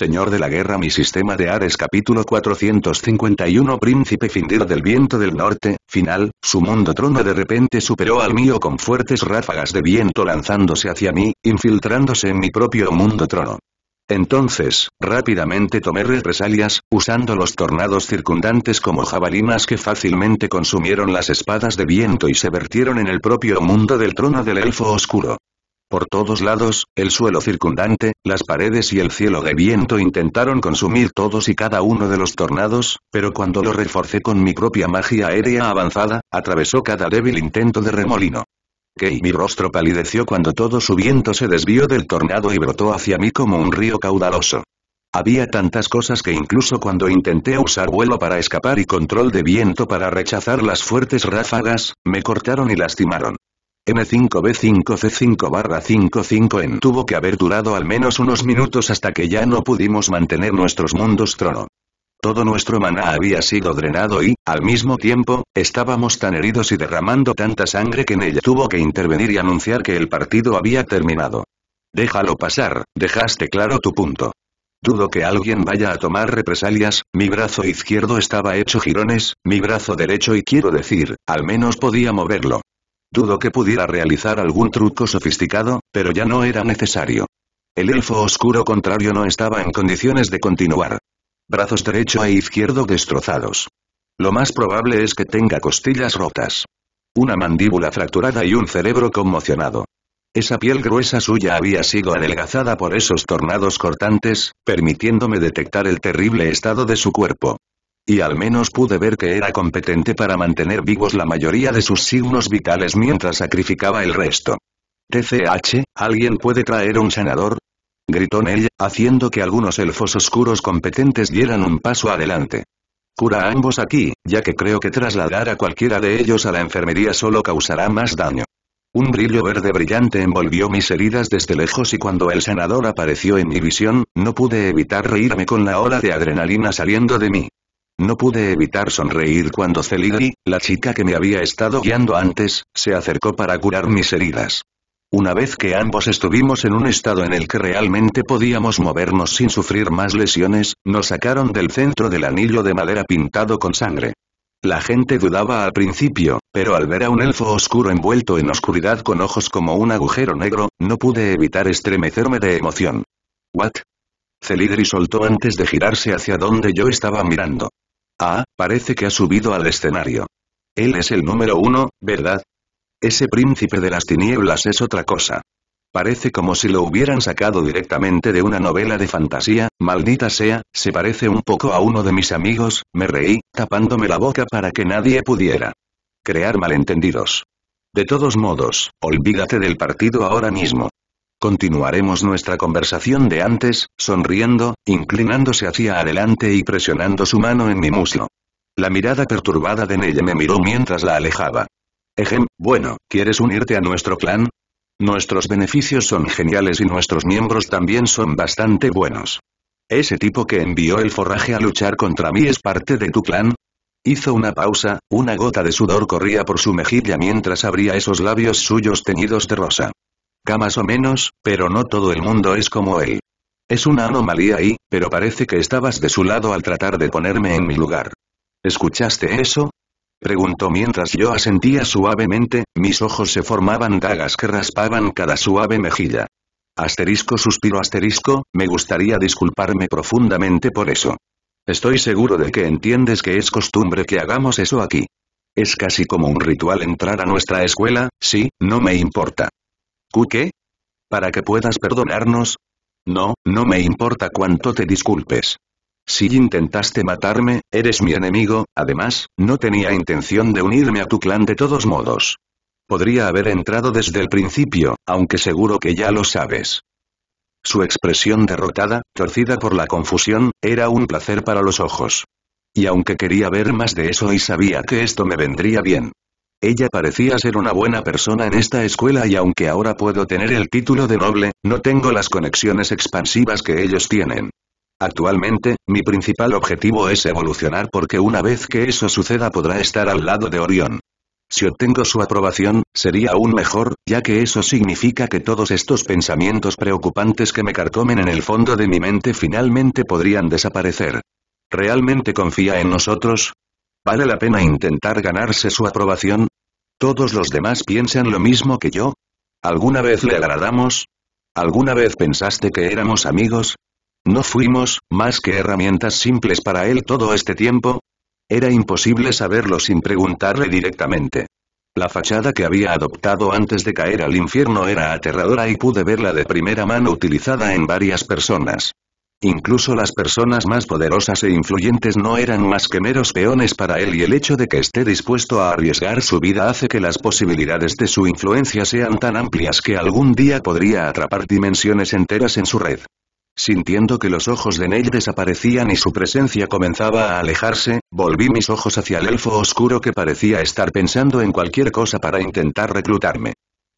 Señor de la Guerra Mi Sistema de Ares Capítulo 451 Príncipe findido del Viento del Norte, final, su mundo trono de repente superó al mío con fuertes ráfagas de viento lanzándose hacia mí, infiltrándose en mi propio mundo trono. Entonces, rápidamente tomé represalias, usando los tornados circundantes como jabalinas que fácilmente consumieron las espadas de viento y se vertieron en el propio mundo del trono del elfo oscuro. Por todos lados, el suelo circundante, las paredes y el cielo de viento intentaron consumir todos y cada uno de los tornados, pero cuando lo reforcé con mi propia magia aérea avanzada, atravesó cada débil intento de remolino. que mi rostro palideció cuando todo su viento se desvió del tornado y brotó hacia mí como un río caudaloso. Había tantas cosas que incluso cuando intenté usar vuelo para escapar y control de viento para rechazar las fuertes ráfagas, me cortaron y lastimaron. M5B5 C5 barra 55 en tuvo que haber durado al menos unos minutos hasta que ya no pudimos mantener nuestros mundos trono. Todo nuestro maná había sido drenado y, al mismo tiempo, estábamos tan heridos y derramando tanta sangre que en ella tuvo que intervenir y anunciar que el partido había terminado. Déjalo pasar, dejaste claro tu punto. Dudo que alguien vaya a tomar represalias, mi brazo izquierdo estaba hecho jirones, mi brazo derecho y quiero decir, al menos podía moverlo. Dudo que pudiera realizar algún truco sofisticado, pero ya no era necesario. El elfo oscuro contrario no estaba en condiciones de continuar. Brazos derecho e izquierdo destrozados. Lo más probable es que tenga costillas rotas. Una mandíbula fracturada y un cerebro conmocionado. Esa piel gruesa suya había sido adelgazada por esos tornados cortantes, permitiéndome detectar el terrible estado de su cuerpo y al menos pude ver que era competente para mantener vivos la mayoría de sus signos vitales mientras sacrificaba el resto. TCH, ¿alguien puede traer un sanador? Gritó Nell, haciendo que algunos elfos oscuros competentes dieran un paso adelante. Cura a ambos aquí, ya que creo que trasladar a cualquiera de ellos a la enfermería solo causará más daño. Un brillo verde brillante envolvió mis heridas desde lejos y cuando el sanador apareció en mi visión, no pude evitar reírme con la ola de adrenalina saliendo de mí. No pude evitar sonreír cuando Celidri, la chica que me había estado guiando antes, se acercó para curar mis heridas. Una vez que ambos estuvimos en un estado en el que realmente podíamos movernos sin sufrir más lesiones, nos sacaron del centro del anillo de madera pintado con sangre. La gente dudaba al principio, pero al ver a un elfo oscuro envuelto en oscuridad con ojos como un agujero negro, no pude evitar estremecerme de emoción. ¿What? Celidri soltó antes de girarse hacia donde yo estaba mirando. Ah, parece que ha subido al escenario. Él es el número uno, ¿verdad? Ese príncipe de las tinieblas es otra cosa. Parece como si lo hubieran sacado directamente de una novela de fantasía, maldita sea, se parece un poco a uno de mis amigos, me reí, tapándome la boca para que nadie pudiera crear malentendidos. De todos modos, olvídate del partido ahora mismo. Continuaremos nuestra conversación de antes, sonriendo, inclinándose hacia adelante y presionando su mano en mi muslo. La mirada perturbada de ella me miró mientras la alejaba. Ejem, bueno, ¿quieres unirte a nuestro clan? Nuestros beneficios son geniales y nuestros miembros también son bastante buenos. ¿Ese tipo que envió el forraje a luchar contra mí es parte de tu clan? Hizo una pausa, una gota de sudor corría por su mejilla mientras abría esos labios suyos teñidos de rosa más o menos, pero no todo el mundo es como él. Es una anomalía ahí, pero parece que estabas de su lado al tratar de ponerme en mi lugar. ¿Escuchaste eso? Preguntó mientras yo asentía suavemente, mis ojos se formaban dagas que raspaban cada suave mejilla. Asterisco suspiro asterisco, me gustaría disculparme profundamente por eso. Estoy seguro de que entiendes que es costumbre que hagamos eso aquí. Es casi como un ritual entrar a nuestra escuela, sí, no me importa. ¿Qué? ¿Para que puedas perdonarnos? No, no me importa cuánto te disculpes. Si intentaste matarme, eres mi enemigo, además, no tenía intención de unirme a tu clan de todos modos. Podría haber entrado desde el principio, aunque seguro que ya lo sabes. Su expresión derrotada, torcida por la confusión, era un placer para los ojos. Y aunque quería ver más de eso y sabía que esto me vendría bien, ella parecía ser una buena persona en esta escuela y aunque ahora puedo tener el título de noble, no tengo las conexiones expansivas que ellos tienen. Actualmente, mi principal objetivo es evolucionar porque una vez que eso suceda podrá estar al lado de Orión. Si obtengo su aprobación, sería aún mejor, ya que eso significa que todos estos pensamientos preocupantes que me carcomen en el fondo de mi mente finalmente podrían desaparecer. ¿Realmente confía en nosotros? ¿Vale la pena intentar ganarse su aprobación? ¿Todos los demás piensan lo mismo que yo? ¿Alguna vez le agradamos? ¿Alguna vez pensaste que éramos amigos? ¿No fuimos, más que herramientas simples para él todo este tiempo? Era imposible saberlo sin preguntarle directamente. La fachada que había adoptado antes de caer al infierno era aterradora y pude verla de primera mano utilizada en varias personas. Incluso las personas más poderosas e influyentes no eran más que meros peones para él y el hecho de que esté dispuesto a arriesgar su vida hace que las posibilidades de su influencia sean tan amplias que algún día podría atrapar dimensiones enteras en su red. Sintiendo que los ojos de Neil desaparecían y su presencia comenzaba a alejarse, volví mis ojos hacia el elfo oscuro que parecía estar pensando en cualquier cosa para intentar reclutarme.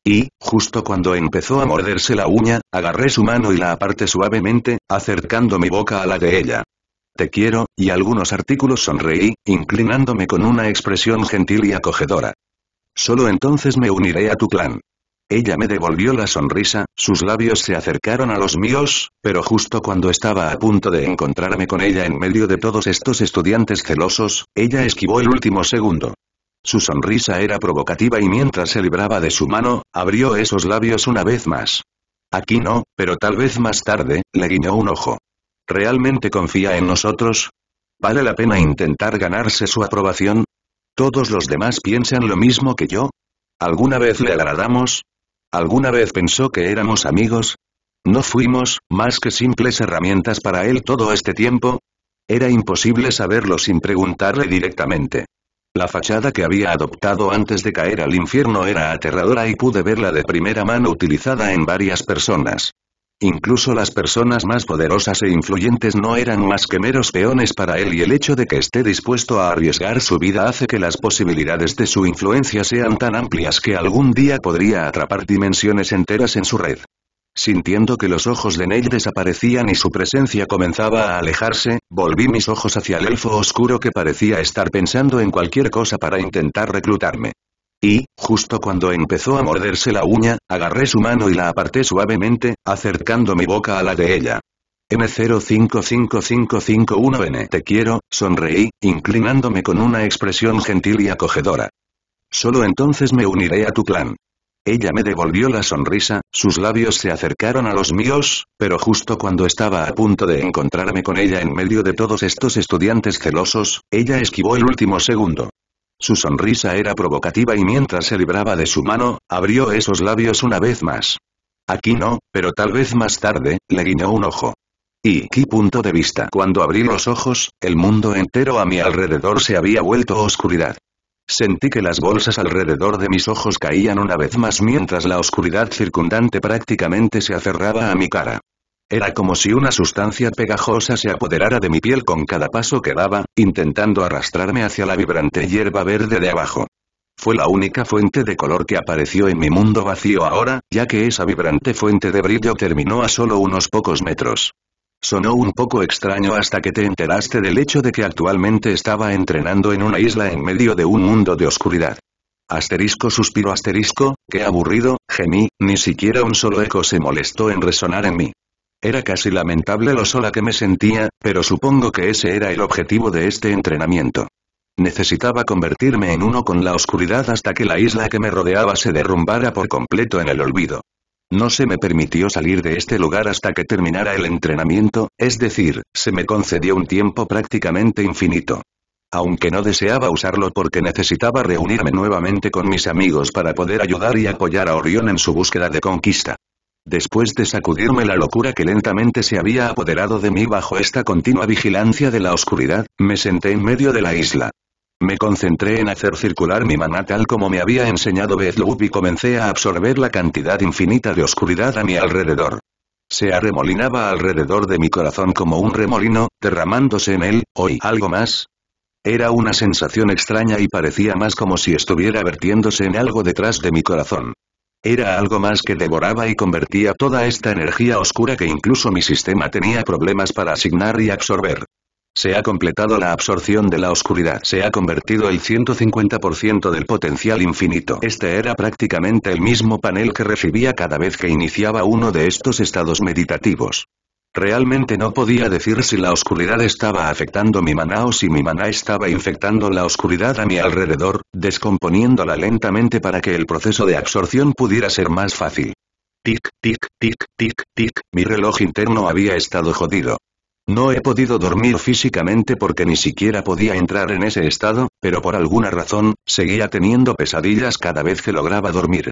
Y, justo cuando empezó a morderse la uña, agarré su mano y la aparté suavemente, acercando mi boca a la de ella. Te quiero, y algunos artículos sonreí, inclinándome con una expresión gentil y acogedora. Solo entonces me uniré a tu clan. Ella me devolvió la sonrisa, sus labios se acercaron a los míos, pero justo cuando estaba a punto de encontrarme con ella en medio de todos estos estudiantes celosos, ella esquivó el último segundo. Su sonrisa era provocativa y mientras se libraba de su mano, abrió esos labios una vez más. Aquí no, pero tal vez más tarde, le guiñó un ojo. ¿Realmente confía en nosotros? ¿Vale la pena intentar ganarse su aprobación? ¿Todos los demás piensan lo mismo que yo? ¿Alguna vez le agradamos? ¿Alguna vez pensó que éramos amigos? ¿No fuimos, más que simples herramientas para él todo este tiempo? Era imposible saberlo sin preguntarle directamente. La fachada que había adoptado antes de caer al infierno era aterradora y pude verla de primera mano utilizada en varias personas. Incluso las personas más poderosas e influyentes no eran más que meros peones para él y el hecho de que esté dispuesto a arriesgar su vida hace que las posibilidades de su influencia sean tan amplias que algún día podría atrapar dimensiones enteras en su red. Sintiendo que los ojos de Nell desaparecían y su presencia comenzaba a alejarse, volví mis ojos hacia el elfo oscuro que parecía estar pensando en cualquier cosa para intentar reclutarme. Y, justo cuando empezó a morderse la uña, agarré su mano y la aparté suavemente, acercando mi boca a la de ella. M055551N Te quiero, sonreí, inclinándome con una expresión gentil y acogedora. Solo entonces me uniré a tu clan. Ella me devolvió la sonrisa, sus labios se acercaron a los míos, pero justo cuando estaba a punto de encontrarme con ella en medio de todos estos estudiantes celosos, ella esquivó el último segundo. Su sonrisa era provocativa y mientras se libraba de su mano, abrió esos labios una vez más. Aquí no, pero tal vez más tarde, le guiñó un ojo. Y qué punto de vista. Cuando abrí los ojos, el mundo entero a mi alrededor se había vuelto oscuridad. Sentí que las bolsas alrededor de mis ojos caían una vez más mientras la oscuridad circundante prácticamente se aferraba a mi cara. Era como si una sustancia pegajosa se apoderara de mi piel con cada paso que daba, intentando arrastrarme hacia la vibrante hierba verde de abajo. Fue la única fuente de color que apareció en mi mundo vacío ahora, ya que esa vibrante fuente de brillo terminó a solo unos pocos metros. Sonó un poco extraño hasta que te enteraste del hecho de que actualmente estaba entrenando en una isla en medio de un mundo de oscuridad. Asterisco suspiro asterisco, qué aburrido, gemí, ni siquiera un solo eco se molestó en resonar en mí. Era casi lamentable lo sola que me sentía, pero supongo que ese era el objetivo de este entrenamiento. Necesitaba convertirme en uno con la oscuridad hasta que la isla que me rodeaba se derrumbara por completo en el olvido. No se me permitió salir de este lugar hasta que terminara el entrenamiento, es decir, se me concedió un tiempo prácticamente infinito. Aunque no deseaba usarlo porque necesitaba reunirme nuevamente con mis amigos para poder ayudar y apoyar a Orión en su búsqueda de conquista. Después de sacudirme la locura que lentamente se había apoderado de mí bajo esta continua vigilancia de la oscuridad, me senté en medio de la isla, me concentré en hacer circular mi maná tal como me había enseñado loop y comencé a absorber la cantidad infinita de oscuridad a mi alrededor. Se arremolinaba alrededor de mi corazón como un remolino, derramándose en él, hoy algo más. Era una sensación extraña y parecía más como si estuviera vertiéndose en algo detrás de mi corazón. Era algo más que devoraba y convertía toda esta energía oscura que incluso mi sistema tenía problemas para asignar y absorber. Se ha completado la absorción de la oscuridad. Se ha convertido el 150% del potencial infinito. Este era prácticamente el mismo panel que recibía cada vez que iniciaba uno de estos estados meditativos. Realmente no podía decir si la oscuridad estaba afectando mi maná o si mi maná estaba infectando la oscuridad a mi alrededor, descomponiéndola lentamente para que el proceso de absorción pudiera ser más fácil. Tic, tic, tic, tic, tic, mi reloj interno había estado jodido. No he podido dormir físicamente porque ni siquiera podía entrar en ese estado, pero por alguna razón, seguía teniendo pesadillas cada vez que lograba dormir.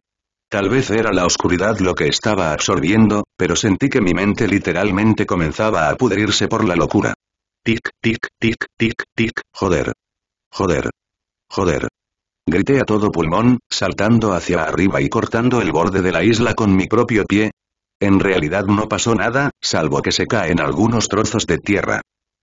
Tal vez era la oscuridad lo que estaba absorbiendo, pero sentí que mi mente literalmente comenzaba a pudrirse por la locura. Tic, tic, tic, tic, tic, joder. Joder. Joder. Grité a todo pulmón, saltando hacia arriba y cortando el borde de la isla con mi propio pie, en realidad no pasó nada, salvo que se caen algunos trozos de tierra.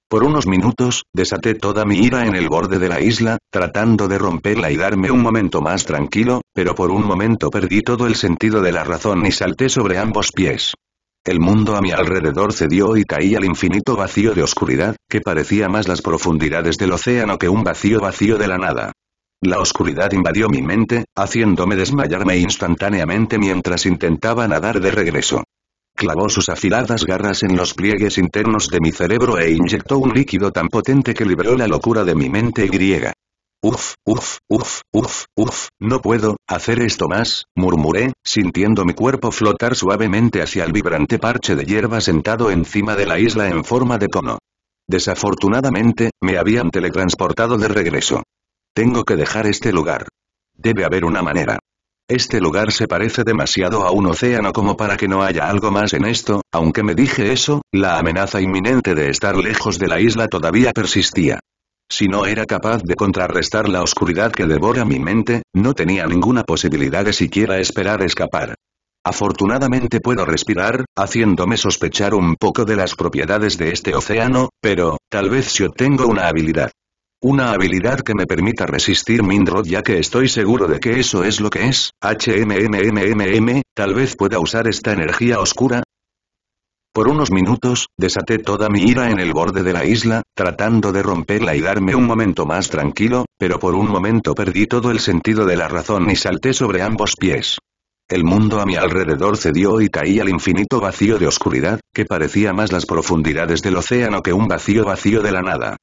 Por unos minutos, desaté toda mi ira en el borde de la isla, tratando de romperla y darme un momento más tranquilo, pero por un momento perdí todo el sentido de la razón y salté sobre ambos pies. El mundo a mi alrededor cedió y caí al infinito vacío de oscuridad, que parecía más las profundidades del océano que un vacío vacío de la nada. La oscuridad invadió mi mente, haciéndome desmayarme instantáneamente mientras intentaba nadar de regreso. Clavó sus afiladas garras en los pliegues internos de mi cerebro e inyectó un líquido tan potente que liberó la locura de mi mente griega. Uf, uf, uf, uf, uf, no puedo hacer esto más, murmuré, sintiendo mi cuerpo flotar suavemente hacia el vibrante parche de hierba sentado encima de la isla en forma de cono. Desafortunadamente, me habían teletransportado de regreso. Tengo que dejar este lugar. Debe haber una manera. Este lugar se parece demasiado a un océano como para que no haya algo más en esto, aunque me dije eso, la amenaza inminente de estar lejos de la isla todavía persistía. Si no era capaz de contrarrestar la oscuridad que devora mi mente, no tenía ninguna posibilidad de siquiera esperar escapar. Afortunadamente puedo respirar, haciéndome sospechar un poco de las propiedades de este océano, pero, tal vez si obtengo una habilidad una habilidad que me permita resistir Mindrod ya que estoy seguro de que eso es lo que es. HMMMMM, tal vez pueda usar esta energía oscura, por unos minutos, desaté toda mi ira en el borde de la isla, tratando de romperla y darme un momento más tranquilo, pero por un momento perdí todo el sentido de la razón y salté sobre ambos pies. El mundo a mi alrededor cedió y caí al infinito vacío de oscuridad, que parecía más las profundidades del océano que un vacío vacío de la nada.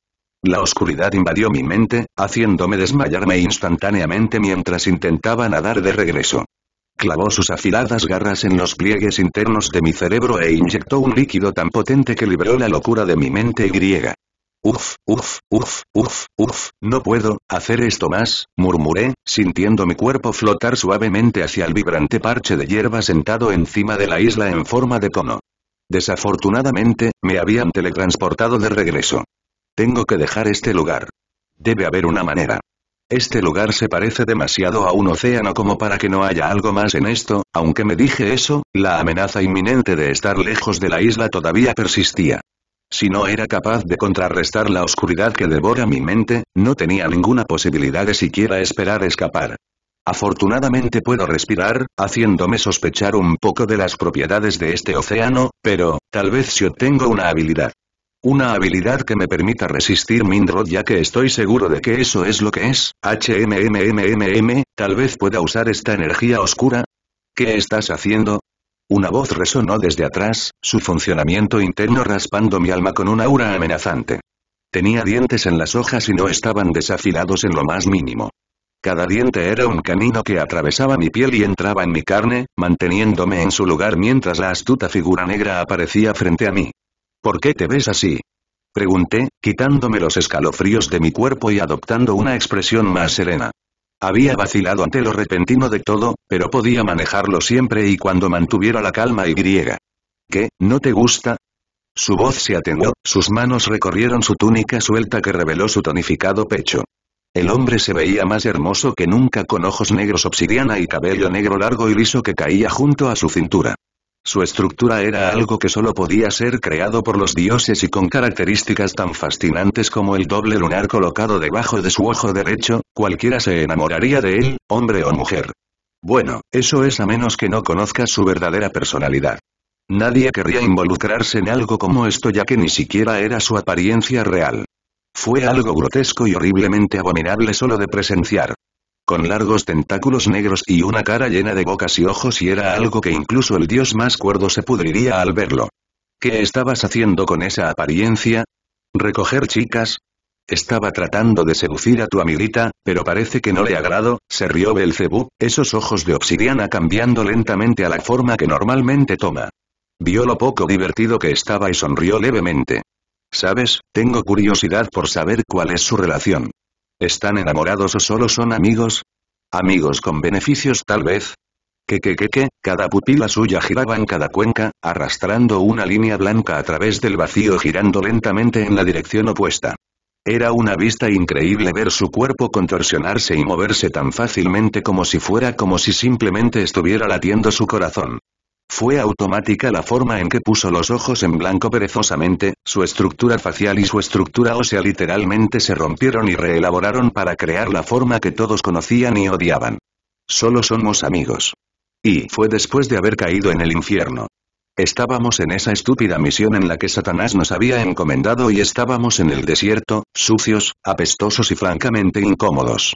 La oscuridad invadió mi mente, haciéndome desmayarme instantáneamente mientras intentaba nadar de regreso. Clavó sus afiladas garras en los pliegues internos de mi cerebro e inyectó un líquido tan potente que liberó la locura de mi mente griega. Uf, uf, uf, uf, uf, no puedo hacer esto más, murmuré, sintiendo mi cuerpo flotar suavemente hacia el vibrante parche de hierba sentado encima de la isla en forma de cono. Desafortunadamente, me habían teletransportado de regreso. Tengo que dejar este lugar. Debe haber una manera. Este lugar se parece demasiado a un océano como para que no haya algo más en esto, aunque me dije eso, la amenaza inminente de estar lejos de la isla todavía persistía. Si no era capaz de contrarrestar la oscuridad que devora mi mente, no tenía ninguna posibilidad de siquiera esperar escapar. Afortunadamente puedo respirar, haciéndome sospechar un poco de las propiedades de este océano, pero, tal vez si obtengo una habilidad una habilidad que me permita resistir Mindrod ya que estoy seguro de que eso es lo que es, HMMMMM, tal vez pueda usar esta energía oscura. ¿Qué estás haciendo? Una voz resonó desde atrás, su funcionamiento interno raspando mi alma con una aura amenazante. Tenía dientes en las hojas y no estaban desafilados en lo más mínimo. Cada diente era un camino que atravesaba mi piel y entraba en mi carne, manteniéndome en su lugar mientras la astuta figura negra aparecía frente a mí. ¿Por qué te ves así? Pregunté, quitándome los escalofríos de mi cuerpo y adoptando una expresión más serena. Había vacilado ante lo repentino de todo, pero podía manejarlo siempre y cuando mantuviera la calma y griega. ¿Qué, no te gusta? Su voz se atenuó, sus manos recorrieron su túnica suelta que reveló su tonificado pecho. El hombre se veía más hermoso que nunca con ojos negros obsidiana y cabello negro largo y liso que caía junto a su cintura. Su estructura era algo que solo podía ser creado por los dioses y con características tan fascinantes como el doble lunar colocado debajo de su ojo derecho, cualquiera se enamoraría de él, hombre o mujer. Bueno, eso es a menos que no conozcas su verdadera personalidad. Nadie querría involucrarse en algo como esto ya que ni siquiera era su apariencia real. Fue algo grotesco y horriblemente abominable solo de presenciar con largos tentáculos negros y una cara llena de bocas y ojos y era algo que incluso el dios más cuerdo se pudriría al verlo. ¿Qué estabas haciendo con esa apariencia? ¿Recoger chicas? Estaba tratando de seducir a tu amiguita, pero parece que no le agrado, se rió Belcebú, esos ojos de obsidiana cambiando lentamente a la forma que normalmente toma. Vio lo poco divertido que estaba y sonrió levemente. Sabes, tengo curiosidad por saber cuál es su relación. ¿Están enamorados o solo son amigos? Amigos con beneficios tal vez. Que que que que, cada pupila suya giraba en cada cuenca, arrastrando una línea blanca a través del vacío girando lentamente en la dirección opuesta. Era una vista increíble ver su cuerpo contorsionarse y moverse tan fácilmente como si fuera como si simplemente estuviera latiendo su corazón. Fue automática la forma en que puso los ojos en blanco perezosamente, su estructura facial y su estructura ósea literalmente se rompieron y reelaboraron para crear la forma que todos conocían y odiaban. Solo somos amigos. Y fue después de haber caído en el infierno. Estábamos en esa estúpida misión en la que Satanás nos había encomendado y estábamos en el desierto, sucios, apestosos y francamente incómodos.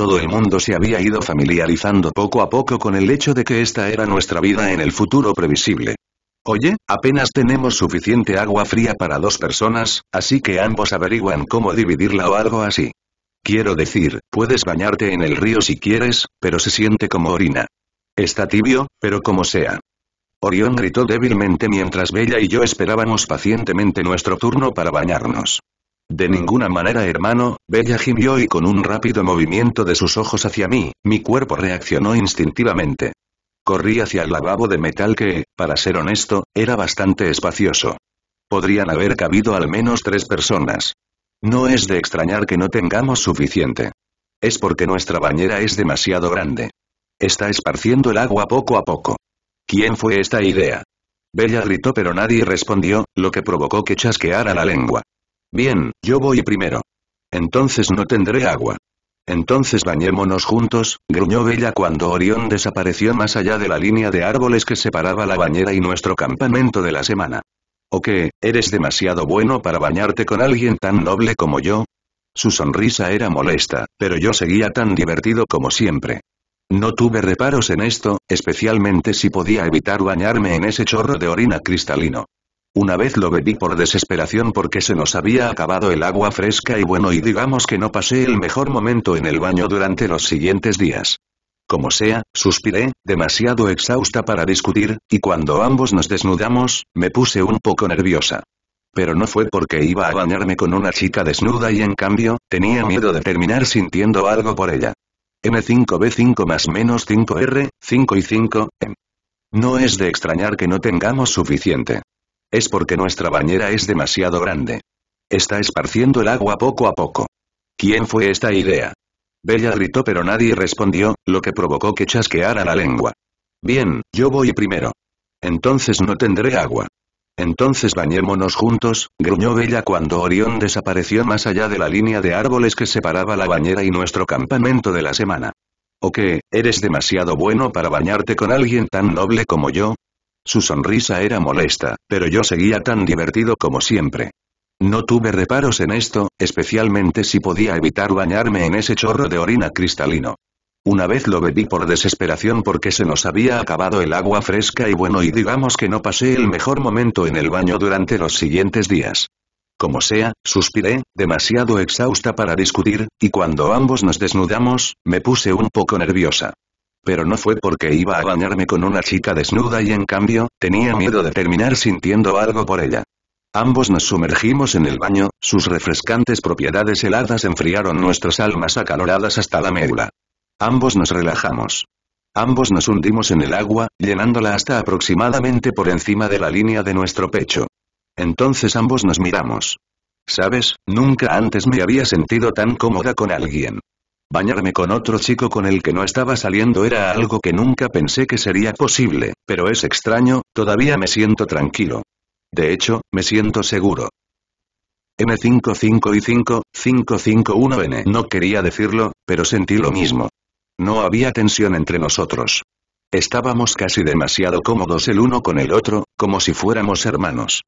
Todo el mundo se había ido familiarizando poco a poco con el hecho de que esta era nuestra vida en el futuro previsible. Oye, apenas tenemos suficiente agua fría para dos personas, así que ambos averiguan cómo dividirla o algo así. Quiero decir, puedes bañarte en el río si quieres, pero se siente como orina. Está tibio, pero como sea. Orión gritó débilmente mientras Bella y yo esperábamos pacientemente nuestro turno para bañarnos. De ninguna manera hermano, Bella gimió y con un rápido movimiento de sus ojos hacia mí, mi cuerpo reaccionó instintivamente. Corrí hacia el lavabo de metal que, para ser honesto, era bastante espacioso. Podrían haber cabido al menos tres personas. No es de extrañar que no tengamos suficiente. Es porque nuestra bañera es demasiado grande. Está esparciendo el agua poco a poco. ¿Quién fue esta idea? Bella gritó pero nadie respondió, lo que provocó que chasqueara la lengua. Bien, yo voy primero. Entonces no tendré agua. Entonces bañémonos juntos, gruñó Bella cuando Orión desapareció más allá de la línea de árboles que separaba la bañera y nuestro campamento de la semana. ¿O qué, eres demasiado bueno para bañarte con alguien tan noble como yo? Su sonrisa era molesta, pero yo seguía tan divertido como siempre. No tuve reparos en esto, especialmente si podía evitar bañarme en ese chorro de orina cristalino. Una vez lo bebí por desesperación porque se nos había acabado el agua fresca y bueno y digamos que no pasé el mejor momento en el baño durante los siguientes días. Como sea, suspiré, demasiado exhausta para discutir, y cuando ambos nos desnudamos, me puse un poco nerviosa. Pero no fue porque iba a bañarme con una chica desnuda y en cambio, tenía miedo de terminar sintiendo algo por ella. m 5 b 5 más menos 5R, 5 y 5, M. No es de extrañar que no tengamos suficiente. Es porque nuestra bañera es demasiado grande. Está esparciendo el agua poco a poco. ¿Quién fue esta idea? Bella gritó pero nadie respondió, lo que provocó que chasqueara la lengua. Bien, yo voy primero. Entonces no tendré agua. Entonces bañémonos juntos, gruñó Bella cuando Orión desapareció más allá de la línea de árboles que separaba la bañera y nuestro campamento de la semana. ¿O qué, eres demasiado bueno para bañarte con alguien tan noble como yo? Su sonrisa era molesta, pero yo seguía tan divertido como siempre. No tuve reparos en esto, especialmente si podía evitar bañarme en ese chorro de orina cristalino. Una vez lo bebí por desesperación porque se nos había acabado el agua fresca y bueno y digamos que no pasé el mejor momento en el baño durante los siguientes días. Como sea, suspiré, demasiado exhausta para discutir, y cuando ambos nos desnudamos, me puse un poco nerviosa pero no fue porque iba a bañarme con una chica desnuda y en cambio, tenía miedo de terminar sintiendo algo por ella. Ambos nos sumergimos en el baño, sus refrescantes propiedades heladas enfriaron nuestras almas acaloradas hasta la médula. Ambos nos relajamos. Ambos nos hundimos en el agua, llenándola hasta aproximadamente por encima de la línea de nuestro pecho. Entonces ambos nos miramos. Sabes, nunca antes me había sentido tan cómoda con alguien. Bañarme con otro chico con el que no estaba saliendo era algo que nunca pensé que sería posible, pero es extraño, todavía me siento tranquilo. De hecho, me siento seguro. M55 y 5551N No quería decirlo, pero sentí lo mismo. No había tensión entre nosotros. Estábamos casi demasiado cómodos el uno con el otro, como si fuéramos hermanos.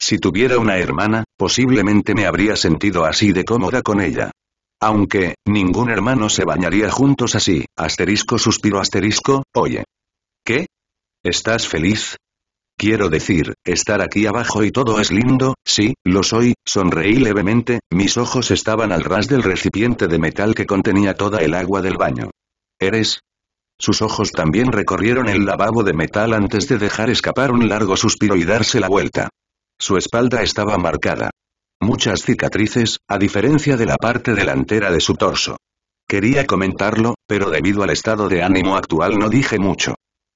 Si tuviera una hermana, posiblemente me habría sentido así de cómoda con ella. Aunque, ningún hermano se bañaría juntos así, asterisco suspiro asterisco, oye. ¿Qué? ¿Estás feliz? Quiero decir, estar aquí abajo y todo es lindo, sí, lo soy, sonreí levemente, mis ojos estaban al ras del recipiente de metal que contenía toda el agua del baño. ¿Eres? Sus ojos también recorrieron el lavabo de metal antes de dejar escapar un largo suspiro y darse la vuelta. Su espalda estaba marcada muchas cicatrices, a diferencia de la parte delantera de su torso. Quería comentarlo, pero debido al estado de ánimo actual no dije mucho.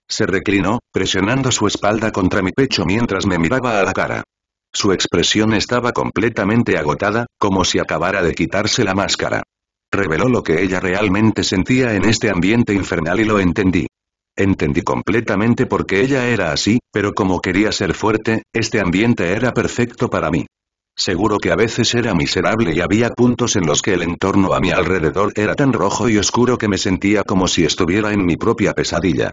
Se reclinó, presionando su espalda contra mi pecho mientras me miraba a la cara. Su expresión estaba completamente agotada, como si acabara de quitarse la máscara. Reveló lo que ella realmente sentía en este ambiente infernal y lo entendí. Entendí completamente por qué ella era así, pero como quería ser fuerte, este ambiente era perfecto para mí. Seguro que a veces era miserable y había puntos en los que el entorno a mi alrededor era tan rojo y oscuro que me sentía como si estuviera en mi propia pesadilla.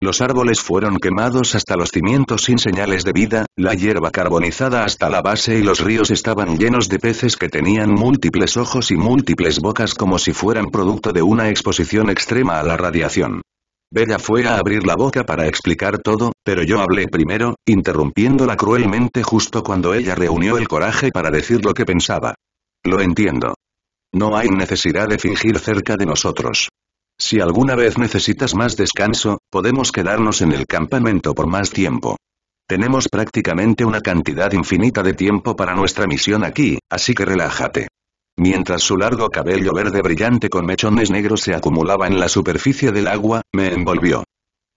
Los árboles fueron quemados hasta los cimientos sin señales de vida, la hierba carbonizada hasta la base y los ríos estaban llenos de peces que tenían múltiples ojos y múltiples bocas como si fueran producto de una exposición extrema a la radiación. Bella fue a abrir la boca para explicar todo, pero yo hablé primero, interrumpiéndola cruelmente justo cuando ella reunió el coraje para decir lo que pensaba. Lo entiendo. No hay necesidad de fingir cerca de nosotros. Si alguna vez necesitas más descanso, podemos quedarnos en el campamento por más tiempo. Tenemos prácticamente una cantidad infinita de tiempo para nuestra misión aquí, así que relájate. Mientras su largo cabello verde brillante con mechones negros se acumulaba en la superficie del agua, me envolvió.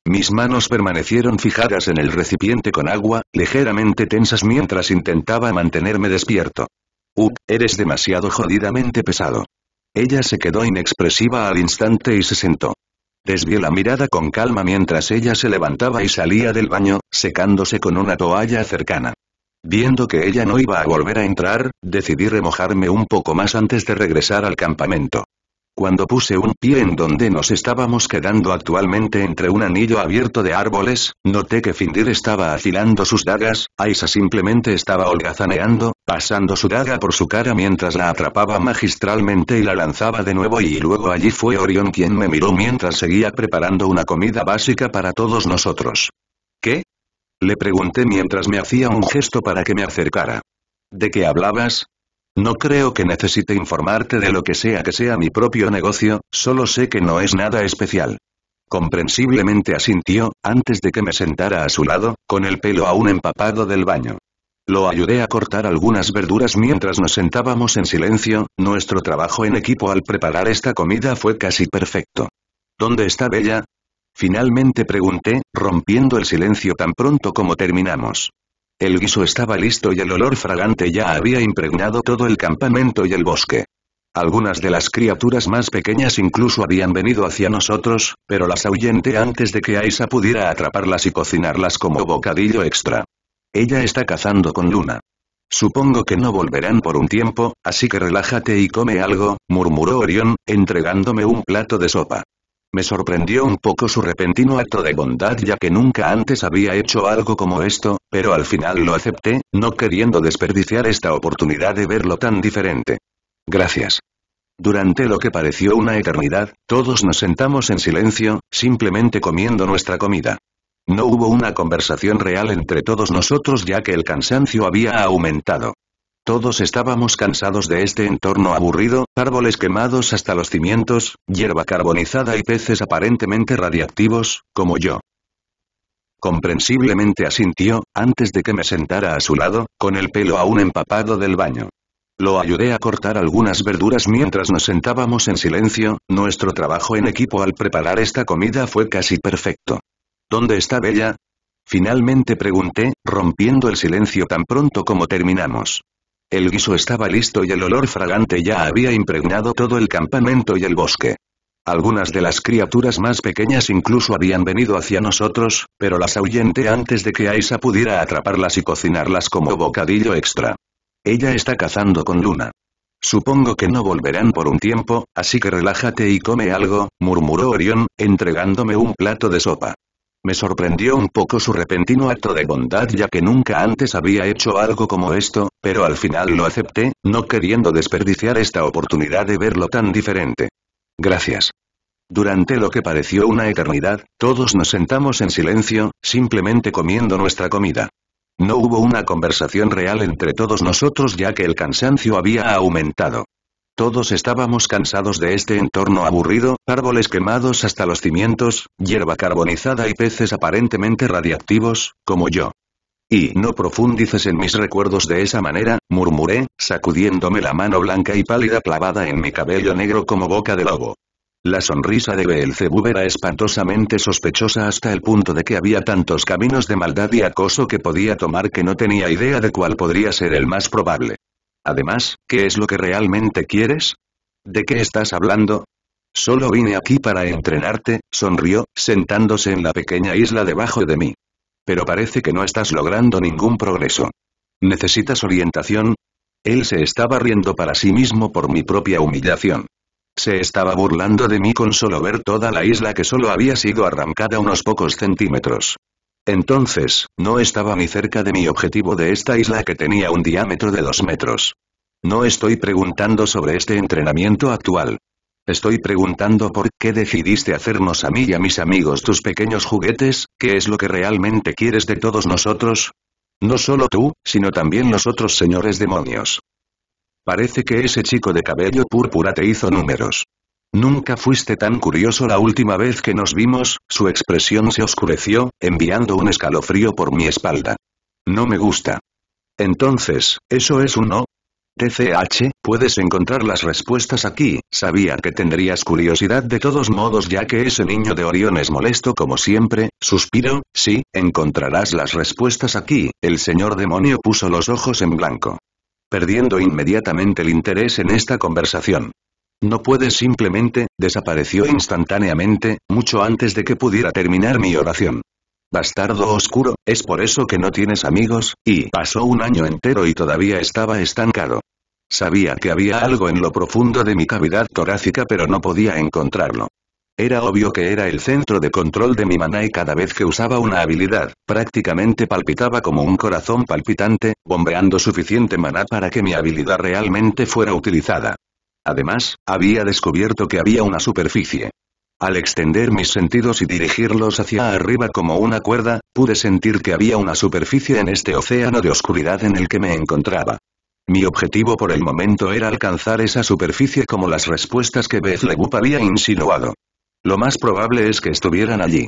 Mis manos permanecieron fijadas en el recipiente con agua, ligeramente tensas mientras intentaba mantenerme despierto. ¡Ugh, eres demasiado jodidamente pesado. Ella se quedó inexpresiva al instante y se sentó. Desvió la mirada con calma mientras ella se levantaba y salía del baño, secándose con una toalla cercana. Viendo que ella no iba a volver a entrar, decidí remojarme un poco más antes de regresar al campamento. Cuando puse un pie en donde nos estábamos quedando actualmente entre un anillo abierto de árboles, noté que Findir estaba afilando sus dagas, Aisa simplemente estaba holgazaneando, pasando su daga por su cara mientras la atrapaba magistralmente y la lanzaba de nuevo y luego allí fue Orion quien me miró mientras seguía preparando una comida básica para todos nosotros. Le pregunté mientras me hacía un gesto para que me acercara. ¿De qué hablabas? No creo que necesite informarte de lo que sea que sea mi propio negocio, solo sé que no es nada especial. Comprensiblemente asintió, antes de que me sentara a su lado, con el pelo aún empapado del baño. Lo ayudé a cortar algunas verduras mientras nos sentábamos en silencio, nuestro trabajo en equipo al preparar esta comida fue casi perfecto. ¿Dónde está Bella? Finalmente pregunté, rompiendo el silencio tan pronto como terminamos. El guiso estaba listo y el olor fragante ya había impregnado todo el campamento y el bosque. Algunas de las criaturas más pequeñas incluso habían venido hacia nosotros, pero las ahuyenté antes de que Aisa pudiera atraparlas y cocinarlas como bocadillo extra. Ella está cazando con Luna. Supongo que no volverán por un tiempo, así que relájate y come algo, murmuró Orión, entregándome un plato de sopa. Me sorprendió un poco su repentino acto de bondad ya que nunca antes había hecho algo como esto, pero al final lo acepté, no queriendo desperdiciar esta oportunidad de verlo tan diferente. Gracias. Durante lo que pareció una eternidad, todos nos sentamos en silencio, simplemente comiendo nuestra comida. No hubo una conversación real entre todos nosotros ya que el cansancio había aumentado. Todos estábamos cansados de este entorno aburrido, árboles quemados hasta los cimientos, hierba carbonizada y peces aparentemente radiactivos, como yo. Comprensiblemente asintió, antes de que me sentara a su lado, con el pelo aún empapado del baño. Lo ayudé a cortar algunas verduras mientras nos sentábamos en silencio, nuestro trabajo en equipo al preparar esta comida fue casi perfecto. ¿Dónde está Bella? Finalmente pregunté, rompiendo el silencio tan pronto como terminamos. El guiso estaba listo y el olor fragante ya había impregnado todo el campamento y el bosque. Algunas de las criaturas más pequeñas incluso habían venido hacia nosotros, pero las ahuyenté antes de que Aisa pudiera atraparlas y cocinarlas como bocadillo extra. Ella está cazando con Luna. Supongo que no volverán por un tiempo, así que relájate y come algo, murmuró Orión, entregándome un plato de sopa. Me sorprendió un poco su repentino acto de bondad ya que nunca antes había hecho algo como esto, pero al final lo acepté, no queriendo desperdiciar esta oportunidad de verlo tan diferente. Gracias. Durante lo que pareció una eternidad, todos nos sentamos en silencio, simplemente comiendo nuestra comida. No hubo una conversación real entre todos nosotros ya que el cansancio había aumentado. Todos estábamos cansados de este entorno aburrido, árboles quemados hasta los cimientos, hierba carbonizada y peces aparentemente radiactivos, como yo. Y no profundices en mis recuerdos de esa manera, murmuré, sacudiéndome la mano blanca y pálida clavada en mi cabello negro como boca de lobo. La sonrisa de Belcebú era espantosamente sospechosa hasta el punto de que había tantos caminos de maldad y acoso que podía tomar que no tenía idea de cuál podría ser el más probable. Además, ¿qué es lo que realmente quieres? ¿De qué estás hablando? Solo vine aquí para entrenarte, sonrió, sentándose en la pequeña isla debajo de mí. Pero parece que no estás logrando ningún progreso. ¿Necesitas orientación? Él se estaba riendo para sí mismo por mi propia humillación. Se estaba burlando de mí con solo ver toda la isla que solo había sido arrancada unos pocos centímetros. Entonces, no estaba ni cerca de mi objetivo de esta isla que tenía un diámetro de dos metros. No estoy preguntando sobre este entrenamiento actual. Estoy preguntando por qué decidiste hacernos a mí y a mis amigos tus pequeños juguetes, qué es lo que realmente quieres de todos nosotros. No solo tú, sino también los otros señores demonios. Parece que ese chico de cabello púrpura te hizo números. Nunca fuiste tan curioso la última vez que nos vimos, su expresión se oscureció, enviando un escalofrío por mi espalda. No me gusta. Entonces, ¿eso es un no? TCH, puedes encontrar las respuestas aquí, sabía que tendrías curiosidad de todos modos ya que ese niño de Orión es molesto como siempre, suspiro, sí, encontrarás las respuestas aquí, el señor demonio puso los ojos en blanco. Perdiendo inmediatamente el interés en esta conversación. No puedes simplemente, desapareció instantáneamente, mucho antes de que pudiera terminar mi oración. Bastardo oscuro, es por eso que no tienes amigos, y pasó un año entero y todavía estaba estancado. Sabía que había algo en lo profundo de mi cavidad torácica pero no podía encontrarlo. Era obvio que era el centro de control de mi maná y cada vez que usaba una habilidad, prácticamente palpitaba como un corazón palpitante, bombeando suficiente maná para que mi habilidad realmente fuera utilizada. Además, había descubierto que había una superficie. Al extender mis sentidos y dirigirlos hacia arriba como una cuerda, pude sentir que había una superficie en este océano de oscuridad en el que me encontraba. Mi objetivo por el momento era alcanzar esa superficie como las respuestas que Beth había insinuado. Lo más probable es que estuvieran allí.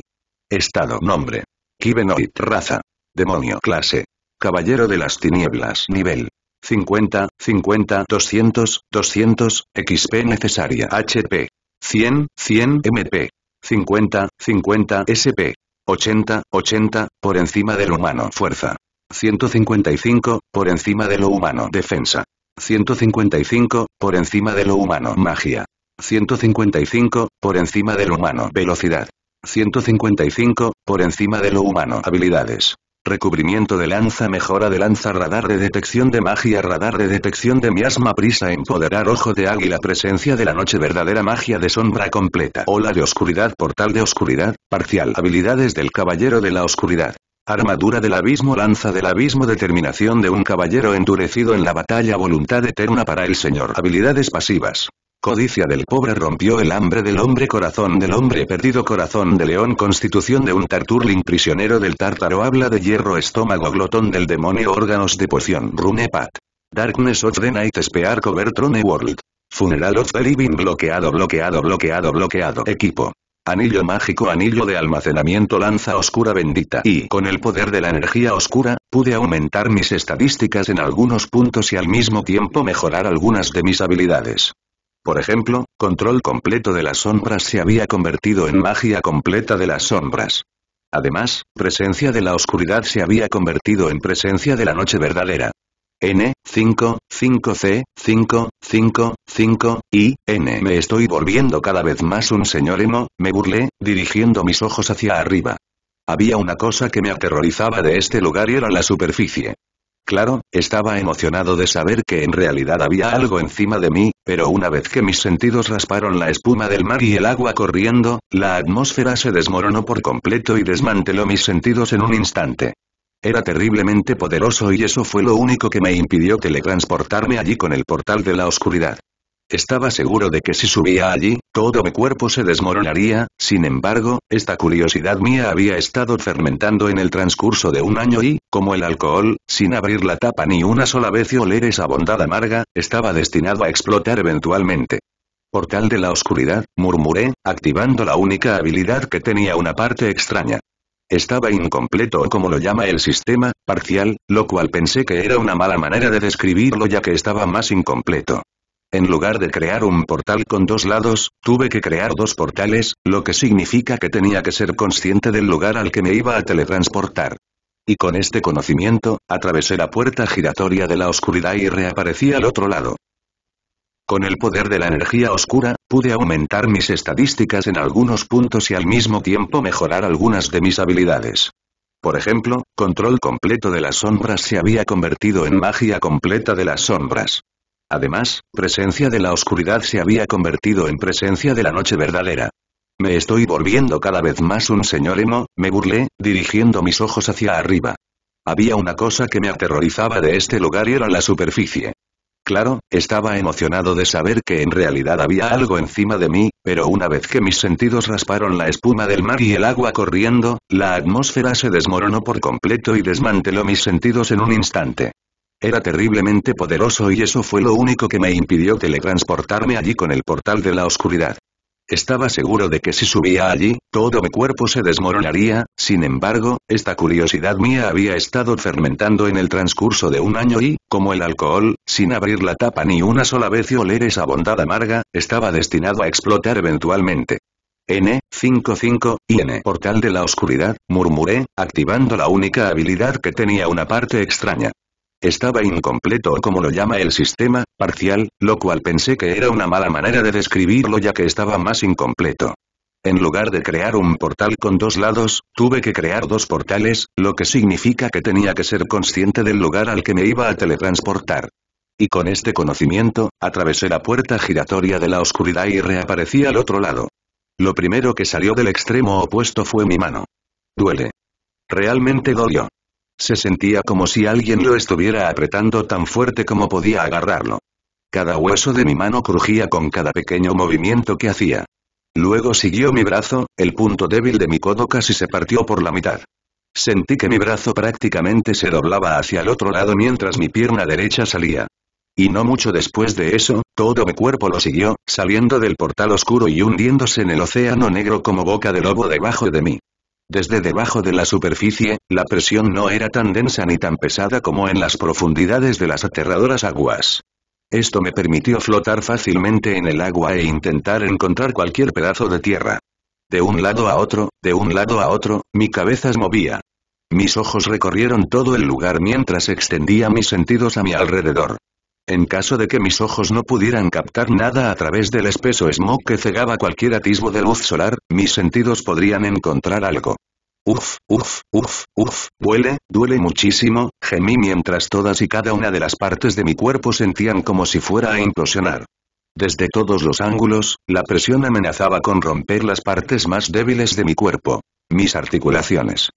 Estado Nombre. Kibenoid Raza. Demonio Clase. Caballero de las Tinieblas Nivel 50, 50, 200, 200, XP necesaria HP. 100, 100 MP. 50, 50 SP. 80, 80, por encima de lo humano fuerza. 155, por encima de lo humano defensa. 155, por encima de lo humano magia. 155, por encima de lo humano velocidad. 155, por encima de lo humano habilidades. Recubrimiento de lanza Mejora de lanza Radar de detección de magia Radar de detección de miasma Prisa Empoderar Ojo de águila Presencia de la noche Verdadera magia de sombra completa Ola de oscuridad Portal de oscuridad, parcial Habilidades del caballero de la oscuridad Armadura del abismo Lanza del abismo Determinación de un caballero endurecido en la batalla Voluntad eterna para el señor Habilidades pasivas Codicia del pobre rompió el hambre del hombre corazón del hombre perdido corazón de león constitución de un tarturling prisionero del tártaro habla de hierro estómago glotón del demonio órganos de poción rune pat. Darkness of the night spear cover world. Funeral of the living bloqueado bloqueado bloqueado bloqueado equipo. Anillo mágico anillo de almacenamiento lanza oscura bendita y con el poder de la energía oscura, pude aumentar mis estadísticas en algunos puntos y al mismo tiempo mejorar algunas de mis habilidades. Por ejemplo, control completo de las sombras se había convertido en magia completa de las sombras. Además, presencia de la oscuridad se había convertido en presencia de la noche verdadera. N, 5, 5C, 5, 5, 5, y, N. Me estoy volviendo cada vez más un señor emo, me burlé, dirigiendo mis ojos hacia arriba. Había una cosa que me aterrorizaba de este lugar y era la superficie. Claro, estaba emocionado de saber que en realidad había algo encima de mí, pero una vez que mis sentidos rasparon la espuma del mar y el agua corriendo, la atmósfera se desmoronó por completo y desmanteló mis sentidos en un instante. Era terriblemente poderoso y eso fue lo único que me impidió teletransportarme allí con el portal de la oscuridad. Estaba seguro de que si subía allí, todo mi cuerpo se desmoronaría, sin embargo, esta curiosidad mía había estado fermentando en el transcurso de un año y, como el alcohol, sin abrir la tapa ni una sola vez y oler esa bondad amarga, estaba destinado a explotar eventualmente. Portal de la oscuridad, murmuré, activando la única habilidad que tenía una parte extraña. Estaba incompleto como lo llama el sistema, parcial, lo cual pensé que era una mala manera de describirlo ya que estaba más incompleto. En lugar de crear un portal con dos lados, tuve que crear dos portales, lo que significa que tenía que ser consciente del lugar al que me iba a teletransportar. Y con este conocimiento, atravesé la puerta giratoria de la oscuridad y reaparecí al otro lado. Con el poder de la energía oscura, pude aumentar mis estadísticas en algunos puntos y al mismo tiempo mejorar algunas de mis habilidades. Por ejemplo, control completo de las sombras se había convertido en magia completa de las sombras. Además, presencia de la oscuridad se había convertido en presencia de la noche verdadera. Me estoy volviendo cada vez más un señor emo, me burlé, dirigiendo mis ojos hacia arriba. Había una cosa que me aterrorizaba de este lugar y era la superficie. Claro, estaba emocionado de saber que en realidad había algo encima de mí, pero una vez que mis sentidos rasparon la espuma del mar y el agua corriendo, la atmósfera se desmoronó por completo y desmanteló mis sentidos en un instante. Era terriblemente poderoso y eso fue lo único que me impidió teletransportarme allí con el portal de la oscuridad. Estaba seguro de que si subía allí, todo mi cuerpo se desmoronaría, sin embargo, esta curiosidad mía había estado fermentando en el transcurso de un año y, como el alcohol, sin abrir la tapa ni una sola vez y oler esa bondad amarga, estaba destinado a explotar eventualmente. N55, IN Portal de la Oscuridad, murmuré, activando la única habilidad que tenía una parte extraña. Estaba incompleto o como lo llama el sistema, parcial, lo cual pensé que era una mala manera de describirlo ya que estaba más incompleto. En lugar de crear un portal con dos lados, tuve que crear dos portales, lo que significa que tenía que ser consciente del lugar al que me iba a teletransportar. Y con este conocimiento, atravesé la puerta giratoria de la oscuridad y reaparecí al otro lado. Lo primero que salió del extremo opuesto fue mi mano. Duele. Realmente dolió. Se sentía como si alguien lo estuviera apretando tan fuerte como podía agarrarlo. Cada hueso de mi mano crujía con cada pequeño movimiento que hacía. Luego siguió mi brazo, el punto débil de mi codo casi se partió por la mitad. Sentí que mi brazo prácticamente se doblaba hacia el otro lado mientras mi pierna derecha salía. Y no mucho después de eso, todo mi cuerpo lo siguió, saliendo del portal oscuro y hundiéndose en el océano negro como boca de lobo debajo de mí. Desde debajo de la superficie, la presión no era tan densa ni tan pesada como en las profundidades de las aterradoras aguas. Esto me permitió flotar fácilmente en el agua e intentar encontrar cualquier pedazo de tierra. De un lado a otro, de un lado a otro, mi cabeza se movía. Mis ojos recorrieron todo el lugar mientras extendía mis sentidos a mi alrededor en caso de que mis ojos no pudieran captar nada a través del espeso smog que cegaba cualquier atisbo de luz solar, mis sentidos podrían encontrar algo. Uf, uf, uf, uf, duele, duele muchísimo, gemí mientras todas y cada una de las partes de mi cuerpo sentían como si fuera a implosionar. Desde todos los ángulos, la presión amenazaba con romper las partes más débiles de mi cuerpo. Mis articulaciones,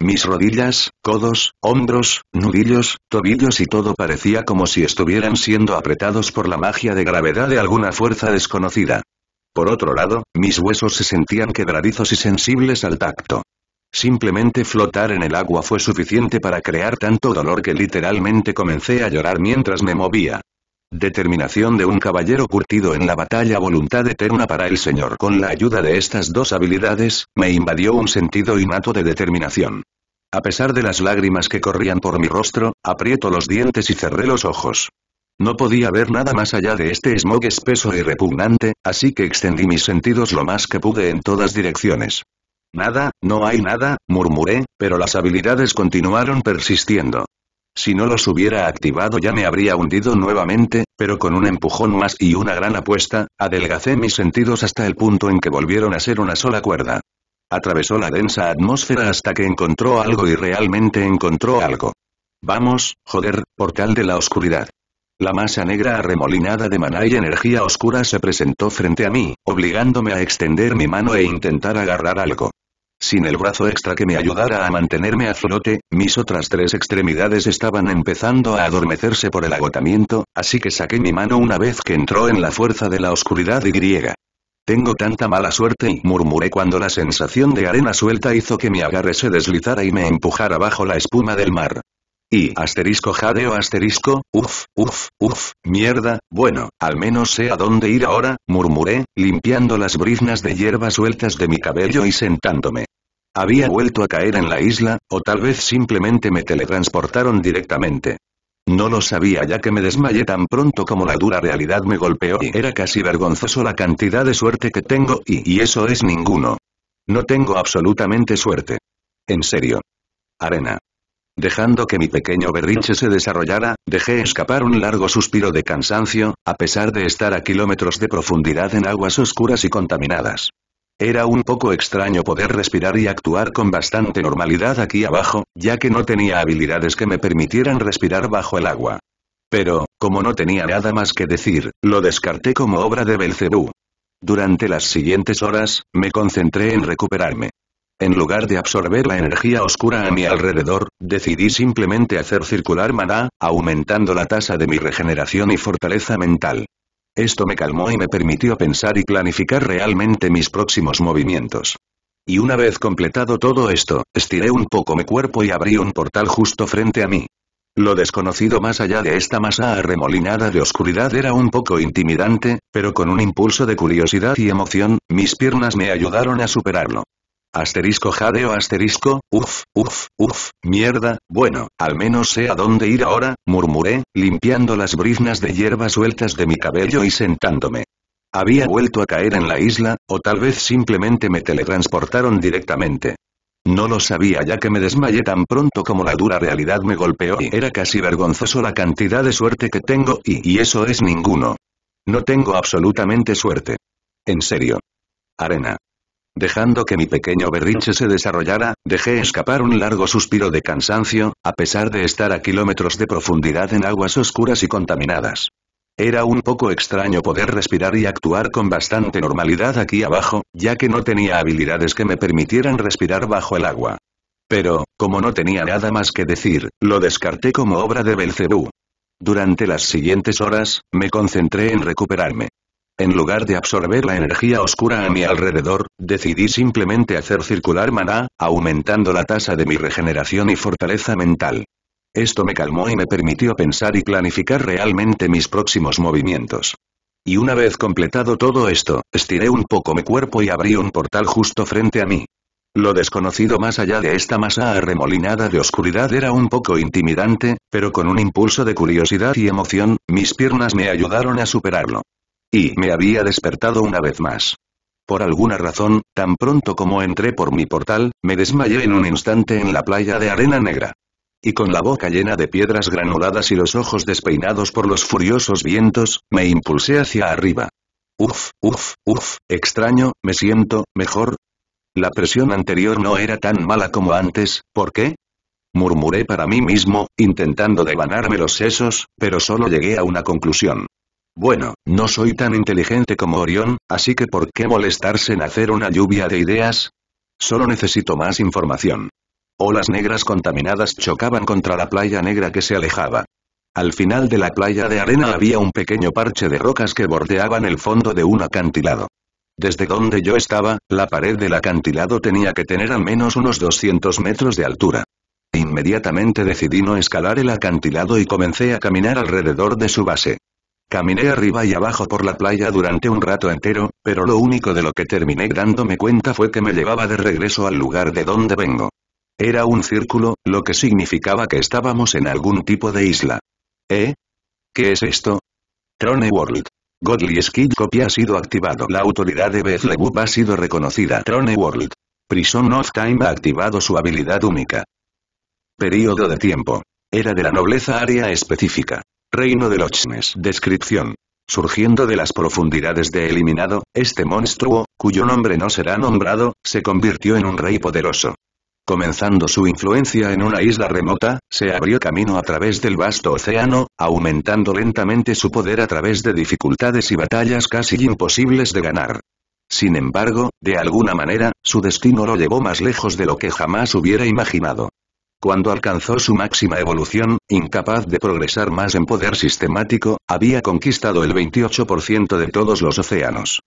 mis rodillas, codos, hombros, nudillos, tobillos y todo parecía como si estuvieran siendo apretados por la magia de gravedad de alguna fuerza desconocida. Por otro lado, mis huesos se sentían quebradizos y sensibles al tacto. Simplemente flotar en el agua fue suficiente para crear tanto dolor que literalmente comencé a llorar mientras me movía. Determinación de un caballero curtido en la batalla voluntad eterna para el Señor con la ayuda de estas dos habilidades, me invadió un sentido innato de determinación. A pesar de las lágrimas que corrían por mi rostro, aprieto los dientes y cerré los ojos. No podía ver nada más allá de este smog espeso y repugnante, así que extendí mis sentidos lo más que pude en todas direcciones. Nada, no hay nada, murmuré, pero las habilidades continuaron persistiendo. Si no los hubiera activado ya me habría hundido nuevamente, pero con un empujón más y una gran apuesta, adelgacé mis sentidos hasta el punto en que volvieron a ser una sola cuerda. Atravesó la densa atmósfera hasta que encontró algo y realmente encontró algo. Vamos, joder, portal de la oscuridad. La masa negra arremolinada de maná y energía oscura se presentó frente a mí, obligándome a extender mi mano e intentar agarrar algo. Sin el brazo extra que me ayudara a mantenerme a flote, mis otras tres extremidades estaban empezando a adormecerse por el agotamiento, así que saqué mi mano una vez que entró en la fuerza de la oscuridad y griega. Tengo tanta mala suerte y murmuré cuando la sensación de arena suelta hizo que mi agarre se deslizara y me empujara bajo la espuma del mar. Y asterisco jadeo asterisco, uff, uff, uff, mierda, bueno, al menos sé a dónde ir ahora, murmuré, limpiando las briznas de hierba sueltas de mi cabello y sentándome. Había vuelto a caer en la isla, o tal vez simplemente me teletransportaron directamente. No lo sabía ya que me desmayé tan pronto como la dura realidad me golpeó y era casi vergonzoso la cantidad de suerte que tengo y, y eso es ninguno. No tengo absolutamente suerte. En serio. Arena. Dejando que mi pequeño berrinche se desarrollara, dejé escapar un largo suspiro de cansancio, a pesar de estar a kilómetros de profundidad en aguas oscuras y contaminadas. Era un poco extraño poder respirar y actuar con bastante normalidad aquí abajo, ya que no tenía habilidades que me permitieran respirar bajo el agua. Pero, como no tenía nada más que decir, lo descarté como obra de Belcebú. Durante las siguientes horas, me concentré en recuperarme. En lugar de absorber la energía oscura a mi alrededor, decidí simplemente hacer circular maná, aumentando la tasa de mi regeneración y fortaleza mental. Esto me calmó y me permitió pensar y planificar realmente mis próximos movimientos. Y una vez completado todo esto, estiré un poco mi cuerpo y abrí un portal justo frente a mí. Lo desconocido más allá de esta masa arremolinada de oscuridad era un poco intimidante, pero con un impulso de curiosidad y emoción, mis piernas me ayudaron a superarlo. Asterisco jadeo asterisco, uff, uff, uf mierda, bueno, al menos sé a dónde ir ahora, murmuré, limpiando las briznas de hierba sueltas de mi cabello y sentándome. Había vuelto a caer en la isla, o tal vez simplemente me teletransportaron directamente. No lo sabía ya que me desmayé tan pronto como la dura realidad me golpeó y era casi vergonzoso la cantidad de suerte que tengo y, y eso es ninguno. No tengo absolutamente suerte. En serio. Arena. Dejando que mi pequeño berrinche se desarrollara, dejé escapar un largo suspiro de cansancio, a pesar de estar a kilómetros de profundidad en aguas oscuras y contaminadas. Era un poco extraño poder respirar y actuar con bastante normalidad aquí abajo, ya que no tenía habilidades que me permitieran respirar bajo el agua. Pero, como no tenía nada más que decir, lo descarté como obra de Belcebú. Durante las siguientes horas, me concentré en recuperarme. En lugar de absorber la energía oscura a mi alrededor, decidí simplemente hacer circular maná, aumentando la tasa de mi regeneración y fortaleza mental. Esto me calmó y me permitió pensar y planificar realmente mis próximos movimientos. Y una vez completado todo esto, estiré un poco mi cuerpo y abrí un portal justo frente a mí. Lo desconocido más allá de esta masa arremolinada de oscuridad era un poco intimidante, pero con un impulso de curiosidad y emoción, mis piernas me ayudaron a superarlo. Y me había despertado una vez más. Por alguna razón, tan pronto como entré por mi portal, me desmayé en un instante en la playa de arena negra. Y con la boca llena de piedras granuladas y los ojos despeinados por los furiosos vientos, me impulsé hacia arriba. Uf, uf, uf, extraño, me siento, mejor. La presión anterior no era tan mala como antes, ¿por qué? Murmuré para mí mismo, intentando devanarme los sesos, pero solo llegué a una conclusión. Bueno, no soy tan inteligente como Orión, así que ¿por qué molestarse en hacer una lluvia de ideas? Solo necesito más información. Olas negras contaminadas chocaban contra la playa negra que se alejaba. Al final de la playa de arena había un pequeño parche de rocas que bordeaban el fondo de un acantilado. Desde donde yo estaba, la pared del acantilado tenía que tener al menos unos 200 metros de altura. Inmediatamente decidí no escalar el acantilado y comencé a caminar alrededor de su base. Caminé arriba y abajo por la playa durante un rato entero, pero lo único de lo que terminé dándome cuenta fue que me llevaba de regreso al lugar de donde vengo. Era un círculo, lo que significaba que estábamos en algún tipo de isla. ¿Eh? ¿Qué es esto? Trone World. Godly Skid Copy ha sido activado. La autoridad de Bethlehem ha sido reconocida. Trone World. Prison of Time ha activado su habilidad única. Período de tiempo. Era de la nobleza área específica. Reino de Lochnes. Descripción. Surgiendo de las profundidades de Eliminado, este monstruo, cuyo nombre no será nombrado, se convirtió en un rey poderoso. Comenzando su influencia en una isla remota, se abrió camino a través del vasto océano, aumentando lentamente su poder a través de dificultades y batallas casi imposibles de ganar. Sin embargo, de alguna manera, su destino lo llevó más lejos de lo que jamás hubiera imaginado. Cuando alcanzó su máxima evolución, incapaz de progresar más en poder sistemático, había conquistado el 28% de todos los océanos.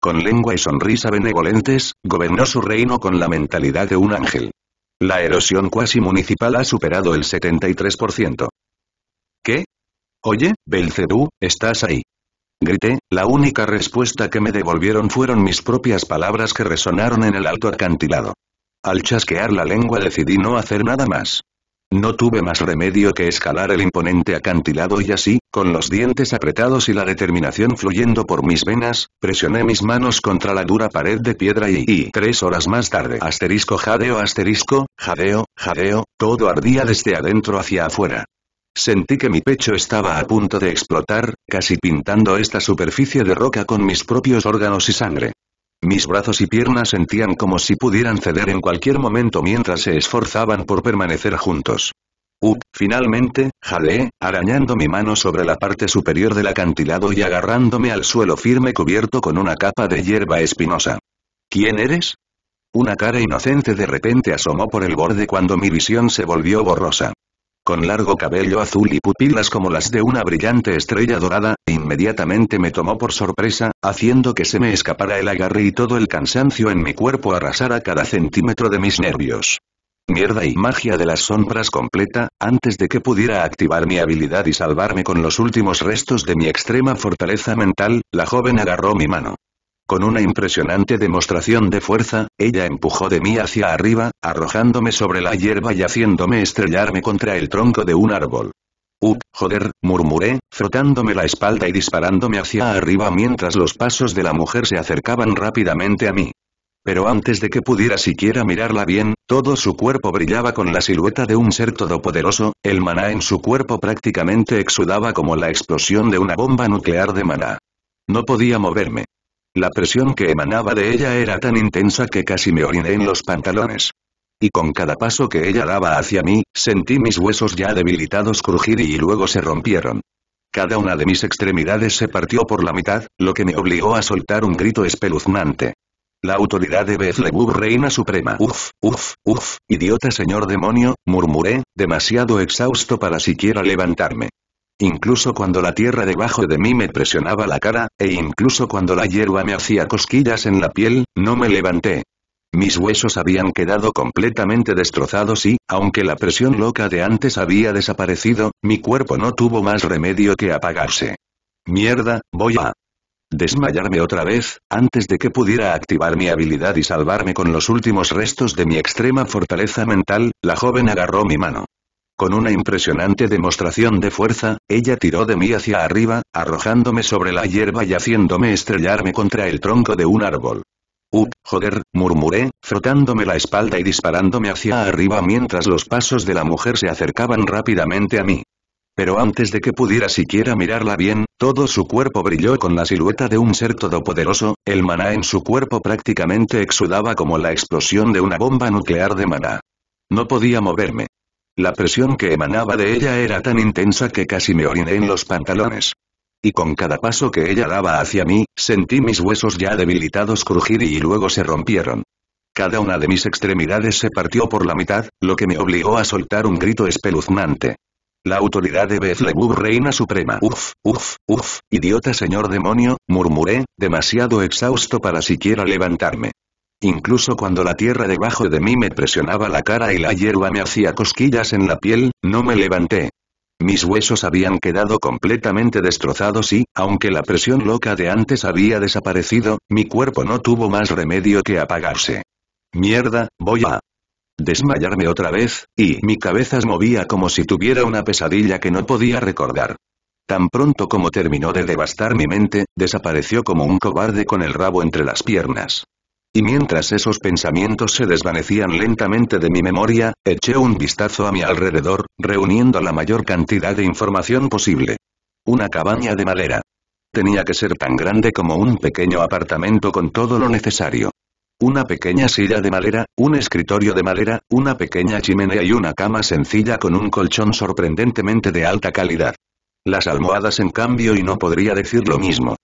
Con lengua y sonrisa benevolentes, gobernó su reino con la mentalidad de un ángel. La erosión cuasi municipal ha superado el 73%. ¿Qué? Oye, Belcebú, estás ahí. Grité, la única respuesta que me devolvieron fueron mis propias palabras que resonaron en el alto acantilado. Al chasquear la lengua decidí no hacer nada más. No tuve más remedio que escalar el imponente acantilado y así, con los dientes apretados y la determinación fluyendo por mis venas, presioné mis manos contra la dura pared de piedra y, y tres horas más tarde, asterisco jadeo asterisco, jadeo, jadeo, todo ardía desde adentro hacia afuera. Sentí que mi pecho estaba a punto de explotar, casi pintando esta superficie de roca con mis propios órganos y sangre. Mis brazos y piernas sentían como si pudieran ceder en cualquier momento mientras se esforzaban por permanecer juntos. Up, finalmente, jalé, arañando mi mano sobre la parte superior del acantilado y agarrándome al suelo firme cubierto con una capa de hierba espinosa. ¿Quién eres? Una cara inocente de repente asomó por el borde cuando mi visión se volvió borrosa con largo cabello azul y pupilas como las de una brillante estrella dorada, inmediatamente me tomó por sorpresa, haciendo que se me escapara el agarre y todo el cansancio en mi cuerpo arrasara cada centímetro de mis nervios. Mierda y magia de las sombras completa, antes de que pudiera activar mi habilidad y salvarme con los últimos restos de mi extrema fortaleza mental, la joven agarró mi mano. Con una impresionante demostración de fuerza, ella empujó de mí hacia arriba, arrojándome sobre la hierba y haciéndome estrellarme contra el tronco de un árbol. Uh, joder, murmuré, frotándome la espalda y disparándome hacia arriba mientras los pasos de la mujer se acercaban rápidamente a mí. Pero antes de que pudiera siquiera mirarla bien, todo su cuerpo brillaba con la silueta de un ser todopoderoso, el maná en su cuerpo prácticamente exudaba como la explosión de una bomba nuclear de maná. No podía moverme. La presión que emanaba de ella era tan intensa que casi me oriné en los pantalones. Y con cada paso que ella daba hacia mí, sentí mis huesos ya debilitados crujir y luego se rompieron. Cada una de mis extremidades se partió por la mitad, lo que me obligó a soltar un grito espeluznante. La autoridad de Bethlehem, reina suprema. Uf, uf, uf, idiota señor demonio, murmuré, demasiado exhausto para siquiera levantarme. Incluso cuando la tierra debajo de mí me presionaba la cara, e incluso cuando la hierba me hacía cosquillas en la piel, no me levanté. Mis huesos habían quedado completamente destrozados y, aunque la presión loca de antes había desaparecido, mi cuerpo no tuvo más remedio que apagarse. Mierda, voy a desmayarme otra vez, antes de que pudiera activar mi habilidad y salvarme con los últimos restos de mi extrema fortaleza mental, la joven agarró mi mano. Con una impresionante demostración de fuerza, ella tiró de mí hacia arriba, arrojándome sobre la hierba y haciéndome estrellarme contra el tronco de un árbol. ¡Uh, joder! murmuré, frotándome la espalda y disparándome hacia arriba mientras los pasos de la mujer se acercaban rápidamente a mí. Pero antes de que pudiera siquiera mirarla bien, todo su cuerpo brilló con la silueta de un ser todopoderoso, el maná en su cuerpo prácticamente exudaba como la explosión de una bomba nuclear de maná. No podía moverme. La presión que emanaba de ella era tan intensa que casi me oriné en los pantalones. Y con cada paso que ella daba hacia mí, sentí mis huesos ya debilitados crujir y luego se rompieron. Cada una de mis extremidades se partió por la mitad, lo que me obligó a soltar un grito espeluznante. La autoridad de Bethlehem, reina suprema. Uf, uf, uf, idiota señor demonio, murmuré, demasiado exhausto para siquiera levantarme. Incluso cuando la tierra debajo de mí me presionaba la cara y la hierba me hacía cosquillas en la piel, no me levanté. Mis huesos habían quedado completamente destrozados y, aunque la presión loca de antes había desaparecido, mi cuerpo no tuvo más remedio que apagarse. Mierda, voy a desmayarme otra vez, y mi cabeza se movía como si tuviera una pesadilla que no podía recordar. Tan pronto como terminó de devastar mi mente, desapareció como un cobarde con el rabo entre las piernas y mientras esos pensamientos se desvanecían lentamente de mi memoria, eché un vistazo a mi alrededor, reuniendo la mayor cantidad de información posible. Una cabaña de madera. Tenía que ser tan grande como un pequeño apartamento con todo lo necesario. Una pequeña silla de madera, un escritorio de madera, una pequeña chimenea y una cama sencilla con un colchón sorprendentemente de alta calidad. Las almohadas en cambio y no podría decir lo mismo.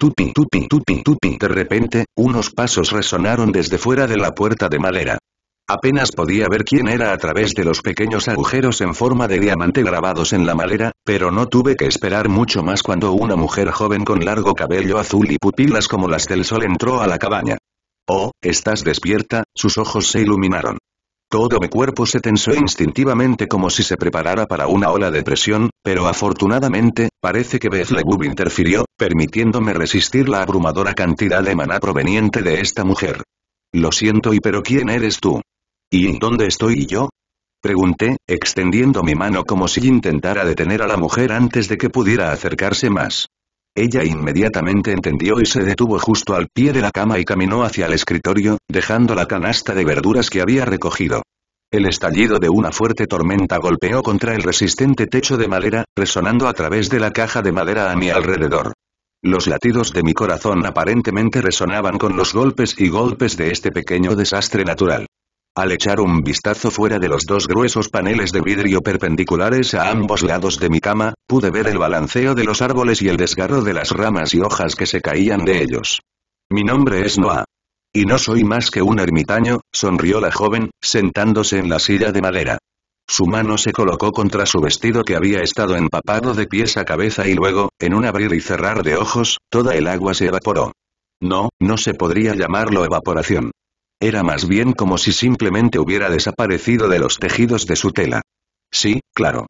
Tupi, tupi, tupi, tupi. De repente, unos pasos resonaron desde fuera de la puerta de madera. Apenas podía ver quién era a través de los pequeños agujeros en forma de diamante grabados en la madera, pero no tuve que esperar mucho más cuando una mujer joven con largo cabello azul y pupilas como las del sol entró a la cabaña. Oh, estás despierta, sus ojos se iluminaron. Todo mi cuerpo se tensó instintivamente como si se preparara para una ola de presión, pero afortunadamente, parece que Bethlehem interfirió, permitiéndome resistir la abrumadora cantidad de maná proveniente de esta mujer. Lo siento y pero ¿quién eres tú? ¿Y dónde estoy yo? Pregunté, extendiendo mi mano como si intentara detener a la mujer antes de que pudiera acercarse más. Ella inmediatamente entendió y se detuvo justo al pie de la cama y caminó hacia el escritorio, dejando la canasta de verduras que había recogido. El estallido de una fuerte tormenta golpeó contra el resistente techo de madera, resonando a través de la caja de madera a mi alrededor. Los latidos de mi corazón aparentemente resonaban con los golpes y golpes de este pequeño desastre natural. Al echar un vistazo fuera de los dos gruesos paneles de vidrio perpendiculares a ambos lados de mi cama, pude ver el balanceo de los árboles y el desgarro de las ramas y hojas que se caían de ellos. Mi nombre es Noah. Y no soy más que un ermitaño, sonrió la joven, sentándose en la silla de madera. Su mano se colocó contra su vestido que había estado empapado de pies a cabeza y luego, en un abrir y cerrar de ojos, toda el agua se evaporó. No, no se podría llamarlo evaporación. Era más bien como si simplemente hubiera desaparecido de los tejidos de su tela. Sí, claro.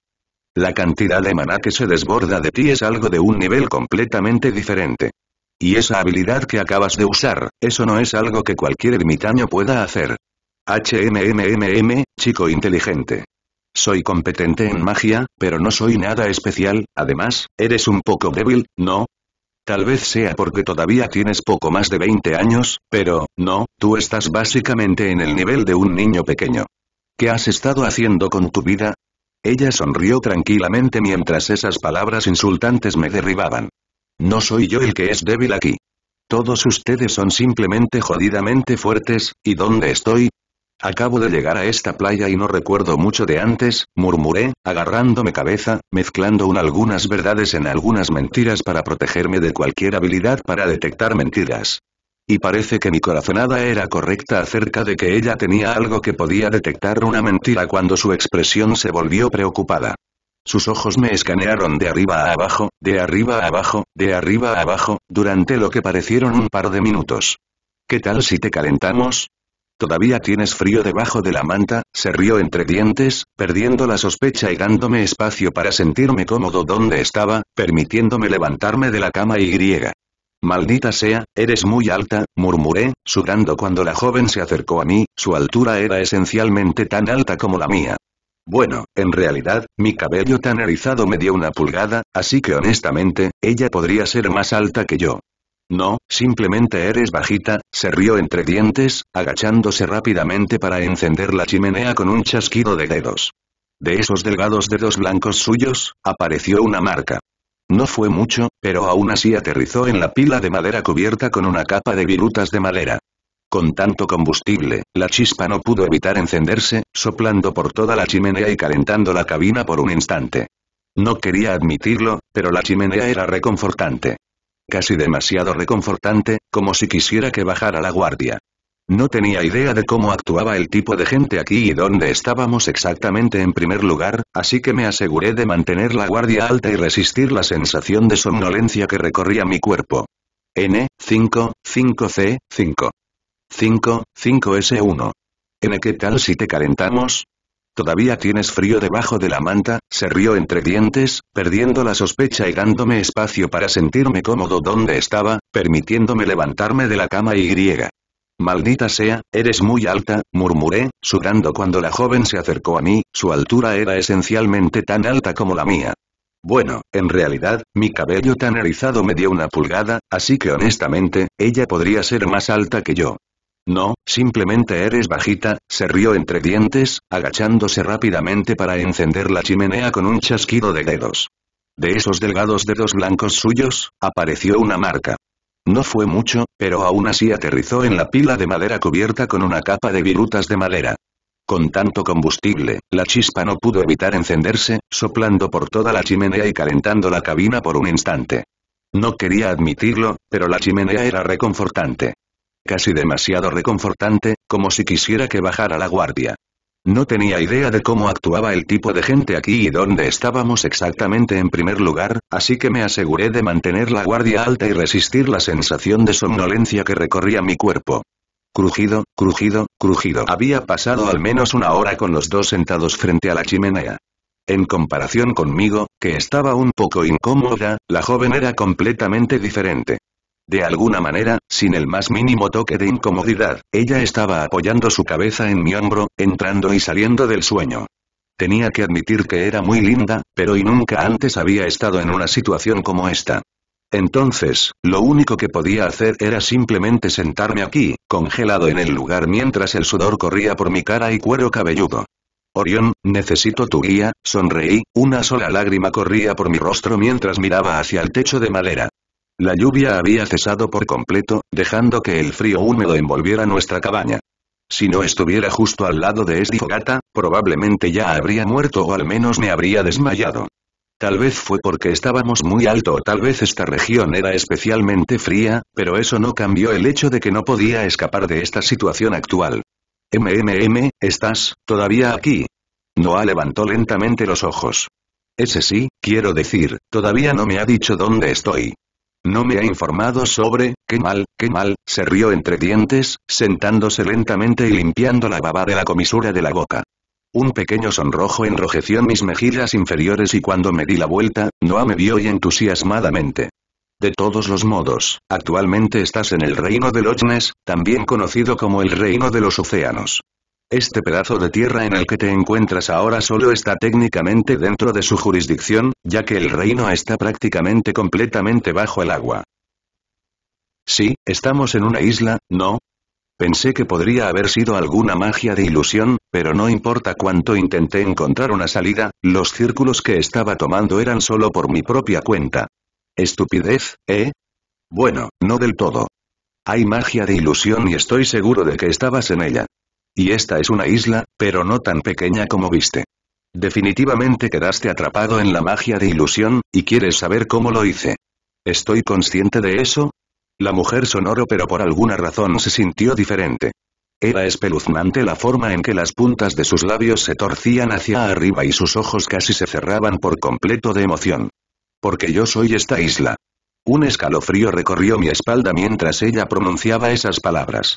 La cantidad de maná que se desborda de ti es algo de un nivel completamente diferente. Y esa habilidad que acabas de usar, eso no es algo que cualquier ermitaño pueda hacer. HMMMM, chico inteligente. Soy competente en magia, pero no soy nada especial, además, eres un poco débil, ¿no? Tal vez sea porque todavía tienes poco más de 20 años, pero, no, tú estás básicamente en el nivel de un niño pequeño. ¿Qué has estado haciendo con tu vida? Ella sonrió tranquilamente mientras esas palabras insultantes me derribaban. No soy yo el que es débil aquí. Todos ustedes son simplemente jodidamente fuertes, ¿y dónde estoy? Acabo de llegar a esta playa y no recuerdo mucho de antes, murmuré, agarrándome cabeza, mezclando un algunas verdades en algunas mentiras para protegerme de cualquier habilidad para detectar mentiras. Y parece que mi corazonada era correcta acerca de que ella tenía algo que podía detectar una mentira cuando su expresión se volvió preocupada. Sus ojos me escanearon de arriba a abajo, de arriba a abajo, de arriba a abajo, durante lo que parecieron un par de minutos. ¿Qué tal si te calentamos? Todavía tienes frío debajo de la manta, se rió entre dientes, perdiendo la sospecha y dándome espacio para sentirme cómodo donde estaba, permitiéndome levantarme de la cama y Maldita sea, eres muy alta, murmuré, sudando cuando la joven se acercó a mí, su altura era esencialmente tan alta como la mía. Bueno, en realidad, mi cabello tan erizado me dio una pulgada, así que honestamente, ella podría ser más alta que yo. No, simplemente eres bajita, se rió entre dientes, agachándose rápidamente para encender la chimenea con un chasquido de dedos. De esos delgados dedos blancos suyos, apareció una marca. No fue mucho, pero aún así aterrizó en la pila de madera cubierta con una capa de virutas de madera. Con tanto combustible, la chispa no pudo evitar encenderse, soplando por toda la chimenea y calentando la cabina por un instante. No quería admitirlo, pero la chimenea era reconfortante casi demasiado reconfortante, como si quisiera que bajara la guardia. No tenía idea de cómo actuaba el tipo de gente aquí y dónde estábamos exactamente en primer lugar, así que me aseguré de mantener la guardia alta y resistir la sensación de somnolencia que recorría mi cuerpo. N, 5, 5C, 5. 5, 5S1. ¿En qué tal si te calentamos? ¿Todavía tienes frío debajo de la manta? Se rió entre dientes, perdiendo la sospecha y dándome espacio para sentirme cómodo donde estaba, permitiéndome levantarme de la cama y griega. Maldita sea, eres muy alta, murmuré, sudando cuando la joven se acercó a mí, su altura era esencialmente tan alta como la mía. Bueno, en realidad, mi cabello tan erizado me dio una pulgada, así que honestamente, ella podría ser más alta que yo. No, simplemente eres bajita, se rió entre dientes, agachándose rápidamente para encender la chimenea con un chasquido de dedos. De esos delgados dedos blancos suyos, apareció una marca. No fue mucho, pero aún así aterrizó en la pila de madera cubierta con una capa de virutas de madera. Con tanto combustible, la chispa no pudo evitar encenderse, soplando por toda la chimenea y calentando la cabina por un instante. No quería admitirlo, pero la chimenea era reconfortante casi demasiado reconfortante, como si quisiera que bajara la guardia. No tenía idea de cómo actuaba el tipo de gente aquí y dónde estábamos exactamente en primer lugar, así que me aseguré de mantener la guardia alta y resistir la sensación de somnolencia que recorría mi cuerpo. Crujido, crujido, crujido. Había pasado al menos una hora con los dos sentados frente a la chimenea. En comparación conmigo, que estaba un poco incómoda, la joven era completamente diferente. De alguna manera, sin el más mínimo toque de incomodidad, ella estaba apoyando su cabeza en mi hombro, entrando y saliendo del sueño. Tenía que admitir que era muy linda, pero y nunca antes había estado en una situación como esta. Entonces, lo único que podía hacer era simplemente sentarme aquí, congelado en el lugar mientras el sudor corría por mi cara y cuero cabelludo. Orión, necesito tu guía, sonreí, una sola lágrima corría por mi rostro mientras miraba hacia el techo de madera. La lluvia había cesado por completo, dejando que el frío húmedo envolviera nuestra cabaña. Si no estuviera justo al lado de esta fogata, probablemente ya habría muerto o al menos me habría desmayado. Tal vez fue porque estábamos muy alto o tal vez esta región era especialmente fría, pero eso no cambió el hecho de que no podía escapar de esta situación actual. MMM, ¿estás todavía aquí? Noah levantó lentamente los ojos. Ese sí, quiero decir, todavía no me ha dicho dónde estoy. No me ha informado sobre, qué mal, qué mal, se rió entre dientes, sentándose lentamente y limpiando la baba de la comisura de la boca. Un pequeño sonrojo enrojeció mis mejillas inferiores y cuando me di la vuelta, Noah me vio y entusiasmadamente. De todos los modos, actualmente estás en el reino de Lochnes, también conocido como el reino de los océanos. Este pedazo de tierra en el que te encuentras ahora solo está técnicamente dentro de su jurisdicción, ya que el reino está prácticamente completamente bajo el agua. Sí, estamos en una isla, ¿no? Pensé que podría haber sido alguna magia de ilusión, pero no importa cuánto intenté encontrar una salida, los círculos que estaba tomando eran solo por mi propia cuenta. Estupidez, ¿eh? Bueno, no del todo. Hay magia de ilusión y estoy seguro de que estabas en ella. Y esta es una isla, pero no tan pequeña como viste. Definitivamente quedaste atrapado en la magia de ilusión, y quieres saber cómo lo hice. ¿Estoy consciente de eso? La mujer sonoro pero por alguna razón se sintió diferente. Era espeluznante la forma en que las puntas de sus labios se torcían hacia arriba y sus ojos casi se cerraban por completo de emoción. Porque yo soy esta isla. Un escalofrío recorrió mi espalda mientras ella pronunciaba esas palabras.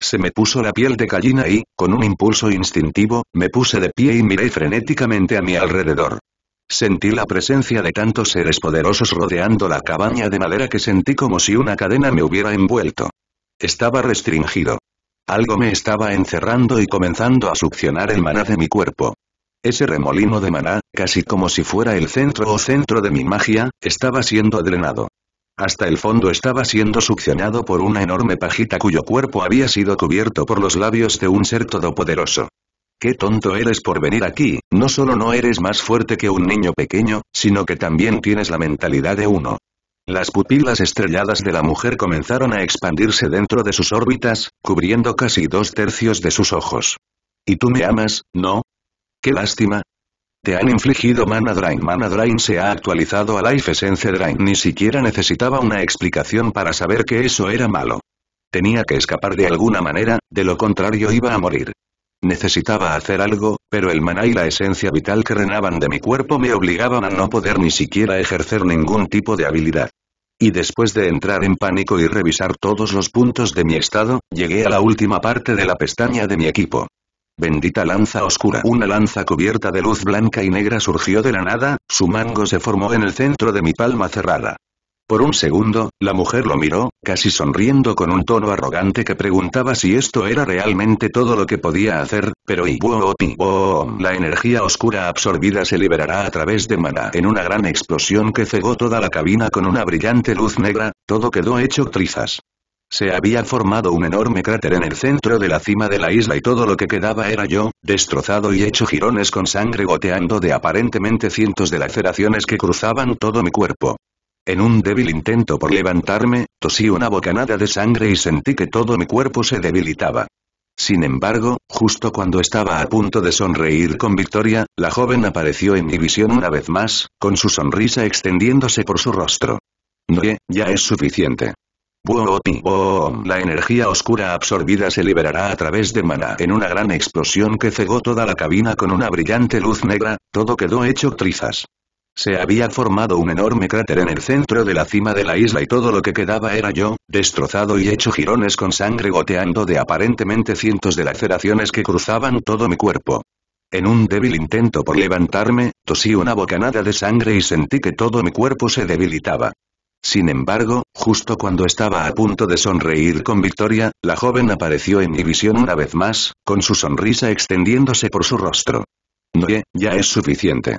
Se me puso la piel de gallina y, con un impulso instintivo, me puse de pie y miré frenéticamente a mi alrededor. Sentí la presencia de tantos seres poderosos rodeando la cabaña de madera que sentí como si una cadena me hubiera envuelto. Estaba restringido. Algo me estaba encerrando y comenzando a succionar el maná de mi cuerpo. Ese remolino de maná, casi como si fuera el centro o centro de mi magia, estaba siendo drenado. Hasta el fondo estaba siendo succionado por una enorme pajita cuyo cuerpo había sido cubierto por los labios de un ser todopoderoso. Qué tonto eres por venir aquí, no solo no eres más fuerte que un niño pequeño, sino que también tienes la mentalidad de uno. Las pupilas estrelladas de la mujer comenzaron a expandirse dentro de sus órbitas, cubriendo casi dos tercios de sus ojos. ¿Y tú me amas, no? Qué lástima, te han infligido Mana Drain. Mana Drain se ha actualizado a Life Essence Drain. Ni siquiera necesitaba una explicación para saber que eso era malo. Tenía que escapar de alguna manera, de lo contrario iba a morir. Necesitaba hacer algo, pero el Mana y la esencia vital que renaban de mi cuerpo me obligaban a no poder ni siquiera ejercer ningún tipo de habilidad. Y después de entrar en pánico y revisar todos los puntos de mi estado, llegué a la última parte de la pestaña de mi equipo. Bendita lanza oscura. Una lanza cubierta de luz blanca y negra surgió de la nada, su mango se formó en el centro de mi palma cerrada. Por un segundo, la mujer lo miró, casi sonriendo con un tono arrogante que preguntaba si esto era realmente todo lo que podía hacer, pero y la energía oscura absorbida se liberará a través de mana en una gran explosión que cegó toda la cabina con una brillante luz negra, todo quedó hecho trizas. Se había formado un enorme cráter en el centro de la cima de la isla y todo lo que quedaba era yo, destrozado y hecho jirones con sangre goteando de aparentemente cientos de laceraciones que cruzaban todo mi cuerpo. En un débil intento por levantarme, tosí una bocanada de sangre y sentí que todo mi cuerpo se debilitaba. Sin embargo, justo cuando estaba a punto de sonreír con victoria, la joven apareció en mi visión una vez más, con su sonrisa extendiéndose por su rostro. Noé, ya es suficiente. La energía oscura absorbida se liberará a través de mana en una gran explosión que cegó toda la cabina con una brillante luz negra, todo quedó hecho trizas. Se había formado un enorme cráter en el centro de la cima de la isla y todo lo que quedaba era yo, destrozado y hecho jirones con sangre goteando de aparentemente cientos de laceraciones que cruzaban todo mi cuerpo. En un débil intento por levantarme, tosí una bocanada de sangre y sentí que todo mi cuerpo se debilitaba. Sin embargo, justo cuando estaba a punto de sonreír con victoria, la joven apareció en mi visión una vez más, con su sonrisa extendiéndose por su rostro. Noé, eh, ya es suficiente.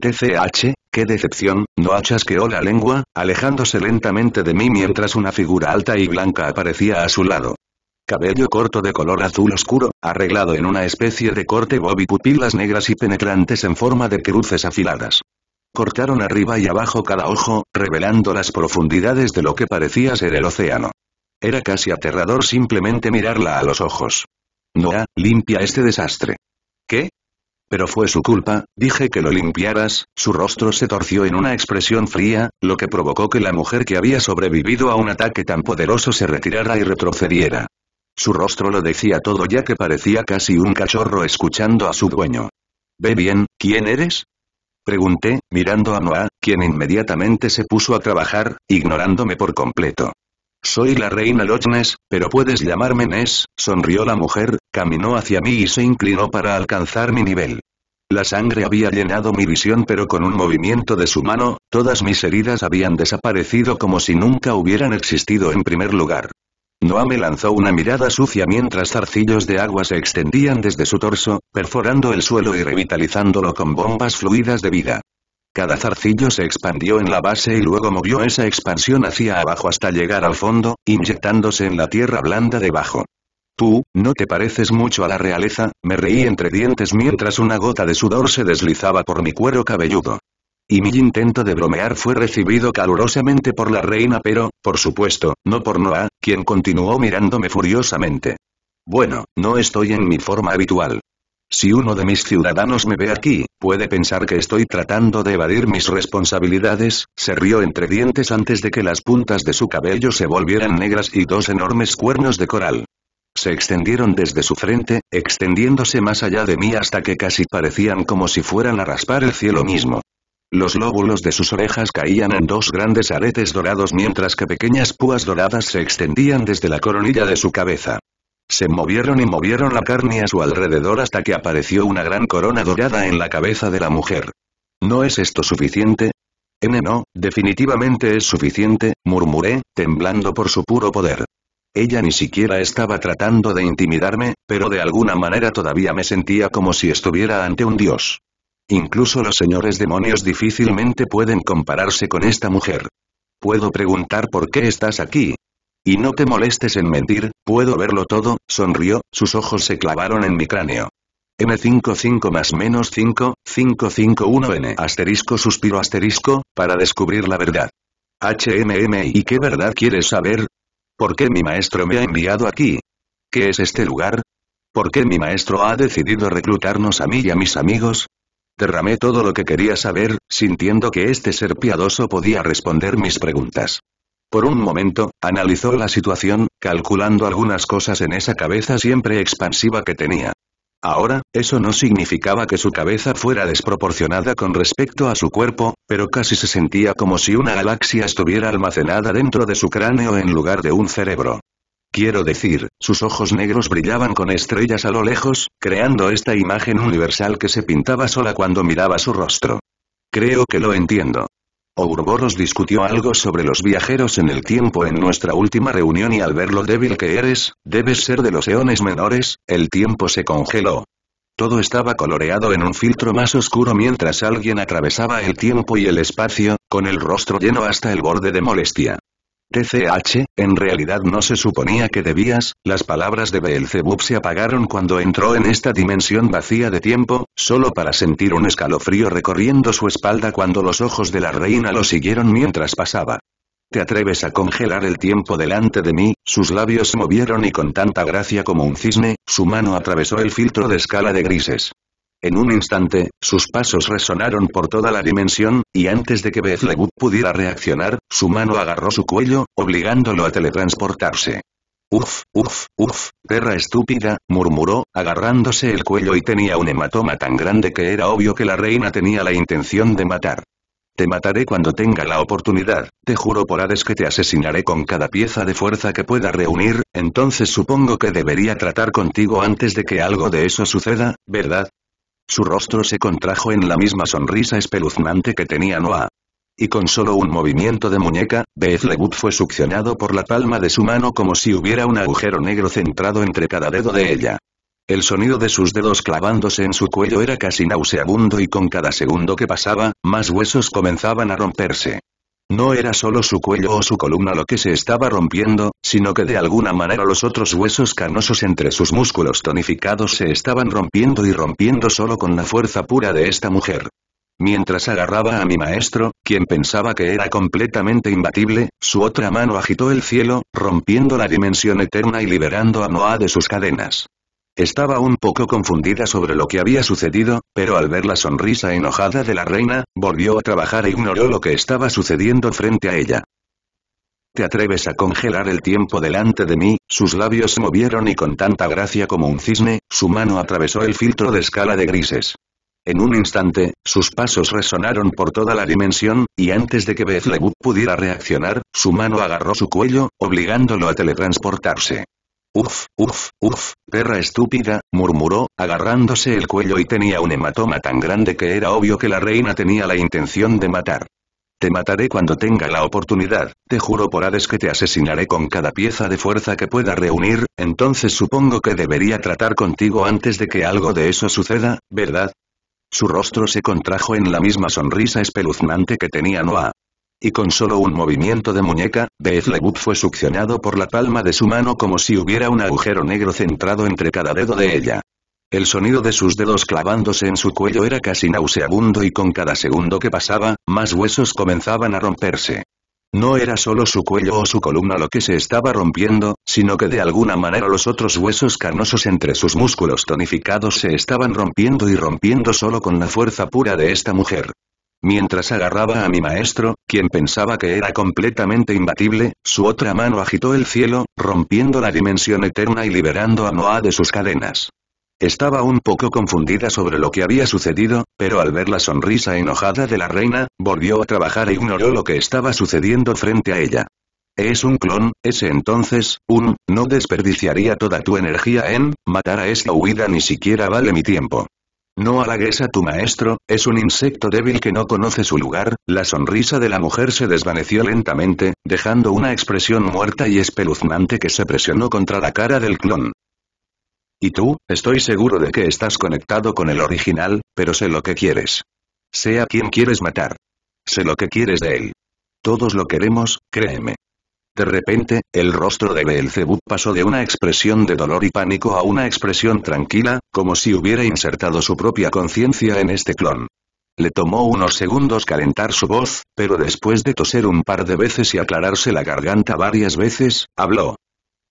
TCH, qué decepción, no achasqueó la lengua, alejándose lentamente de mí mientras una figura alta y blanca aparecía a su lado. Cabello corto de color azul oscuro, arreglado en una especie de corte bob y pupilas negras y penetrantes en forma de cruces afiladas. Cortaron arriba y abajo cada ojo, revelando las profundidades de lo que parecía ser el océano. Era casi aterrador simplemente mirarla a los ojos. Noah, limpia este desastre. ¿Qué? Pero fue su culpa, dije que lo limpiaras, su rostro se torció en una expresión fría, lo que provocó que la mujer que había sobrevivido a un ataque tan poderoso se retirara y retrocediera. Su rostro lo decía todo ya que parecía casi un cachorro escuchando a su dueño. Ve bien, ¿quién eres? Pregunté, mirando a Noah, quien inmediatamente se puso a trabajar, ignorándome por completo. Soy la reina Lochnes, pero puedes llamarme Ness, sonrió la mujer, caminó hacia mí y se inclinó para alcanzar mi nivel. La sangre había llenado mi visión pero con un movimiento de su mano, todas mis heridas habían desaparecido como si nunca hubieran existido en primer lugar me lanzó una mirada sucia mientras zarcillos de agua se extendían desde su torso, perforando el suelo y revitalizándolo con bombas fluidas de vida. Cada zarcillo se expandió en la base y luego movió esa expansión hacia abajo hasta llegar al fondo, inyectándose en la tierra blanda debajo. Tú, no te pareces mucho a la realeza, me reí entre dientes mientras una gota de sudor se deslizaba por mi cuero cabelludo y mi intento de bromear fue recibido calurosamente por la reina pero, por supuesto, no por Noah, quien continuó mirándome furiosamente. Bueno, no estoy en mi forma habitual. Si uno de mis ciudadanos me ve aquí, puede pensar que estoy tratando de evadir mis responsabilidades, se rió entre dientes antes de que las puntas de su cabello se volvieran negras y dos enormes cuernos de coral se extendieron desde su frente, extendiéndose más allá de mí hasta que casi parecían como si fueran a raspar el cielo mismo. Los lóbulos de sus orejas caían en dos grandes aretes dorados mientras que pequeñas púas doradas se extendían desde la coronilla de su cabeza. Se movieron y movieron la carne a su alrededor hasta que apareció una gran corona dorada en la cabeza de la mujer. ¿No es esto suficiente? N no, definitivamente es suficiente, murmuré, temblando por su puro poder. Ella ni siquiera estaba tratando de intimidarme, pero de alguna manera todavía me sentía como si estuviera ante un dios. Incluso los señores demonios difícilmente pueden compararse con esta mujer. Puedo preguntar por qué estás aquí. Y no te molestes en mentir, puedo verlo todo, sonrió, sus ojos se clavaron en mi cráneo. M55 más menos 5, 551N asterisco suspiro asterisco, para descubrir la verdad. HMM ¿y qué verdad quieres saber? ¿Por qué mi maestro me ha enviado aquí? ¿Qué es este lugar? ¿Por qué mi maestro ha decidido reclutarnos a mí y a mis amigos? Derramé todo lo que quería saber, sintiendo que este ser piadoso podía responder mis preguntas. Por un momento, analizó la situación, calculando algunas cosas en esa cabeza siempre expansiva que tenía. Ahora, eso no significaba que su cabeza fuera desproporcionada con respecto a su cuerpo, pero casi se sentía como si una galaxia estuviera almacenada dentro de su cráneo en lugar de un cerebro. Quiero decir, sus ojos negros brillaban con estrellas a lo lejos, creando esta imagen universal que se pintaba sola cuando miraba su rostro. Creo que lo entiendo. Ourboros discutió algo sobre los viajeros en el tiempo en nuestra última reunión y al ver lo débil que eres, debes ser de los eones menores, el tiempo se congeló. Todo estaba coloreado en un filtro más oscuro mientras alguien atravesaba el tiempo y el espacio, con el rostro lleno hasta el borde de molestia. TCH, en realidad no se suponía que debías, las palabras de Beelzebub se apagaron cuando entró en esta dimensión vacía de tiempo, solo para sentir un escalofrío recorriendo su espalda cuando los ojos de la reina lo siguieron mientras pasaba. ¿Te atreves a congelar el tiempo delante de mí? Sus labios se movieron y con tanta gracia como un cisne, su mano atravesó el filtro de escala de grises. En un instante, sus pasos resonaron por toda la dimensión, y antes de que Bethlehem pudiera reaccionar, su mano agarró su cuello, obligándolo a teletransportarse. Uf, uf, uf, perra estúpida, murmuró, agarrándose el cuello y tenía un hematoma tan grande que era obvio que la reina tenía la intención de matar. Te mataré cuando tenga la oportunidad, te juro por Hades que te asesinaré con cada pieza de fuerza que pueda reunir, entonces supongo que debería tratar contigo antes de que algo de eso suceda, ¿verdad? Su rostro se contrajo en la misma sonrisa espeluznante que tenía Noah. Y con solo un movimiento de muñeca, Bethlewood fue succionado por la palma de su mano como si hubiera un agujero negro centrado entre cada dedo de ella. El sonido de sus dedos clavándose en su cuello era casi nauseabundo y con cada segundo que pasaba, más huesos comenzaban a romperse. No era solo su cuello o su columna lo que se estaba rompiendo, sino que de alguna manera los otros huesos canosos entre sus músculos tonificados se estaban rompiendo y rompiendo solo con la fuerza pura de esta mujer. Mientras agarraba a mi maestro, quien pensaba que era completamente imbatible, su otra mano agitó el cielo, rompiendo la dimensión eterna y liberando a Noah de sus cadenas. Estaba un poco confundida sobre lo que había sucedido, pero al ver la sonrisa enojada de la reina, volvió a trabajar e ignoró lo que estaba sucediendo frente a ella. ¿Te atreves a congelar el tiempo delante de mí? Sus labios se movieron y con tanta gracia como un cisne, su mano atravesó el filtro de escala de grises. En un instante, sus pasos resonaron por toda la dimensión, y antes de que Bethlehem pudiera reaccionar, su mano agarró su cuello, obligándolo a teletransportarse. Uf, uf, uf, perra estúpida, murmuró, agarrándose el cuello y tenía un hematoma tan grande que era obvio que la reina tenía la intención de matar. Te mataré cuando tenga la oportunidad, te juro por Hades que te asesinaré con cada pieza de fuerza que pueda reunir, entonces supongo que debería tratar contigo antes de que algo de eso suceda, ¿verdad? Su rostro se contrajo en la misma sonrisa espeluznante que tenía Noah y con solo un movimiento de muñeca, Beelzebub fue succionado por la palma de su mano como si hubiera un agujero negro centrado entre cada dedo de ella. El sonido de sus dedos clavándose en su cuello era casi nauseabundo y con cada segundo que pasaba, más huesos comenzaban a romperse. No era solo su cuello o su columna lo que se estaba rompiendo, sino que de alguna manera los otros huesos carnosos entre sus músculos tonificados se estaban rompiendo y rompiendo solo con la fuerza pura de esta mujer. Mientras agarraba a mi maestro, quien pensaba que era completamente imbatible, su otra mano agitó el cielo, rompiendo la dimensión eterna y liberando a Noah de sus cadenas. Estaba un poco confundida sobre lo que había sucedido, pero al ver la sonrisa enojada de la reina, volvió a trabajar e ignoró lo que estaba sucediendo frente a ella. Es un clon, ese entonces, un, no desperdiciaría toda tu energía en, matar a esta huida ni siquiera vale mi tiempo. No halagues a tu maestro, es un insecto débil que no conoce su lugar, la sonrisa de la mujer se desvaneció lentamente, dejando una expresión muerta y espeluznante que se presionó contra la cara del clon. Y tú, estoy seguro de que estás conectado con el original, pero sé lo que quieres. Sé a quién quieres matar. Sé lo que quieres de él. Todos lo queremos, créeme. De repente, el rostro de Beelzebub pasó de una expresión de dolor y pánico a una expresión tranquila, como si hubiera insertado su propia conciencia en este clon. Le tomó unos segundos calentar su voz, pero después de toser un par de veces y aclararse la garganta varias veces, habló.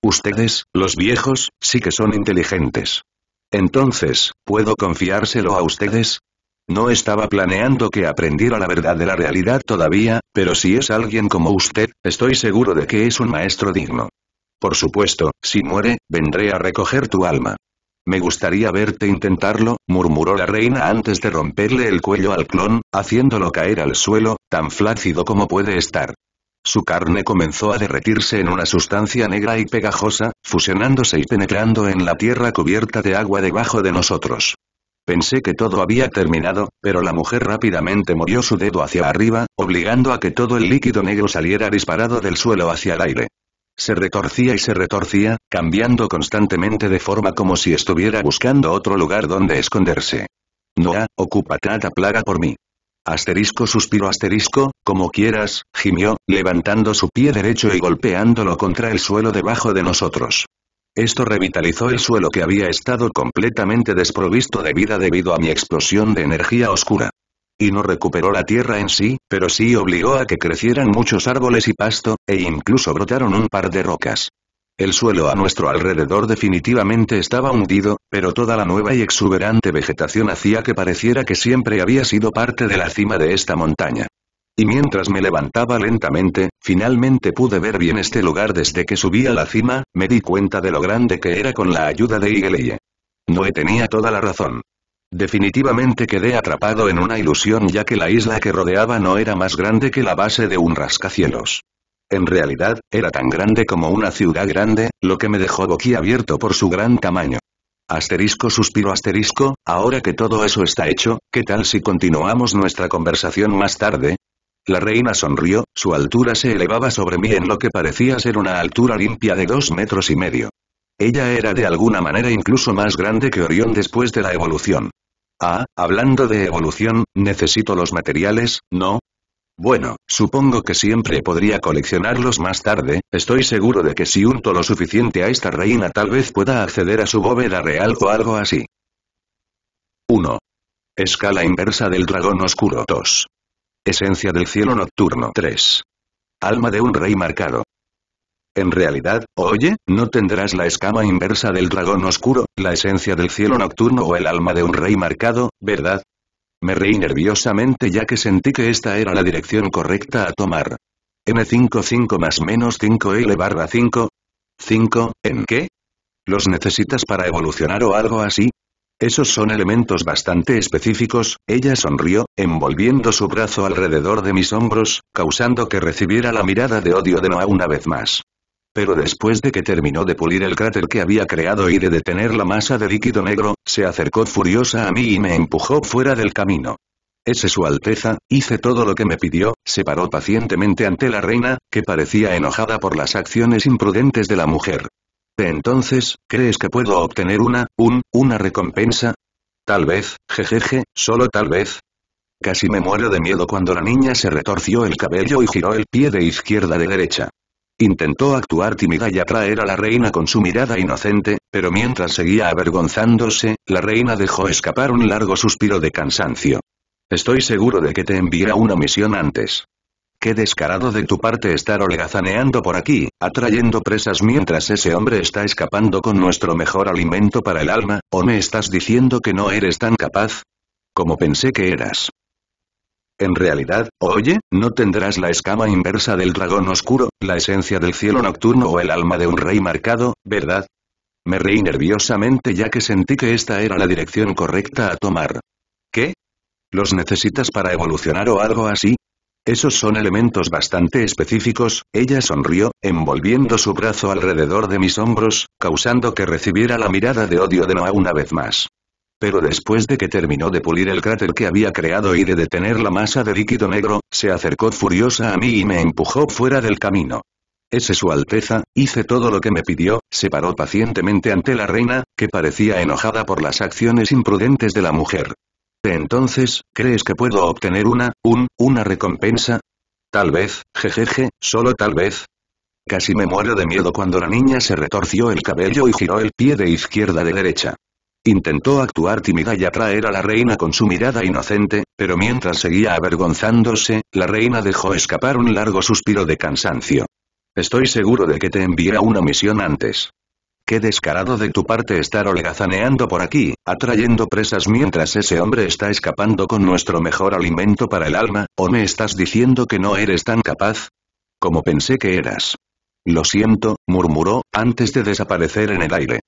Ustedes, los viejos, sí que son inteligentes. Entonces, ¿puedo confiárselo a ustedes? No estaba planeando que aprendiera la verdad de la realidad todavía, pero si es alguien como usted, estoy seguro de que es un maestro digno. Por supuesto, si muere, vendré a recoger tu alma. Me gustaría verte intentarlo, murmuró la reina antes de romperle el cuello al clon, haciéndolo caer al suelo, tan flácido como puede estar. Su carne comenzó a derretirse en una sustancia negra y pegajosa, fusionándose y penetrando en la tierra cubierta de agua debajo de nosotros. Pensé que todo había terminado, pero la mujer rápidamente movió su dedo hacia arriba, obligando a que todo el líquido negro saliera disparado del suelo hacia el aire. Se retorcía y se retorcía, cambiando constantemente de forma como si estuviera buscando otro lugar donde esconderse. Noah, ocupa cada plaga por mí. Asterisco suspiró asterisco, como quieras, gimió, levantando su pie derecho y golpeándolo contra el suelo debajo de nosotros. Esto revitalizó el suelo que había estado completamente desprovisto de vida debido a mi explosión de energía oscura. Y no recuperó la tierra en sí, pero sí obligó a que crecieran muchos árboles y pasto, e incluso brotaron un par de rocas. El suelo a nuestro alrededor definitivamente estaba hundido, pero toda la nueva y exuberante vegetación hacía que pareciera que siempre había sido parte de la cima de esta montaña. Y mientras me levantaba lentamente, finalmente pude ver bien este lugar desde que subí a la cima, me di cuenta de lo grande que era con la ayuda de Igeleye. Noé tenía toda la razón. Definitivamente quedé atrapado en una ilusión ya que la isla que rodeaba no era más grande que la base de un rascacielos. En realidad, era tan grande como una ciudad grande, lo que me dejó boquiabierto por su gran tamaño. Asterisco suspiro asterisco, ahora que todo eso está hecho, ¿qué tal si continuamos nuestra conversación más tarde? La reina sonrió, su altura se elevaba sobre mí en lo que parecía ser una altura limpia de dos metros y medio. Ella era de alguna manera incluso más grande que Orión después de la evolución. Ah, hablando de evolución, necesito los materiales, ¿no? Bueno, supongo que siempre podría coleccionarlos más tarde, estoy seguro de que si unto lo suficiente a esta reina tal vez pueda acceder a su bóveda real o algo así. 1. Escala inversa del dragón oscuro 2. Esencia del cielo nocturno 3. Alma de un rey marcado. En realidad, oye, no tendrás la escama inversa del dragón oscuro, la esencia del cielo nocturno o el alma de un rey marcado, ¿verdad? Me reí nerviosamente ya que sentí que esta era la dirección correcta a tomar. N55 más menos 5L barra 5. 5, ¿en qué? ¿Los necesitas para evolucionar o algo así? Esos son elementos bastante específicos, ella sonrió, envolviendo su brazo alrededor de mis hombros, causando que recibiera la mirada de odio de Noah una vez más. Pero después de que terminó de pulir el cráter que había creado y de detener la masa de líquido negro, se acercó furiosa a mí y me empujó fuera del camino. Ese su alteza, hice todo lo que me pidió, se paró pacientemente ante la reina, que parecía enojada por las acciones imprudentes de la mujer. Entonces, ¿crees que puedo obtener una, un, una recompensa? Tal vez, jejeje, solo tal vez. Casi me muero de miedo cuando la niña se retorció el cabello y giró el pie de izquierda de derecha. Intentó actuar tímida y atraer a la reina con su mirada inocente, pero mientras seguía avergonzándose, la reina dejó escapar un largo suspiro de cansancio. Estoy seguro de que te enviará una misión antes. Qué descarado de tu parte estar holgazaneando por aquí, atrayendo presas mientras ese hombre está escapando con nuestro mejor alimento para el alma, o me estás diciendo que no eres tan capaz. Como pensé que eras. En realidad, oye, ¿no tendrás la escama inversa del dragón oscuro, la esencia del cielo nocturno o el alma de un rey marcado, verdad? Me reí nerviosamente ya que sentí que esta era la dirección correcta a tomar. ¿Qué? ¿Los necesitas para evolucionar o algo así? Esos son elementos bastante específicos, ella sonrió, envolviendo su brazo alrededor de mis hombros, causando que recibiera la mirada de odio de Noah una vez más. Pero después de que terminó de pulir el cráter que había creado y de detener la masa de líquido negro, se acercó furiosa a mí y me empujó fuera del camino. Ese su Alteza, hice todo lo que me pidió, se paró pacientemente ante la reina, que parecía enojada por las acciones imprudentes de la mujer. Entonces, ¿crees que puedo obtener una, un, una recompensa? Tal vez, jejeje, solo tal vez. Casi me muero de miedo cuando la niña se retorció el cabello y giró el pie de izquierda de derecha. Intentó actuar tímida y atraer a la reina con su mirada inocente, pero mientras seguía avergonzándose, la reina dejó escapar un largo suspiro de cansancio. Estoy seguro de que te envié una misión antes qué descarado de tu parte estar holgazaneando por aquí, atrayendo presas mientras ese hombre está escapando con nuestro mejor alimento para el alma, o me estás diciendo que no eres tan capaz? Como pensé que eras. Lo siento, murmuró, antes de desaparecer en el aire.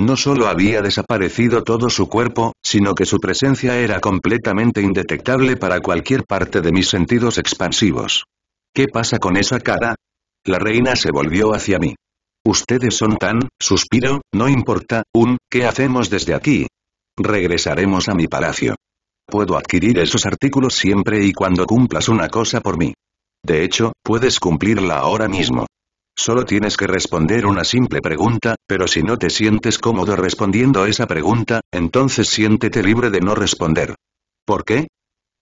No solo había desaparecido todo su cuerpo, sino que su presencia era completamente indetectable para cualquier parte de mis sentidos expansivos. ¿Qué pasa con esa cara? La reina se volvió hacia mí. Ustedes son tan, suspiro, no importa, un, ¿qué hacemos desde aquí? Regresaremos a mi palacio. Puedo adquirir esos artículos siempre y cuando cumplas una cosa por mí. De hecho, puedes cumplirla ahora mismo. Solo tienes que responder una simple pregunta, pero si no te sientes cómodo respondiendo esa pregunta, entonces siéntete libre de no responder. ¿Por qué?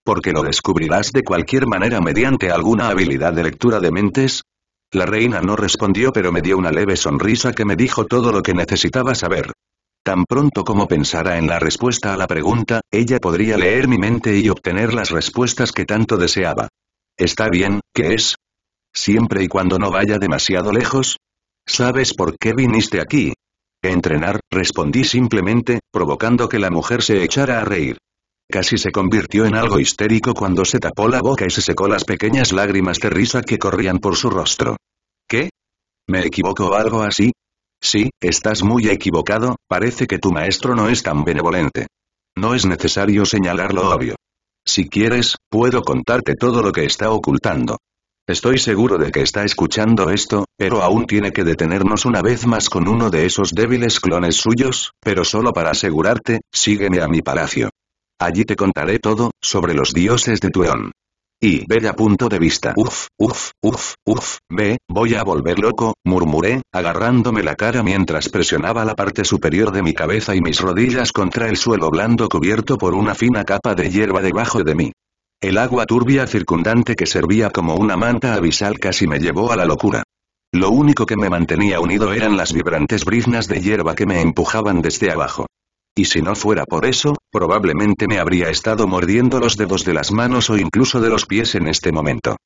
Porque lo descubrirás de cualquier manera mediante alguna habilidad de lectura de mentes, la reina no respondió pero me dio una leve sonrisa que me dijo todo lo que necesitaba saber. Tan pronto como pensara en la respuesta a la pregunta, ella podría leer mi mente y obtener las respuestas que tanto deseaba. Está bien, ¿qué es? Siempre y cuando no vaya demasiado lejos. ¿Sabes por qué viniste aquí? Entrenar, respondí simplemente, provocando que la mujer se echara a reír. Casi se convirtió en algo histérico cuando se tapó la boca y se secó las pequeñas lágrimas de risa que corrían por su rostro. ¿Qué? ¿Me equivoco algo así? Sí, estás muy equivocado, parece que tu maestro no es tan benevolente. No es necesario señalar lo obvio. Si quieres, puedo contarte todo lo que está ocultando. Estoy seguro de que está escuchando esto, pero aún tiene que detenernos una vez más con uno de esos débiles clones suyos, pero solo para asegurarte, sígueme a mi palacio. Allí te contaré todo, sobre los dioses de tuón Y bella punto de vista. Uf, uf, uf, uf, ve, voy a volver loco, murmuré, agarrándome la cara mientras presionaba la parte superior de mi cabeza y mis rodillas contra el suelo blando cubierto por una fina capa de hierba debajo de mí. El agua turbia circundante que servía como una manta abisal casi me llevó a la locura. Lo único que me mantenía unido eran las vibrantes briznas de hierba que me empujaban desde abajo y si no fuera por eso, probablemente me habría estado mordiendo los dedos de las manos o incluso de los pies en este momento.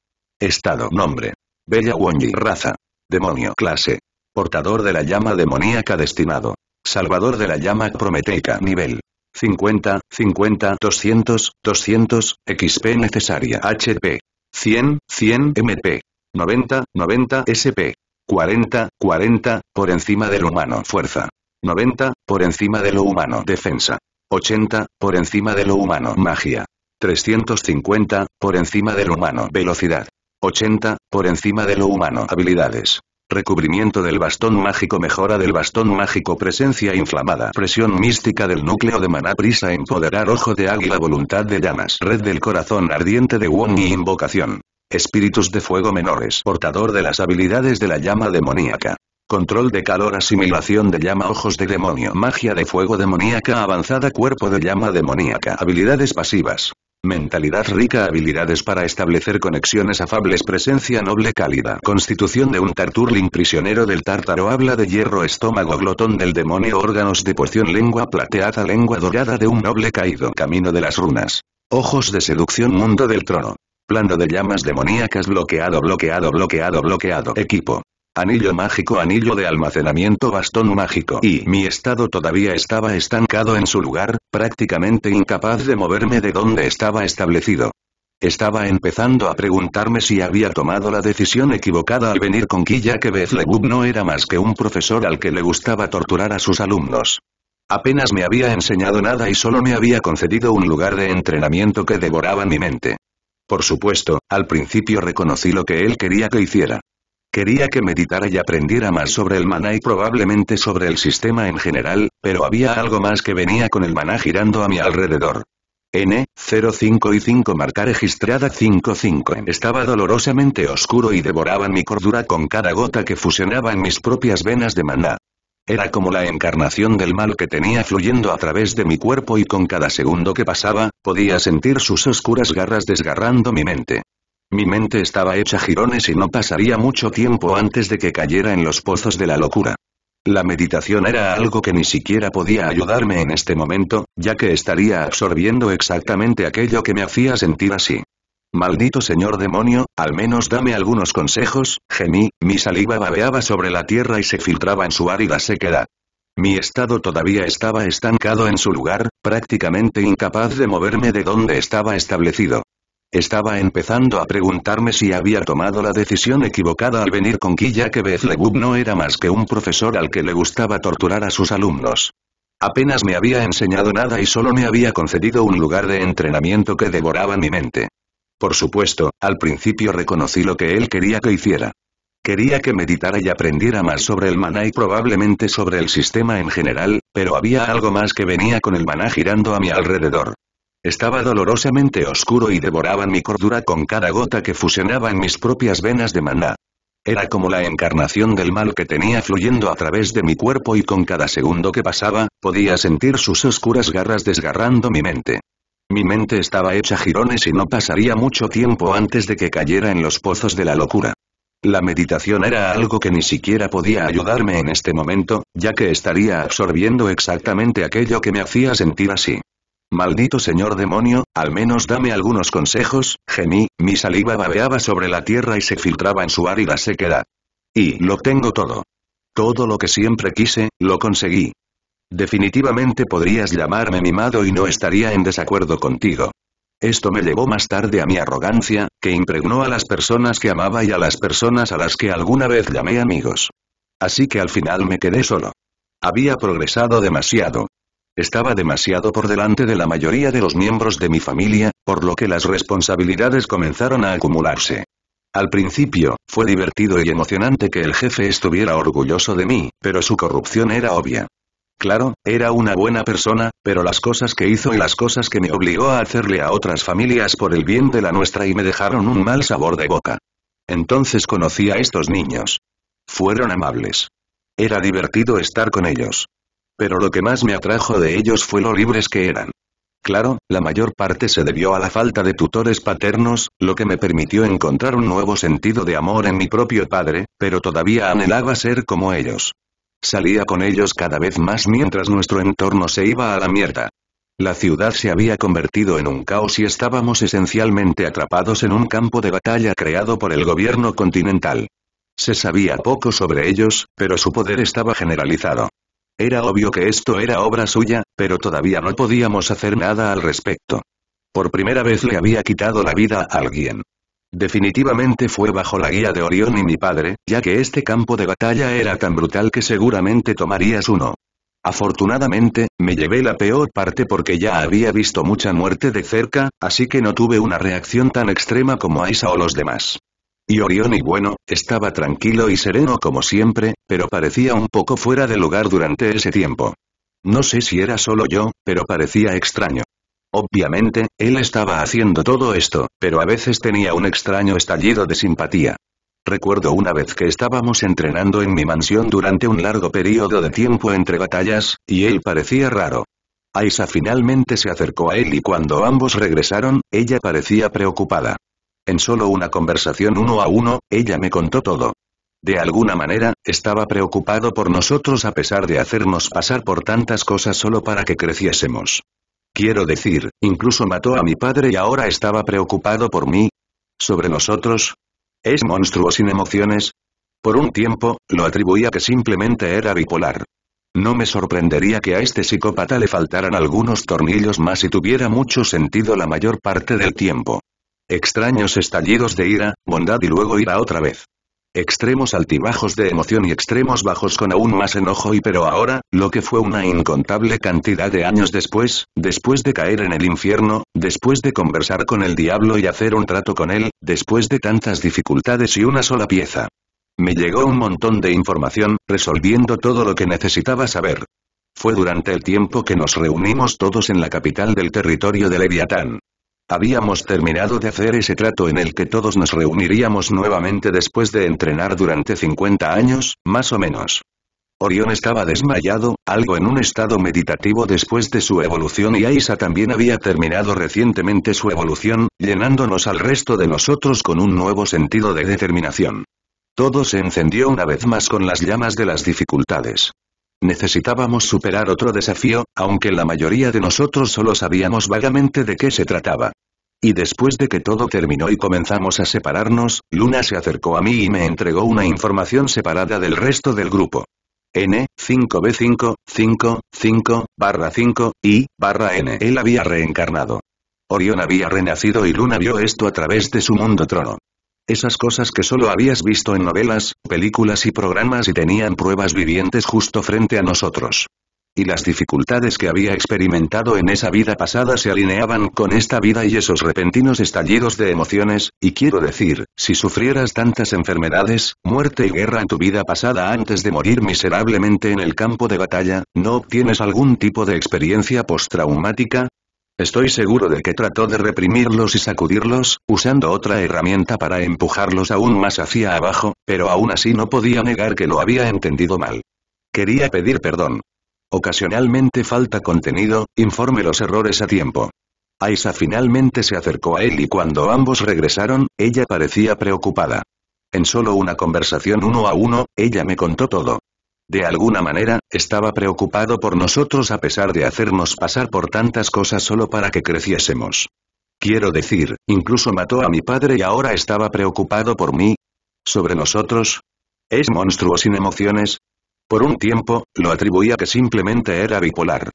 Estado Nombre. Bella Wonji Raza. Demonio Clase. Portador de la llama demoníaca destinado. Salvador de la llama prometeica Nivel. 50, 50, 200, 200, XP necesaria HP. 100, 100 MP. 90, 90 SP. 40, 40, por encima del humano fuerza. 90, por encima de lo humano defensa. 80, por encima de lo humano magia. 350, por encima de lo humano velocidad. 80, por encima de lo humano habilidades. Recubrimiento del bastón mágico Mejora del bastón mágico Presencia inflamada Presión mística del núcleo de maná Prisa empoderar Ojo de águila Voluntad de llamas Red del corazón ardiente de Wong y Invocación Espíritus de fuego menores Portador de las habilidades de la llama demoníaca control de calor asimilación de llama ojos de demonio magia de fuego demoníaca avanzada cuerpo de llama demoníaca habilidades pasivas. Mentalidad rica habilidades para establecer conexiones afables presencia noble cálida constitución de un tarturling prisionero del tártaro habla de hierro estómago glotón del demonio órganos de porción lengua plateada lengua dorada de un noble caído camino de las runas ojos de seducción mundo del trono plano de llamas demoníacas bloqueado bloqueado bloqueado bloqueado equipo Anillo mágico anillo de almacenamiento bastón mágico y mi estado todavía estaba estancado en su lugar, prácticamente incapaz de moverme de donde estaba establecido. Estaba empezando a preguntarme si había tomado la decisión equivocada al venir con Killa que Bezlebub no era más que un profesor al que le gustaba torturar a sus alumnos. Apenas me había enseñado nada y solo me había concedido un lugar de entrenamiento que devoraba mi mente. Por supuesto, al principio reconocí lo que él quería que hiciera. Quería que meditara y aprendiera más sobre el maná y probablemente sobre el sistema en general, pero había algo más que venía con el maná girando a mi alrededor. N, 05 y 5 marca registrada 55 estaba dolorosamente oscuro y devoraba mi cordura con cada gota que fusionaba en mis propias venas de maná. Era como la encarnación del mal que tenía fluyendo a través de mi cuerpo y con cada segundo que pasaba, podía sentir sus oscuras garras desgarrando mi mente. Mi mente estaba hecha jirones y no pasaría mucho tiempo antes de que cayera en los pozos de la locura. La meditación era algo que ni siquiera podía ayudarme en este momento, ya que estaría absorbiendo exactamente aquello que me hacía sentir así. Maldito señor demonio, al menos dame algunos consejos, gemí, mi saliva babeaba sobre la tierra y se filtraba en su árida sequedad. Mi estado todavía estaba estancado en su lugar, prácticamente incapaz de moverme de donde estaba establecido. Estaba empezando a preguntarme si había tomado la decisión equivocada al venir con Ki ya que Bezlebub no era más que un profesor al que le gustaba torturar a sus alumnos. Apenas me había enseñado nada y solo me había concedido un lugar de entrenamiento que devoraba mi mente. Por supuesto, al principio reconocí lo que él quería que hiciera. Quería que meditara y aprendiera más sobre el maná y probablemente sobre el sistema en general, pero había algo más que venía con el maná girando a mi alrededor. Estaba dolorosamente oscuro y devoraban mi cordura con cada gota que fusionaba en mis propias venas de maná. Era como la encarnación del mal que tenía fluyendo a través de mi cuerpo y con cada segundo que pasaba, podía sentir sus oscuras garras desgarrando mi mente. Mi mente estaba hecha jirones y no pasaría mucho tiempo antes de que cayera en los pozos de la locura. La meditación era algo que ni siquiera podía ayudarme en este momento, ya que estaría absorbiendo exactamente aquello que me hacía sentir así. Maldito señor demonio, al menos dame algunos consejos, gemí, mi saliva babeaba sobre la tierra y se filtraba en su árida sequedad. Y lo tengo todo. Todo lo que siempre quise, lo conseguí. Definitivamente podrías llamarme mimado y no estaría en desacuerdo contigo. Esto me llevó más tarde a mi arrogancia, que impregnó a las personas que amaba y a las personas a las que alguna vez llamé amigos. Así que al final me quedé solo. Había progresado demasiado, estaba demasiado por delante de la mayoría de los miembros de mi familia, por lo que las responsabilidades comenzaron a acumularse. Al principio, fue divertido y emocionante que el jefe estuviera orgulloso de mí, pero su corrupción era obvia. Claro, era una buena persona, pero las cosas que hizo y las cosas que me obligó a hacerle a otras familias por el bien de la nuestra y me dejaron un mal sabor de boca. Entonces conocí a estos niños. Fueron amables. Era divertido estar con ellos. Pero lo que más me atrajo de ellos fue lo libres que eran. Claro, la mayor parte se debió a la falta de tutores paternos, lo que me permitió encontrar un nuevo sentido de amor en mi propio padre, pero todavía anhelaba ser como ellos. Salía con ellos cada vez más mientras nuestro entorno se iba a la mierda. La ciudad se había convertido en un caos y estábamos esencialmente atrapados en un campo de batalla creado por el gobierno continental. Se sabía poco sobre ellos, pero su poder estaba generalizado. Era obvio que esto era obra suya, pero todavía no podíamos hacer nada al respecto. Por primera vez le había quitado la vida a alguien. Definitivamente fue bajo la guía de Orión y mi padre, ya que este campo de batalla era tan brutal que seguramente tomarías uno. Afortunadamente, me llevé la peor parte porque ya había visto mucha muerte de cerca, así que no tuve una reacción tan extrema como Aisa o los demás. Y Orión y bueno, estaba tranquilo y sereno como siempre, pero parecía un poco fuera de lugar durante ese tiempo. No sé si era solo yo, pero parecía extraño. Obviamente, él estaba haciendo todo esto, pero a veces tenía un extraño estallido de simpatía. Recuerdo una vez que estábamos entrenando en mi mansión durante un largo periodo de tiempo entre batallas, y él parecía raro. Aisa finalmente se acercó a él y cuando ambos regresaron, ella parecía preocupada. En solo una conversación uno a uno, ella me contó todo. De alguna manera, estaba preocupado por nosotros a pesar de hacernos pasar por tantas cosas solo para que creciésemos. Quiero decir, incluso mató a mi padre y ahora estaba preocupado por mí. ¿Sobre nosotros? ¿Es monstruo sin emociones? Por un tiempo, lo atribuía que simplemente era bipolar. No me sorprendería que a este psicópata le faltaran algunos tornillos más y tuviera mucho sentido la mayor parte del tiempo. Extraños estallidos de ira, bondad y luego ira otra vez. Extremos altibajos de emoción y extremos bajos con aún más enojo y pero ahora, lo que fue una incontable cantidad de años después, después de caer en el infierno, después de conversar con el diablo y hacer un trato con él, después de tantas dificultades y una sola pieza. Me llegó un montón de información, resolviendo todo lo que necesitaba saber. Fue durante el tiempo que nos reunimos todos en la capital del territorio de Leviatán. Habíamos terminado de hacer ese trato en el que todos nos reuniríamos nuevamente después de entrenar durante 50 años, más o menos. Orión estaba desmayado, algo en un estado meditativo después de su evolución y Aisa también había terminado recientemente su evolución, llenándonos al resto de nosotros con un nuevo sentido de determinación. Todo se encendió una vez más con las llamas de las dificultades. Necesitábamos superar otro desafío, aunque la mayoría de nosotros solo sabíamos vagamente de qué se trataba. Y después de que todo terminó y comenzamos a separarnos, Luna se acercó a mí y me entregó una información separada del resto del grupo. N, 5B5, 5, 5, barra 5, y, barra N. Él había reencarnado. Orión había renacido y Luna vio esto a través de su mundo trono. Esas cosas que solo habías visto en novelas, películas y programas y tenían pruebas vivientes justo frente a nosotros. Y las dificultades que había experimentado en esa vida pasada se alineaban con esta vida y esos repentinos estallidos de emociones, y quiero decir, si sufrieras tantas enfermedades, muerte y guerra en tu vida pasada antes de morir miserablemente en el campo de batalla, ¿no obtienes algún tipo de experiencia postraumática? Estoy seguro de que trató de reprimirlos y sacudirlos, usando otra herramienta para empujarlos aún más hacia abajo, pero aún así no podía negar que lo había entendido mal. Quería pedir perdón. Ocasionalmente falta contenido, informe los errores a tiempo. Aisa finalmente se acercó a él y cuando ambos regresaron, ella parecía preocupada. En solo una conversación uno a uno, ella me contó todo. De alguna manera, estaba preocupado por nosotros a pesar de hacernos pasar por tantas cosas solo para que creciésemos. Quiero decir, incluso mató a mi padre y ahora estaba preocupado por mí. ¿Sobre nosotros? ¿Es monstruo sin emociones? Por un tiempo, lo atribuía que simplemente era bipolar.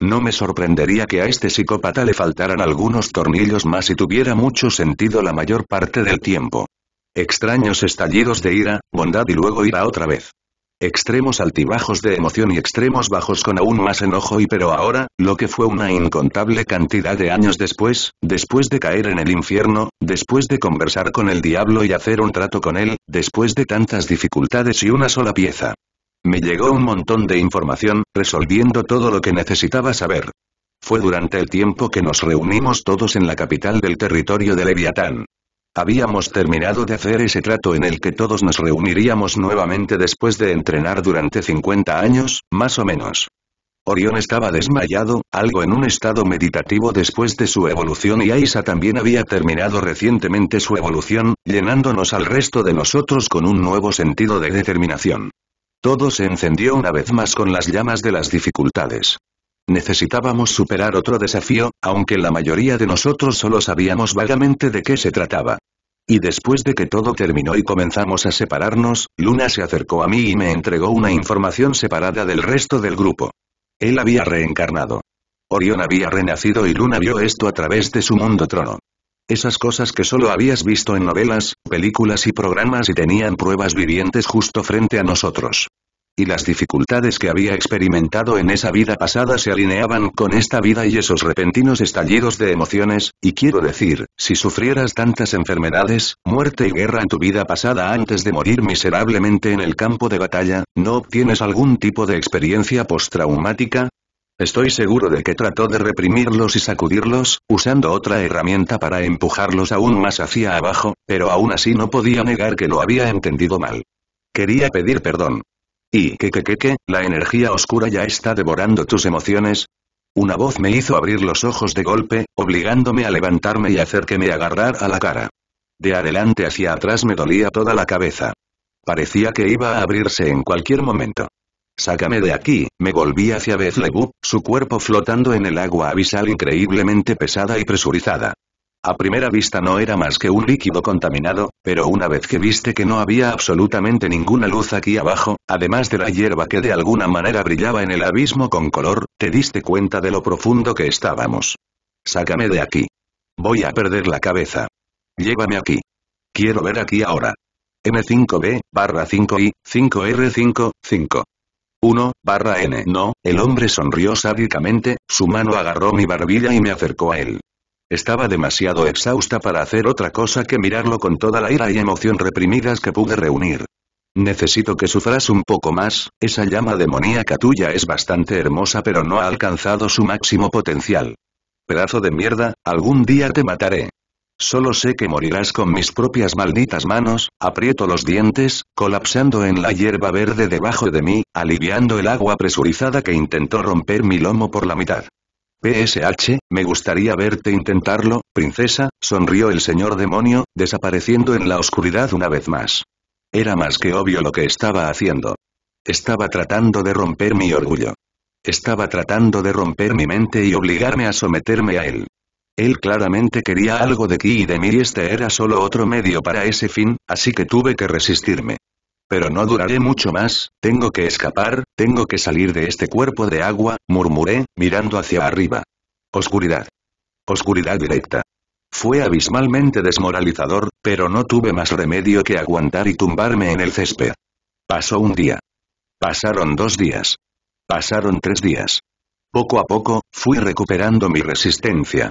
No me sorprendería que a este psicópata le faltaran algunos tornillos más y tuviera mucho sentido la mayor parte del tiempo. Extraños estallidos de ira, bondad y luego ira otra vez extremos altibajos de emoción y extremos bajos con aún más enojo y pero ahora, lo que fue una incontable cantidad de años después, después de caer en el infierno, después de conversar con el diablo y hacer un trato con él, después de tantas dificultades y una sola pieza. Me llegó un montón de información, resolviendo todo lo que necesitaba saber. Fue durante el tiempo que nos reunimos todos en la capital del territorio de Leviatán. Habíamos terminado de hacer ese trato en el que todos nos reuniríamos nuevamente después de entrenar durante 50 años, más o menos. Orión estaba desmayado, algo en un estado meditativo después de su evolución y Aisa también había terminado recientemente su evolución, llenándonos al resto de nosotros con un nuevo sentido de determinación. Todo se encendió una vez más con las llamas de las dificultades. Necesitábamos superar otro desafío, aunque la mayoría de nosotros solo sabíamos vagamente de qué se trataba. Y después de que todo terminó y comenzamos a separarnos, Luna se acercó a mí y me entregó una información separada del resto del grupo. Él había reencarnado. Orión había renacido y Luna vio esto a través de su mundo trono. Esas cosas que solo habías visto en novelas, películas y programas y tenían pruebas vivientes justo frente a nosotros y las dificultades que había experimentado en esa vida pasada se alineaban con esta vida y esos repentinos estallidos de emociones, y quiero decir, si sufrieras tantas enfermedades, muerte y guerra en tu vida pasada antes de morir miserablemente en el campo de batalla, ¿no obtienes algún tipo de experiencia postraumática? Estoy seguro de que trató de reprimirlos y sacudirlos, usando otra herramienta para empujarlos aún más hacia abajo, pero aún así no podía negar que lo había entendido mal. Quería pedir perdón. Y que que que que, la energía oscura ya está devorando tus emociones. Una voz me hizo abrir los ojos de golpe, obligándome a levantarme y hacer que me agarrar a la cara. De adelante hacia atrás me dolía toda la cabeza. Parecía que iba a abrirse en cualquier momento. Sácame de aquí, me volví hacia Bethlebu, su cuerpo flotando en el agua abisal increíblemente pesada y presurizada. A primera vista no era más que un líquido contaminado, pero una vez que viste que no había absolutamente ninguna luz aquí abajo, además de la hierba que de alguna manera brillaba en el abismo con color, te diste cuenta de lo profundo que estábamos. Sácame de aquí. Voy a perder la cabeza. Llévame aquí. Quiero ver aquí ahora. M5B, barra 5I, 5R5, 5. 1, barra N. No, el hombre sonrió sádicamente, su mano agarró mi barbilla y me acercó a él. Estaba demasiado exhausta para hacer otra cosa que mirarlo con toda la ira y emoción reprimidas que pude reunir. Necesito que sufras un poco más, esa llama demoníaca tuya es bastante hermosa pero no ha alcanzado su máximo potencial. Pedazo de mierda, algún día te mataré. Solo sé que morirás con mis propias malditas manos, aprieto los dientes, colapsando en la hierba verde debajo de mí, aliviando el agua presurizada que intentó romper mi lomo por la mitad. PSH, me gustaría verte intentarlo, princesa, sonrió el señor demonio, desapareciendo en la oscuridad una vez más. Era más que obvio lo que estaba haciendo. Estaba tratando de romper mi orgullo. Estaba tratando de romper mi mente y obligarme a someterme a él. Él claramente quería algo de ti y de mí y este era solo otro medio para ese fin, así que tuve que resistirme pero no duraré mucho más, tengo que escapar, tengo que salir de este cuerpo de agua, murmuré, mirando hacia arriba. Oscuridad. Oscuridad directa. Fue abismalmente desmoralizador, pero no tuve más remedio que aguantar y tumbarme en el césped. Pasó un día. Pasaron dos días. Pasaron tres días. Poco a poco, fui recuperando mi resistencia.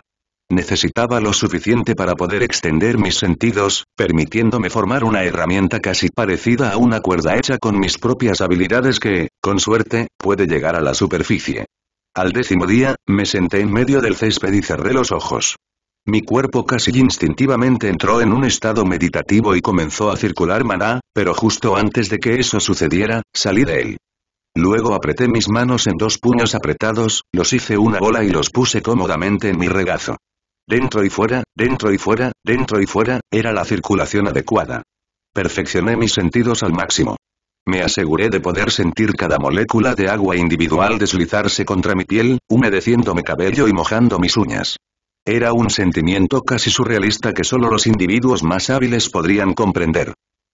Necesitaba lo suficiente para poder extender mis sentidos, permitiéndome formar una herramienta casi parecida a una cuerda hecha con mis propias habilidades que, con suerte, puede llegar a la superficie. Al décimo día, me senté en medio del césped y cerré los ojos. Mi cuerpo casi instintivamente entró en un estado meditativo y comenzó a circular maná, pero justo antes de que eso sucediera, salí de él. Luego apreté mis manos en dos puños apretados, los hice una bola y los puse cómodamente en mi regazo dentro y fuera, dentro y fuera, dentro y fuera, era la circulación adecuada. Perfeccioné mis sentidos al máximo. Me aseguré de poder sentir cada molécula de agua individual deslizarse contra mi piel, humedeciendo mi cabello y mojando mis uñas. Era un sentimiento casi surrealista que solo los individuos más hábiles podrían comprender.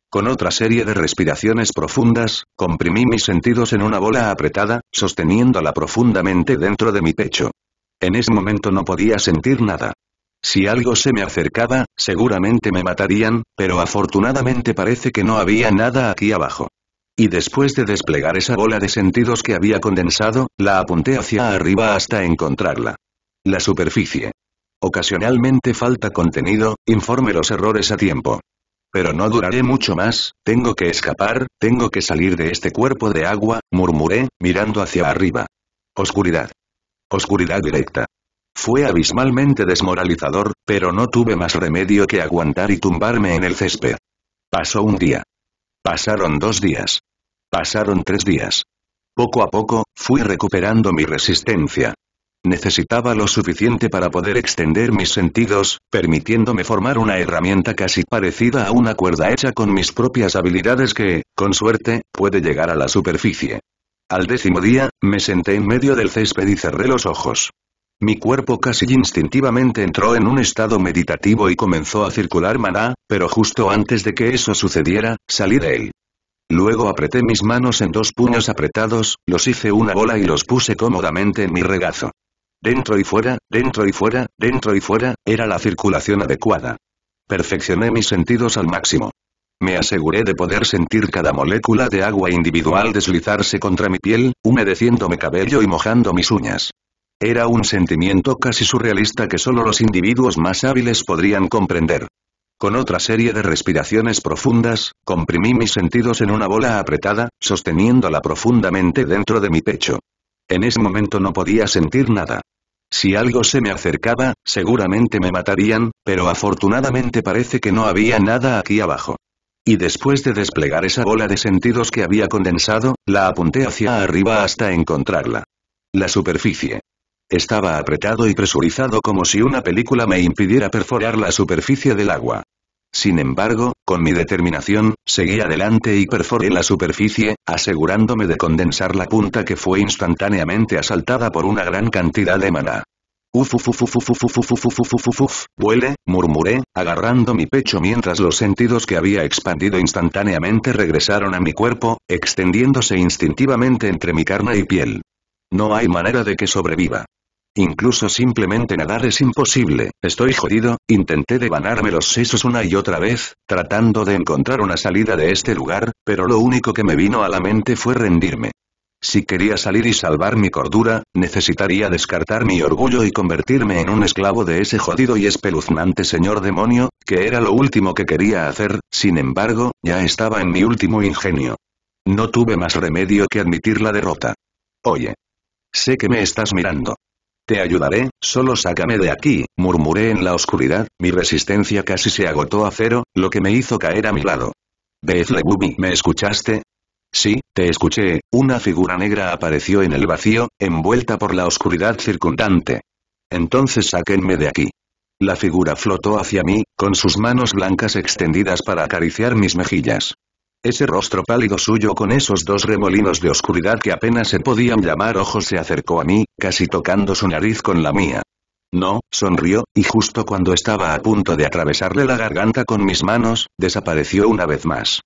Con otra serie de respiraciones profundas, comprimí mis sentidos en una bola apretada, sosteniéndola profundamente dentro de mi pecho. En ese momento no podía sentir nada. Si algo se me acercaba, seguramente me matarían, pero afortunadamente parece que no había nada aquí abajo. Y después de desplegar esa bola de sentidos que había condensado, la apunté hacia arriba hasta encontrarla. La superficie. Ocasionalmente falta contenido, informe los errores a tiempo. Pero no duraré mucho más, tengo que escapar, tengo que salir de este cuerpo de agua, murmuré, mirando hacia arriba. Oscuridad. Oscuridad directa. Fue abismalmente desmoralizador, pero no tuve más remedio que aguantar y tumbarme en el césped. Pasó un día. Pasaron dos días. Pasaron tres días. Poco a poco, fui recuperando mi resistencia. Necesitaba lo suficiente para poder extender mis sentidos, permitiéndome formar una herramienta casi parecida a una cuerda hecha con mis propias habilidades que, con suerte, puede llegar a la superficie. Al décimo día, me senté en medio del césped y cerré los ojos. Mi cuerpo casi instintivamente entró en un estado meditativo y comenzó a circular maná, pero justo antes de que eso sucediera, salí de él. Luego apreté mis manos en dos puños apretados, los hice una bola y los puse cómodamente en mi regazo. Dentro y fuera, dentro y fuera, dentro y fuera, era la circulación adecuada. Perfeccioné mis sentidos al máximo. Me aseguré de poder sentir cada molécula de agua individual deslizarse contra mi piel, humedeciéndome cabello y mojando mis uñas. Era un sentimiento casi surrealista que solo los individuos más hábiles podrían comprender. Con otra serie de respiraciones profundas, comprimí mis sentidos en una bola apretada, sosteniéndola profundamente dentro de mi pecho. En ese momento no podía sentir nada. Si algo se me acercaba, seguramente me matarían, pero afortunadamente parece que no había nada aquí abajo. Y después de desplegar esa bola de sentidos que había condensado, la apunté hacia arriba hasta encontrarla. La superficie. Estaba apretado y presurizado como si una película me impidiera perforar la superficie del agua. Sin embargo, con mi determinación, seguí adelante y perforé la superficie, asegurándome de condensar la punta que fue instantáneamente asaltada por una gran cantidad de mana. Uf, huele, murmuré, agarrando mi pecho mientras los sentidos que había expandido instantáneamente regresaron a mi cuerpo, extendiéndose instintivamente entre mi carne y piel. No hay manera de que sobreviva. Incluso simplemente nadar es imposible, estoy jodido, intenté devanarme los sesos una y otra vez, tratando de encontrar una salida de este lugar, pero lo único que me vino a la mente fue rendirme. Si quería salir y salvar mi cordura, necesitaría descartar mi orgullo y convertirme en un esclavo de ese jodido y espeluznante señor demonio, que era lo último que quería hacer, sin embargo, ya estaba en mi último ingenio. No tuve más remedio que admitir la derrota. Oye. Sé que me estás mirando. Te ayudaré, solo sácame de aquí, murmuré en la oscuridad, mi resistencia casi se agotó a cero, lo que me hizo caer a mi lado. Beeflebubi, ¿me escuchaste? Sí, te escuché, una figura negra apareció en el vacío, envuelta por la oscuridad circundante. Entonces sáquenme de aquí. La figura flotó hacia mí, con sus manos blancas extendidas para acariciar mis mejillas. Ese rostro pálido suyo con esos dos remolinos de oscuridad que apenas se podían llamar ojos se acercó a mí, casi tocando su nariz con la mía. No, sonrió, y justo cuando estaba a punto de atravesarle la garganta con mis manos, desapareció una vez más.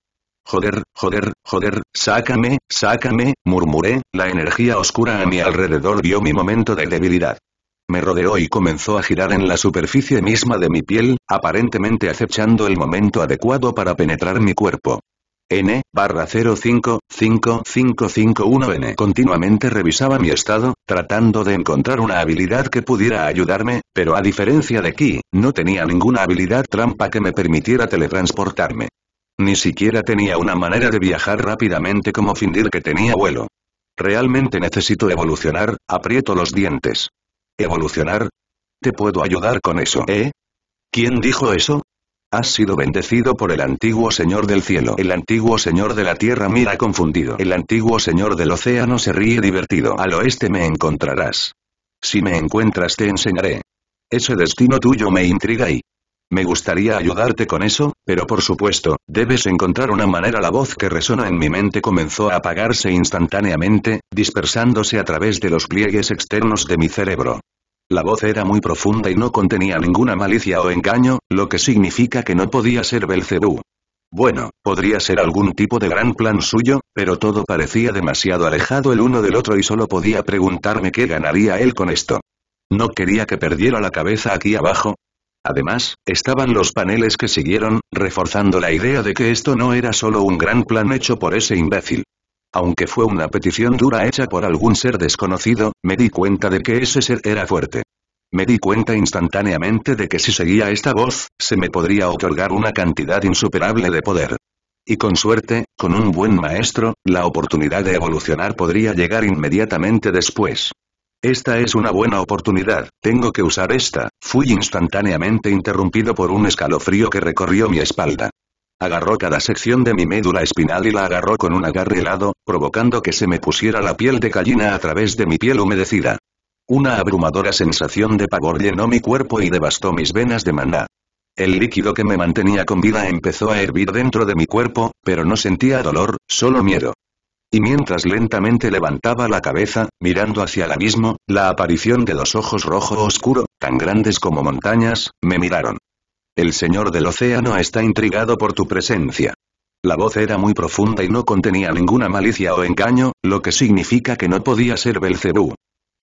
Joder, joder, joder, sácame, sácame, murmuré, la energía oscura a mi alrededor vio mi momento de debilidad. Me rodeó y comenzó a girar en la superficie misma de mi piel, aparentemente acechando el momento adecuado para penetrar mi cuerpo. N, barra 055551N. Continuamente revisaba mi estado, tratando de encontrar una habilidad que pudiera ayudarme, pero a diferencia de Ki, no tenía ninguna habilidad trampa que me permitiera teletransportarme. Ni siquiera tenía una manera de viajar rápidamente como fingir que tenía vuelo. Realmente necesito evolucionar, aprieto los dientes. ¿Evolucionar? ¿Te puedo ayudar con eso, eh? ¿Quién dijo eso? Has sido bendecido por el antiguo Señor del cielo. El antiguo Señor de la tierra mira confundido. El antiguo Señor del océano se ríe divertido. Al oeste me encontrarás. Si me encuentras te enseñaré. Ese destino tuyo me intriga y... Me gustaría ayudarte con eso, pero por supuesto, debes encontrar una manera. La voz que resona en mi mente comenzó a apagarse instantáneamente, dispersándose a través de los pliegues externos de mi cerebro. La voz era muy profunda y no contenía ninguna malicia o engaño, lo que significa que no podía ser Belcebú. Bueno, podría ser algún tipo de gran plan suyo, pero todo parecía demasiado alejado el uno del otro y solo podía preguntarme qué ganaría él con esto. No quería que perdiera la cabeza aquí abajo. Además, estaban los paneles que siguieron, reforzando la idea de que esto no era solo un gran plan hecho por ese imbécil. Aunque fue una petición dura hecha por algún ser desconocido, me di cuenta de que ese ser era fuerte. Me di cuenta instantáneamente de que si seguía esta voz, se me podría otorgar una cantidad insuperable de poder. Y con suerte, con un buen maestro, la oportunidad de evolucionar podría llegar inmediatamente después. Esta es una buena oportunidad, tengo que usar esta, fui instantáneamente interrumpido por un escalofrío que recorrió mi espalda. Agarró cada sección de mi médula espinal y la agarró con un agarre helado, provocando que se me pusiera la piel de gallina a través de mi piel humedecida. Una abrumadora sensación de pavor llenó mi cuerpo y devastó mis venas de maná. El líquido que me mantenía con vida empezó a hervir dentro de mi cuerpo, pero no sentía dolor, solo miedo. Y mientras lentamente levantaba la cabeza, mirando hacia el abismo, la aparición de los ojos rojo oscuro, tan grandes como montañas, me miraron. El señor del océano está intrigado por tu presencia. La voz era muy profunda y no contenía ninguna malicia o engaño, lo que significa que no podía ser Belcebú.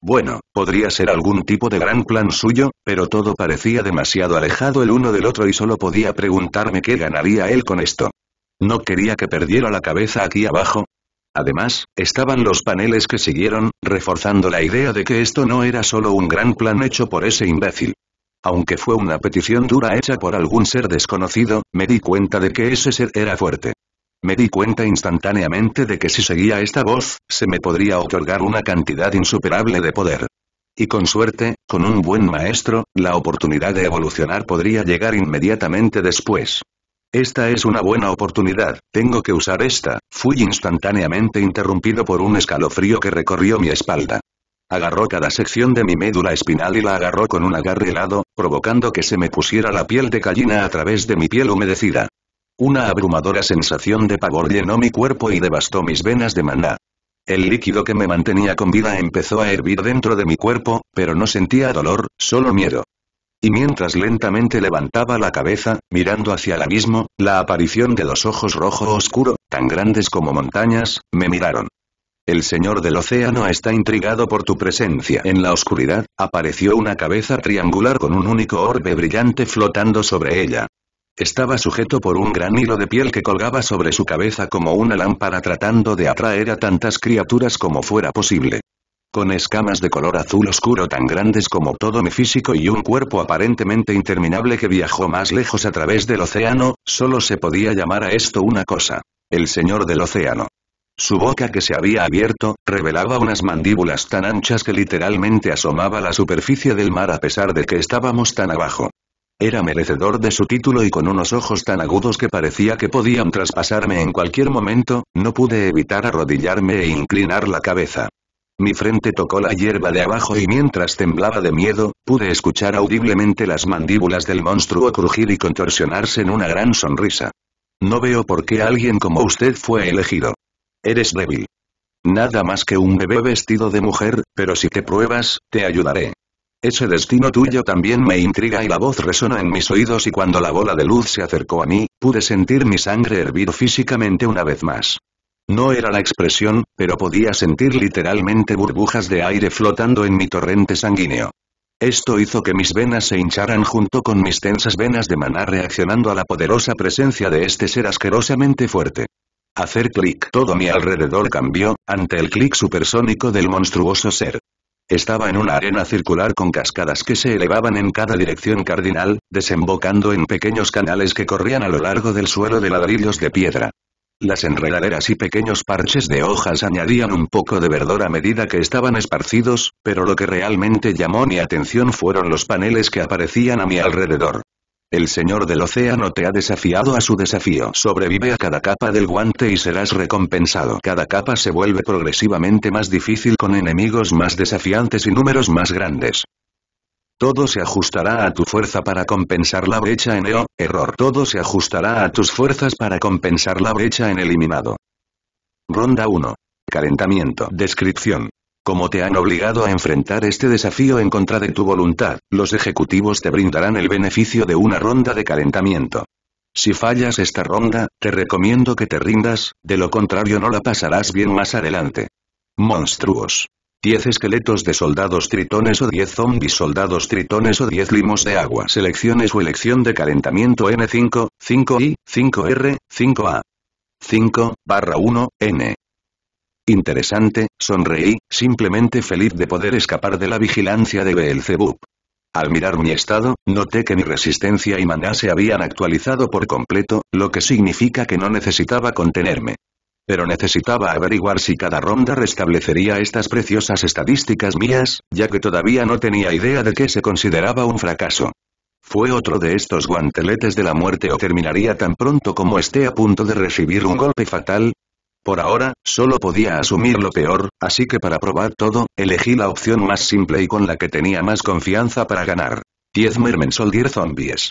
Bueno, podría ser algún tipo de gran plan suyo, pero todo parecía demasiado alejado el uno del otro y solo podía preguntarme qué ganaría él con esto. No quería que perdiera la cabeza aquí abajo. Además, estaban los paneles que siguieron, reforzando la idea de que esto no era solo un gran plan hecho por ese imbécil. Aunque fue una petición dura hecha por algún ser desconocido, me di cuenta de que ese ser era fuerte. Me di cuenta instantáneamente de que si seguía esta voz, se me podría otorgar una cantidad insuperable de poder. Y con suerte, con un buen maestro, la oportunidad de evolucionar podría llegar inmediatamente después. Esta es una buena oportunidad, tengo que usar esta, fui instantáneamente interrumpido por un escalofrío que recorrió mi espalda. Agarró cada sección de mi médula espinal y la agarró con un agarre helado, provocando que se me pusiera la piel de gallina a través de mi piel humedecida. Una abrumadora sensación de pavor llenó mi cuerpo y devastó mis venas de maná. El líquido que me mantenía con vida empezó a hervir dentro de mi cuerpo, pero no sentía dolor, solo miedo. Y mientras lentamente levantaba la cabeza, mirando hacia el abismo, la aparición de los ojos rojo oscuro, tan grandes como montañas, me miraron. El señor del océano está intrigado por tu presencia. En la oscuridad, apareció una cabeza triangular con un único orbe brillante flotando sobre ella. Estaba sujeto por un gran hilo de piel que colgaba sobre su cabeza como una lámpara tratando de atraer a tantas criaturas como fuera posible. Con escamas de color azul oscuro tan grandes como todo mi físico y un cuerpo aparentemente interminable que viajó más lejos a través del océano, solo se podía llamar a esto una cosa. El señor del océano. Su boca que se había abierto, revelaba unas mandíbulas tan anchas que literalmente asomaba la superficie del mar a pesar de que estábamos tan abajo. Era merecedor de su título y con unos ojos tan agudos que parecía que podían traspasarme en cualquier momento, no pude evitar arrodillarme e inclinar la cabeza. Mi frente tocó la hierba de abajo y mientras temblaba de miedo, pude escuchar audiblemente las mandíbulas del monstruo crujir y contorsionarse en una gran sonrisa. No veo por qué alguien como usted fue elegido. Eres débil. Nada más que un bebé vestido de mujer, pero si te pruebas, te ayudaré. Ese destino tuyo también me intriga y la voz resonó en mis oídos y cuando la bola de luz se acercó a mí, pude sentir mi sangre hervir físicamente una vez más. No era la expresión, pero podía sentir literalmente burbujas de aire flotando en mi torrente sanguíneo. Esto hizo que mis venas se hincharan junto con mis tensas venas de maná reaccionando a la poderosa presencia de este ser asquerosamente fuerte. Hacer clic. Todo mi alrededor cambió, ante el clic supersónico del monstruoso ser. Estaba en una arena circular con cascadas que se elevaban en cada dirección cardinal, desembocando en pequeños canales que corrían a lo largo del suelo de ladrillos de piedra. Las enredaderas y pequeños parches de hojas añadían un poco de verdor a medida que estaban esparcidos, pero lo que realmente llamó mi atención fueron los paneles que aparecían a mi alrededor. El señor del océano te ha desafiado a su desafío. Sobrevive a cada capa del guante y serás recompensado. Cada capa se vuelve progresivamente más difícil con enemigos más desafiantes y números más grandes. Todo se ajustará a tu fuerza para compensar la brecha en EO, error. Todo se ajustará a tus fuerzas para compensar la brecha en eliminado. Ronda 1. Calentamiento. Descripción. Como te han obligado a enfrentar este desafío en contra de tu voluntad, los ejecutivos te brindarán el beneficio de una ronda de calentamiento. Si fallas esta ronda, te recomiendo que te rindas, de lo contrario no la pasarás bien más adelante. Monstruos. 10 esqueletos de soldados tritones o 10 zombies soldados tritones o 10 limos de agua. Selecciones o elección de calentamiento N5, 5I, 5R, 5A. 5, 1, N. Interesante, sonreí, simplemente feliz de poder escapar de la vigilancia de Beelzebub. Al mirar mi estado, noté que mi resistencia y maná se habían actualizado por completo, lo que significa que no necesitaba contenerme. Pero necesitaba averiguar si cada ronda restablecería estas preciosas estadísticas mías, ya que todavía no tenía idea de qué se consideraba un fracaso. ¿Fue otro de estos guanteletes de la muerte o terminaría tan pronto como esté a punto de recibir un golpe fatal? Por ahora, solo podía asumir lo peor, así que para probar todo, elegí la opción más simple y con la que tenía más confianza para ganar. 10 Mermen soldier zombies.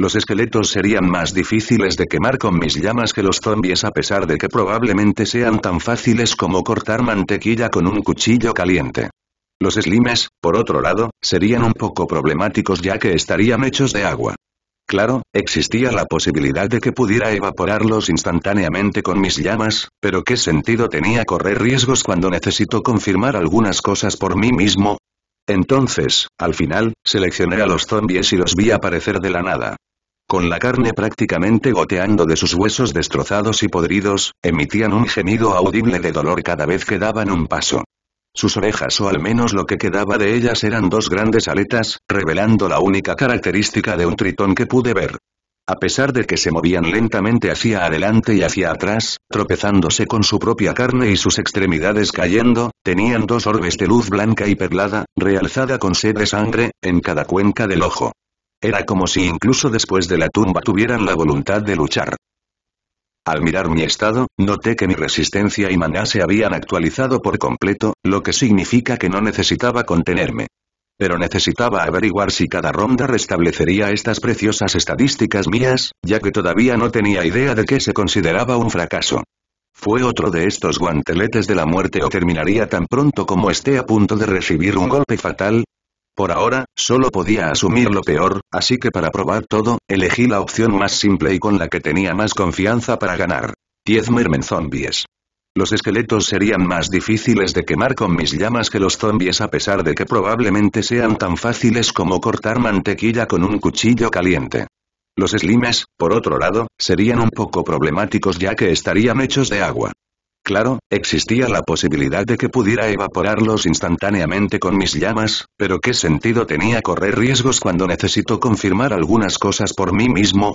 Los esqueletos serían más difíciles de quemar con mis llamas que los zombies a pesar de que probablemente sean tan fáciles como cortar mantequilla con un cuchillo caliente. Los slimes, por otro lado, serían un poco problemáticos ya que estarían hechos de agua. Claro, existía la posibilidad de que pudiera evaporarlos instantáneamente con mis llamas, pero ¿qué sentido tenía correr riesgos cuando necesito confirmar algunas cosas por mí mismo? Entonces, al final, seleccioné a los zombies y los vi aparecer de la nada. Con la carne prácticamente goteando de sus huesos destrozados y podridos, emitían un gemido audible de dolor cada vez que daban un paso. Sus orejas o al menos lo que quedaba de ellas eran dos grandes aletas, revelando la única característica de un tritón que pude ver. A pesar de que se movían lentamente hacia adelante y hacia atrás, tropezándose con su propia carne y sus extremidades cayendo, tenían dos orbes de luz blanca y perlada, realzada con sed de sangre, en cada cuenca del ojo. Era como si incluso después de la tumba tuvieran la voluntad de luchar. Al mirar mi estado, noté que mi resistencia y maná se habían actualizado por completo, lo que significa que no necesitaba contenerme. Pero necesitaba averiguar si cada ronda restablecería estas preciosas estadísticas mías, ya que todavía no tenía idea de qué se consideraba un fracaso. ¿Fue otro de estos guanteletes de la muerte o terminaría tan pronto como esté a punto de recibir un golpe fatal? Por ahora, solo podía asumir lo peor, así que para probar todo, elegí la opción más simple y con la que tenía más confianza para ganar. 10 mermen zombies. Los esqueletos serían más difíciles de quemar con mis llamas que los zombies a pesar de que probablemente sean tan fáciles como cortar mantequilla con un cuchillo caliente. Los slimes, por otro lado, serían un poco problemáticos ya que estarían hechos de agua. Claro, existía la posibilidad de que pudiera evaporarlos instantáneamente con mis llamas, pero ¿qué sentido tenía correr riesgos cuando necesito confirmar algunas cosas por mí mismo?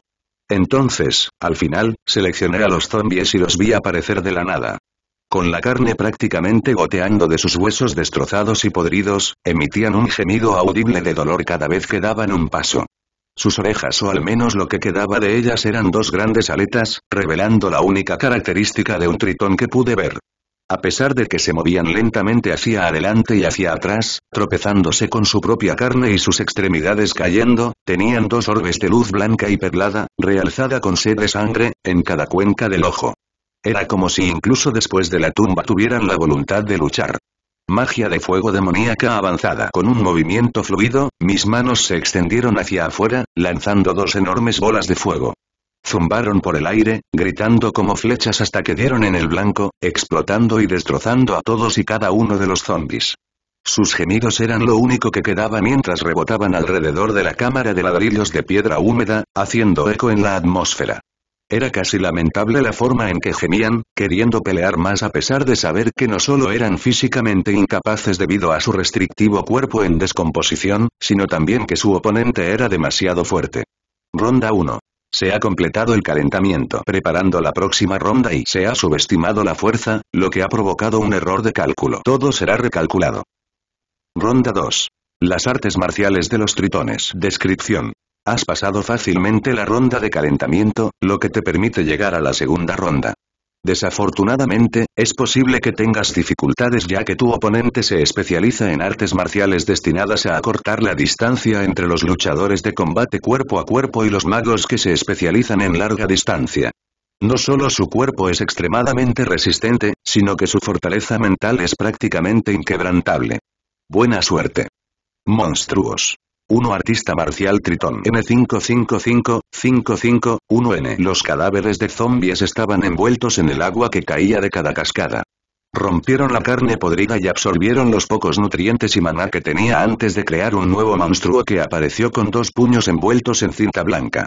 Entonces, al final, seleccioné a los zombies y los vi aparecer de la nada. Con la carne prácticamente goteando de sus huesos destrozados y podridos, emitían un gemido audible de dolor cada vez que daban un paso. Sus orejas o al menos lo que quedaba de ellas eran dos grandes aletas, revelando la única característica de un tritón que pude ver. A pesar de que se movían lentamente hacia adelante y hacia atrás, tropezándose con su propia carne y sus extremidades cayendo, tenían dos orbes de luz blanca y perlada, realzada con sed de sangre, en cada cuenca del ojo. Era como si incluso después de la tumba tuvieran la voluntad de luchar. Magia de fuego demoníaca avanzada. Con un movimiento fluido, mis manos se extendieron hacia afuera, lanzando dos enormes bolas de fuego. Zumbaron por el aire, gritando como flechas hasta que dieron en el blanco, explotando y destrozando a todos y cada uno de los zombies. Sus gemidos eran lo único que quedaba mientras rebotaban alrededor de la cámara de ladrillos de piedra húmeda, haciendo eco en la atmósfera. Era casi lamentable la forma en que gemían, queriendo pelear más a pesar de saber que no solo eran físicamente incapaces debido a su restrictivo cuerpo en descomposición, sino también que su oponente era demasiado fuerte. Ronda 1. Se ha completado el calentamiento preparando la próxima ronda y se ha subestimado la fuerza, lo que ha provocado un error de cálculo. Todo será recalculado. Ronda 2. Las artes marciales de los tritones. Descripción. Has pasado fácilmente la ronda de calentamiento, lo que te permite llegar a la segunda ronda. Desafortunadamente, es posible que tengas dificultades ya que tu oponente se especializa en artes marciales destinadas a acortar la distancia entre los luchadores de combate cuerpo a cuerpo y los magos que se especializan en larga distancia. No solo su cuerpo es extremadamente resistente, sino que su fortaleza mental es prácticamente inquebrantable. Buena suerte. Monstruos. 1 Artista marcial Tritón n 555551 n Los cadáveres de zombies estaban envueltos en el agua que caía de cada cascada. Rompieron la carne podrida y absorbieron los pocos nutrientes y maná que tenía antes de crear un nuevo monstruo que apareció con dos puños envueltos en cinta blanca.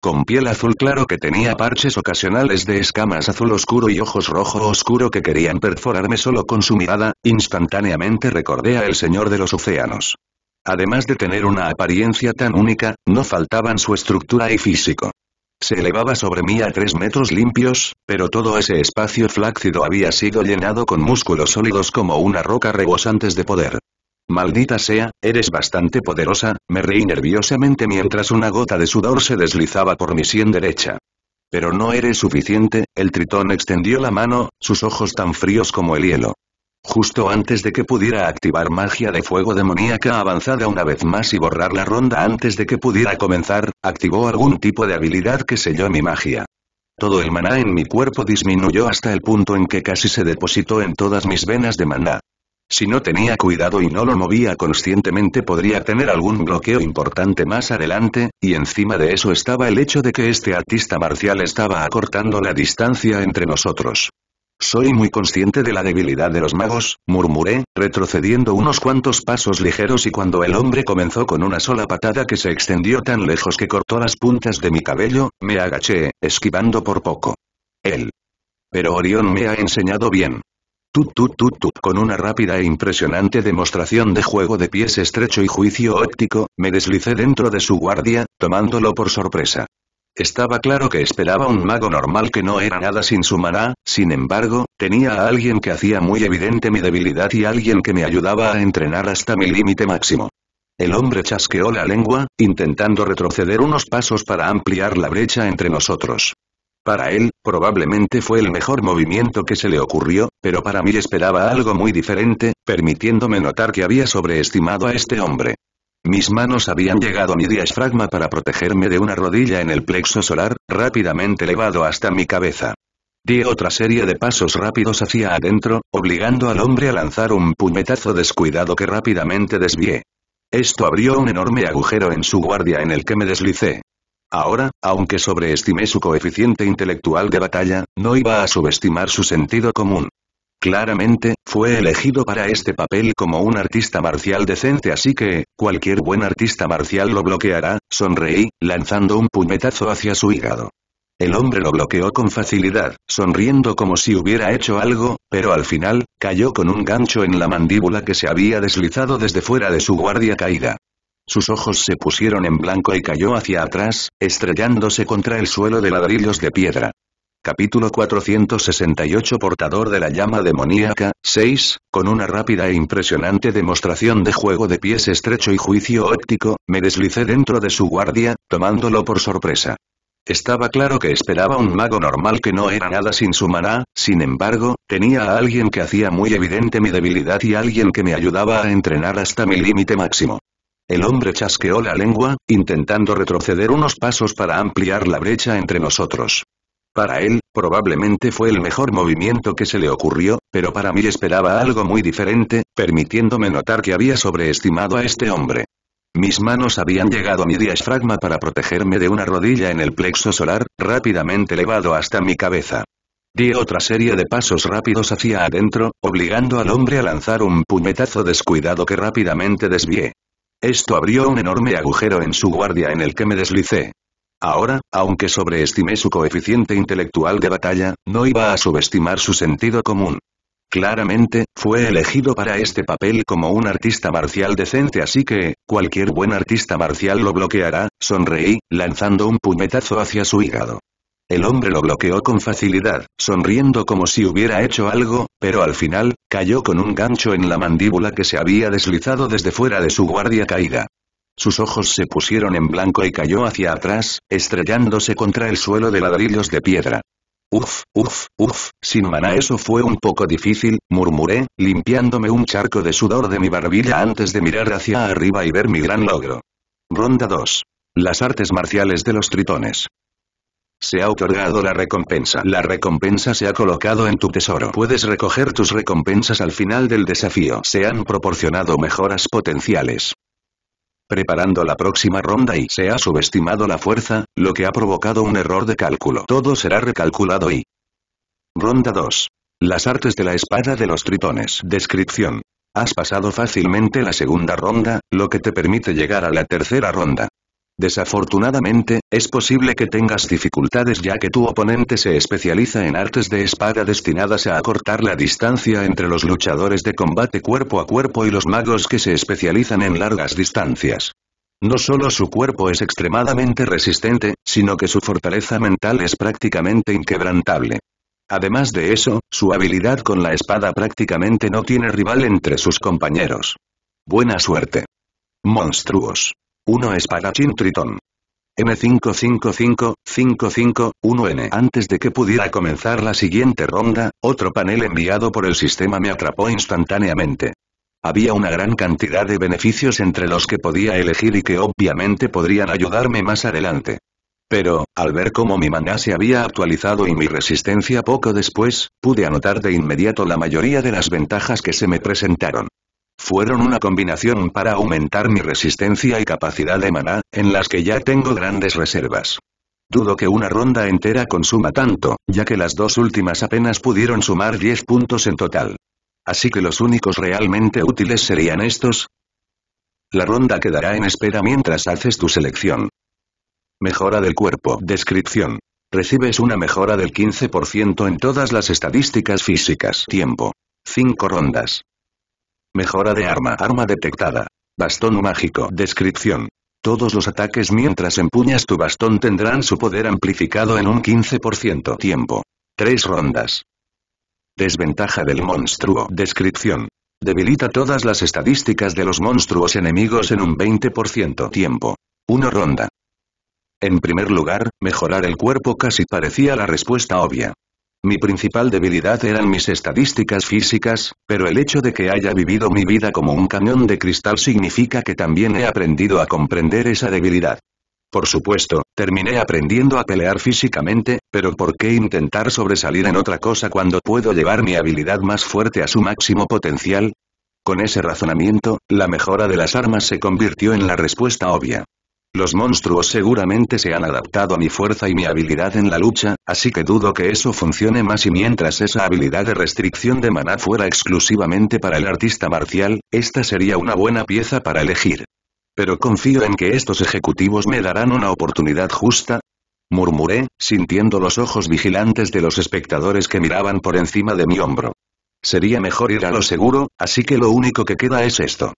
Con piel azul claro que tenía parches ocasionales de escamas azul oscuro y ojos rojo oscuro que querían perforarme solo con su mirada, instantáneamente recordé a el señor de los océanos. Además de tener una apariencia tan única, no faltaban su estructura y físico. Se elevaba sobre mí a tres metros limpios, pero todo ese espacio flácido había sido llenado con músculos sólidos como una roca rebosantes de poder. Maldita sea, eres bastante poderosa, me reí nerviosamente mientras una gota de sudor se deslizaba por mi sien derecha. Pero no eres suficiente, el tritón extendió la mano, sus ojos tan fríos como el hielo. Justo antes de que pudiera activar magia de fuego demoníaca avanzada una vez más y borrar la ronda antes de que pudiera comenzar, activó algún tipo de habilidad que selló mi magia. Todo el maná en mi cuerpo disminuyó hasta el punto en que casi se depositó en todas mis venas de maná. Si no tenía cuidado y no lo movía conscientemente podría tener algún bloqueo importante más adelante, y encima de eso estaba el hecho de que este artista marcial estaba acortando la distancia entre nosotros. Soy muy consciente de la debilidad de los magos, murmuré, retrocediendo unos cuantos pasos ligeros y cuando el hombre comenzó con una sola patada que se extendió tan lejos que cortó las puntas de mi cabello, me agaché, esquivando por poco. Él. Pero Orión me ha enseñado bien. Tut tut tut tut con una rápida e impresionante demostración de juego de pies estrecho y juicio óptico, me deslicé dentro de su guardia, tomándolo por sorpresa. Estaba claro que esperaba un mago normal que no era nada sin su maná, sin embargo, tenía a alguien que hacía muy evidente mi debilidad y alguien que me ayudaba a entrenar hasta mi límite máximo. El hombre chasqueó la lengua, intentando retroceder unos pasos para ampliar la brecha entre nosotros. Para él, probablemente fue el mejor movimiento que se le ocurrió, pero para mí esperaba algo muy diferente, permitiéndome notar que había sobreestimado a este hombre. Mis manos habían llegado a mi diafragma para protegerme de una rodilla en el plexo solar, rápidamente elevado hasta mi cabeza. Di otra serie de pasos rápidos hacia adentro, obligando al hombre a lanzar un puñetazo descuidado que rápidamente desvié. Esto abrió un enorme agujero en su guardia en el que me deslicé. Ahora, aunque sobreestimé su coeficiente intelectual de batalla, no iba a subestimar su sentido común. Claramente, fue elegido para este papel como un artista marcial decente así que, cualquier buen artista marcial lo bloqueará, sonreí, lanzando un puñetazo hacia su hígado. El hombre lo bloqueó con facilidad, sonriendo como si hubiera hecho algo, pero al final, cayó con un gancho en la mandíbula que se había deslizado desde fuera de su guardia caída. Sus ojos se pusieron en blanco y cayó hacia atrás, estrellándose contra el suelo de ladrillos de piedra. Capítulo 468 Portador de la llama demoníaca, 6, con una rápida e impresionante demostración de juego de pies estrecho y juicio óptico, me deslicé dentro de su guardia, tomándolo por sorpresa. Estaba claro que esperaba un mago normal que no era nada sin su maná, sin embargo, tenía a alguien que hacía muy evidente mi debilidad y alguien que me ayudaba a entrenar hasta mi límite máximo. El hombre chasqueó la lengua, intentando retroceder unos pasos para ampliar la brecha entre nosotros. Para él, probablemente fue el mejor movimiento que se le ocurrió, pero para mí esperaba algo muy diferente, permitiéndome notar que había sobreestimado a este hombre. Mis manos habían llegado a mi diafragma para protegerme de una rodilla en el plexo solar, rápidamente elevado hasta mi cabeza. Di otra serie de pasos rápidos hacia adentro, obligando al hombre a lanzar un puñetazo descuidado que rápidamente desvié. Esto abrió un enorme agujero en su guardia en el que me deslicé. Ahora, aunque sobreestimé su coeficiente intelectual de batalla, no iba a subestimar su sentido común. Claramente, fue elegido para este papel como un artista marcial decente así que, cualquier buen artista marcial lo bloqueará, sonreí, lanzando un puñetazo hacia su hígado. El hombre lo bloqueó con facilidad, sonriendo como si hubiera hecho algo, pero al final, cayó con un gancho en la mandíbula que se había deslizado desde fuera de su guardia caída. Sus ojos se pusieron en blanco y cayó hacia atrás, estrellándose contra el suelo de ladrillos de piedra. Uf, uf, uf, sin mana eso fue un poco difícil, murmuré, limpiándome un charco de sudor de mi barbilla antes de mirar hacia arriba y ver mi gran logro. Ronda 2. Las artes marciales de los tritones. Se ha otorgado la recompensa. La recompensa se ha colocado en tu tesoro. Puedes recoger tus recompensas al final del desafío. Se han proporcionado mejoras potenciales preparando la próxima ronda y se ha subestimado la fuerza, lo que ha provocado un error de cálculo. Todo será recalculado y... Ronda 2. Las artes de la espada de los tritones. Descripción. Has pasado fácilmente la segunda ronda, lo que te permite llegar a la tercera ronda. Desafortunadamente, es posible que tengas dificultades ya que tu oponente se especializa en artes de espada destinadas a acortar la distancia entre los luchadores de combate cuerpo a cuerpo y los magos que se especializan en largas distancias. No solo su cuerpo es extremadamente resistente, sino que su fortaleza mental es prácticamente inquebrantable. Además de eso, su habilidad con la espada prácticamente no tiene rival entre sus compañeros. Buena suerte. Monstruos. 1 Espadachín Tritón. M555551N Antes de que pudiera comenzar la siguiente ronda, otro panel enviado por el sistema me atrapó instantáneamente. Había una gran cantidad de beneficios entre los que podía elegir y que obviamente podrían ayudarme más adelante. Pero, al ver cómo mi maná se había actualizado y mi resistencia poco después, pude anotar de inmediato la mayoría de las ventajas que se me presentaron. Fueron una combinación para aumentar mi resistencia y capacidad de maná, en las que ya tengo grandes reservas. Dudo que una ronda entera consuma tanto, ya que las dos últimas apenas pudieron sumar 10 puntos en total. Así que los únicos realmente útiles serían estos. La ronda quedará en espera mientras haces tu selección. Mejora del cuerpo. Descripción. Recibes una mejora del 15% en todas las estadísticas físicas. Tiempo. 5 rondas. Mejora de arma. Arma detectada. Bastón mágico. Descripción. Todos los ataques mientras empuñas tu bastón tendrán su poder amplificado en un 15%. Tiempo. 3 rondas. Desventaja del monstruo. Descripción. Debilita todas las estadísticas de los monstruos enemigos en un 20%. Tiempo. 1 ronda. En primer lugar, mejorar el cuerpo casi parecía la respuesta obvia. Mi principal debilidad eran mis estadísticas físicas, pero el hecho de que haya vivido mi vida como un cañón de cristal significa que también he aprendido a comprender esa debilidad. Por supuesto, terminé aprendiendo a pelear físicamente, pero ¿por qué intentar sobresalir en otra cosa cuando puedo llevar mi habilidad más fuerte a su máximo potencial? Con ese razonamiento, la mejora de las armas se convirtió en la respuesta obvia. Los monstruos seguramente se han adaptado a mi fuerza y mi habilidad en la lucha, así que dudo que eso funcione más y mientras esa habilidad de restricción de maná fuera exclusivamente para el artista marcial, esta sería una buena pieza para elegir. Pero confío en que estos ejecutivos me darán una oportunidad justa, murmuré, sintiendo los ojos vigilantes de los espectadores que miraban por encima de mi hombro. Sería mejor ir a lo seguro, así que lo único que queda es esto.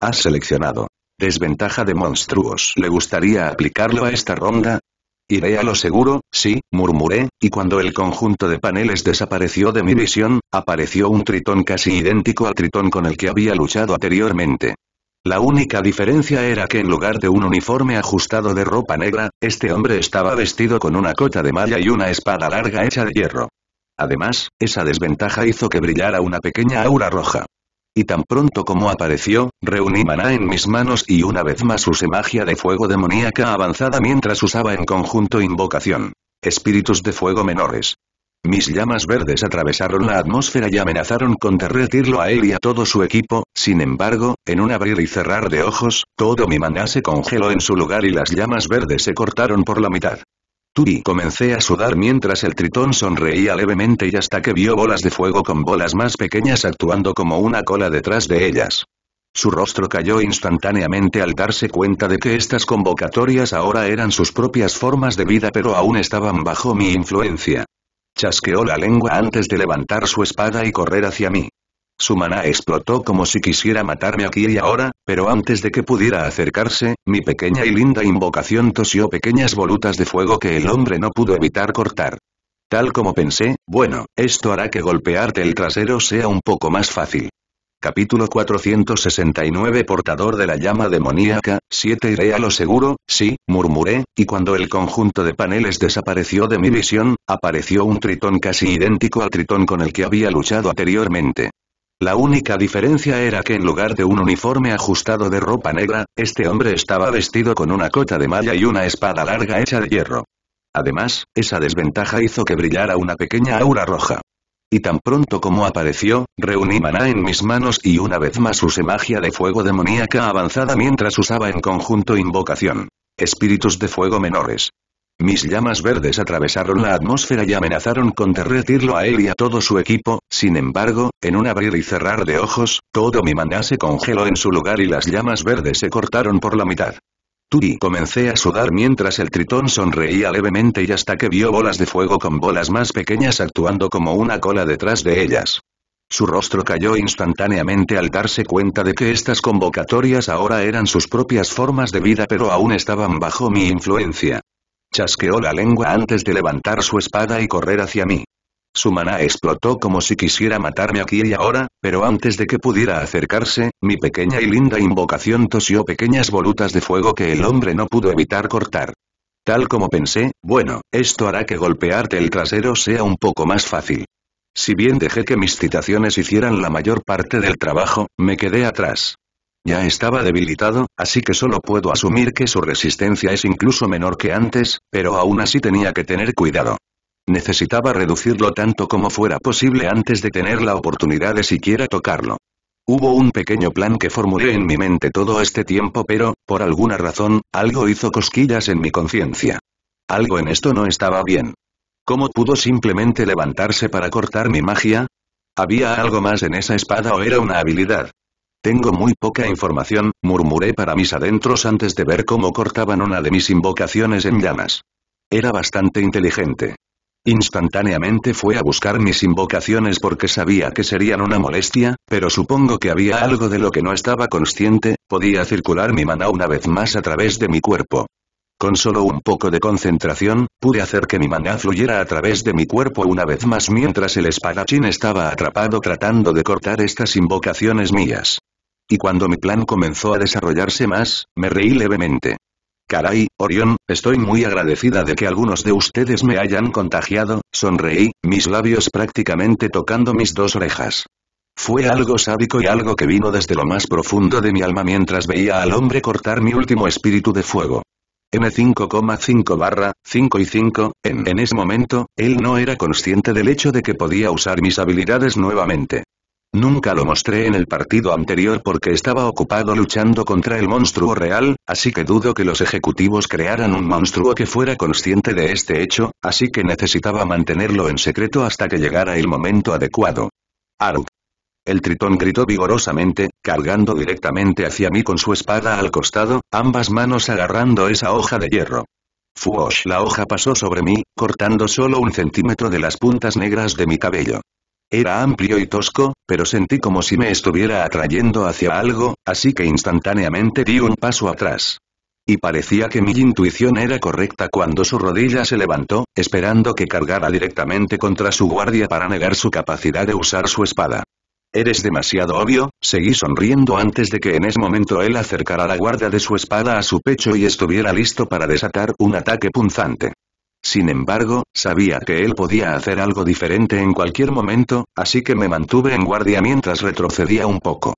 Has seleccionado Desventaja de monstruos. ¿Le gustaría aplicarlo a esta ronda? Iré a lo seguro, sí, murmuré, y cuando el conjunto de paneles desapareció de mi visión, apareció un tritón casi idéntico al tritón con el que había luchado anteriormente. La única diferencia era que en lugar de un uniforme ajustado de ropa negra, este hombre estaba vestido con una cota de malla y una espada larga hecha de hierro. Además, esa desventaja hizo que brillara una pequeña aura roja. Y tan pronto como apareció, reuní maná en mis manos y una vez más usé magia de fuego demoníaca avanzada mientras usaba en conjunto invocación. Espíritus de fuego menores. Mis llamas verdes atravesaron la atmósfera y amenazaron con derretirlo a él y a todo su equipo, sin embargo, en un abrir y cerrar de ojos, todo mi maná se congeló en su lugar y las llamas verdes se cortaron por la mitad. Turi comencé a sudar mientras el tritón sonreía levemente y hasta que vio bolas de fuego con bolas más pequeñas actuando como una cola detrás de ellas. Su rostro cayó instantáneamente al darse cuenta de que estas convocatorias ahora eran sus propias formas de vida pero aún estaban bajo mi influencia. Chasqueó la lengua antes de levantar su espada y correr hacia mí. Su maná explotó como si quisiera matarme aquí y ahora, pero antes de que pudiera acercarse, mi pequeña y linda invocación tosió pequeñas volutas de fuego que el hombre no pudo evitar cortar. Tal como pensé, bueno, esto hará que golpearte el trasero sea un poco más fácil. Capítulo 469 Portador de la llama demoníaca, 7 Iré a lo seguro, sí, murmuré, y cuando el conjunto de paneles desapareció de mi visión, apareció un tritón casi idéntico al tritón con el que había luchado anteriormente. La única diferencia era que en lugar de un uniforme ajustado de ropa negra, este hombre estaba vestido con una cota de malla y una espada larga hecha de hierro. Además, esa desventaja hizo que brillara una pequeña aura roja. Y tan pronto como apareció, reuní maná en mis manos y una vez más usé magia de fuego demoníaca avanzada mientras usaba en conjunto invocación. Espíritus de fuego menores. Mis llamas verdes atravesaron la atmósfera y amenazaron con derretirlo a él y a todo su equipo, sin embargo, en un abrir y cerrar de ojos, todo mi maná se congeló en su lugar y las llamas verdes se cortaron por la mitad. Turi comencé a sudar mientras el tritón sonreía levemente y hasta que vio bolas de fuego con bolas más pequeñas actuando como una cola detrás de ellas. Su rostro cayó instantáneamente al darse cuenta de que estas convocatorias ahora eran sus propias formas de vida pero aún estaban bajo mi influencia. Chasqueó la lengua antes de levantar su espada y correr hacia mí. Su maná explotó como si quisiera matarme aquí y ahora, pero antes de que pudiera acercarse, mi pequeña y linda invocación tosió pequeñas volutas de fuego que el hombre no pudo evitar cortar. Tal como pensé, bueno, esto hará que golpearte el trasero sea un poco más fácil. Si bien dejé que mis citaciones hicieran la mayor parte del trabajo, me quedé atrás. Ya estaba debilitado, así que solo puedo asumir que su resistencia es incluso menor que antes, pero aún así tenía que tener cuidado. Necesitaba reducirlo tanto como fuera posible antes de tener la oportunidad de siquiera tocarlo. Hubo un pequeño plan que formulé en mi mente todo este tiempo pero, por alguna razón, algo hizo cosquillas en mi conciencia. Algo en esto no estaba bien. ¿Cómo pudo simplemente levantarse para cortar mi magia? ¿Había algo más en esa espada o era una habilidad? Tengo muy poca información, murmuré para mis adentros antes de ver cómo cortaban una de mis invocaciones en llamas. Era bastante inteligente. Instantáneamente fue a buscar mis invocaciones porque sabía que serían una molestia, pero supongo que había algo de lo que no estaba consciente, podía circular mi maná una vez más a través de mi cuerpo. Con solo un poco de concentración, pude hacer que mi maná fluyera a través de mi cuerpo una vez más mientras el espadachín estaba atrapado tratando de cortar estas invocaciones mías y cuando mi plan comenzó a desarrollarse más, me reí levemente. Caray, Orión, estoy muy agradecida de que algunos de ustedes me hayan contagiado, sonreí, mis labios prácticamente tocando mis dos orejas. Fue algo sádico y algo que vino desde lo más profundo de mi alma mientras veía al hombre cortar mi último espíritu de fuego. M5,5 barra, 5 y 5, en ese momento, él no era consciente del hecho de que podía usar mis habilidades nuevamente. Nunca lo mostré en el partido anterior porque estaba ocupado luchando contra el monstruo real, así que dudo que los ejecutivos crearan un monstruo que fuera consciente de este hecho, así que necesitaba mantenerlo en secreto hasta que llegara el momento adecuado. Aruk. El tritón gritó vigorosamente, cargando directamente hacia mí con su espada al costado, ambas manos agarrando esa hoja de hierro. Fuosh la hoja pasó sobre mí, cortando solo un centímetro de las puntas negras de mi cabello. Era amplio y tosco, pero sentí como si me estuviera atrayendo hacia algo, así que instantáneamente di un paso atrás. Y parecía que mi intuición era correcta cuando su rodilla se levantó, esperando que cargara directamente contra su guardia para negar su capacidad de usar su espada. Eres demasiado obvio, seguí sonriendo antes de que en ese momento él acercara la guardia de su espada a su pecho y estuviera listo para desatar un ataque punzante. Sin embargo, sabía que él podía hacer algo diferente en cualquier momento, así que me mantuve en guardia mientras retrocedía un poco.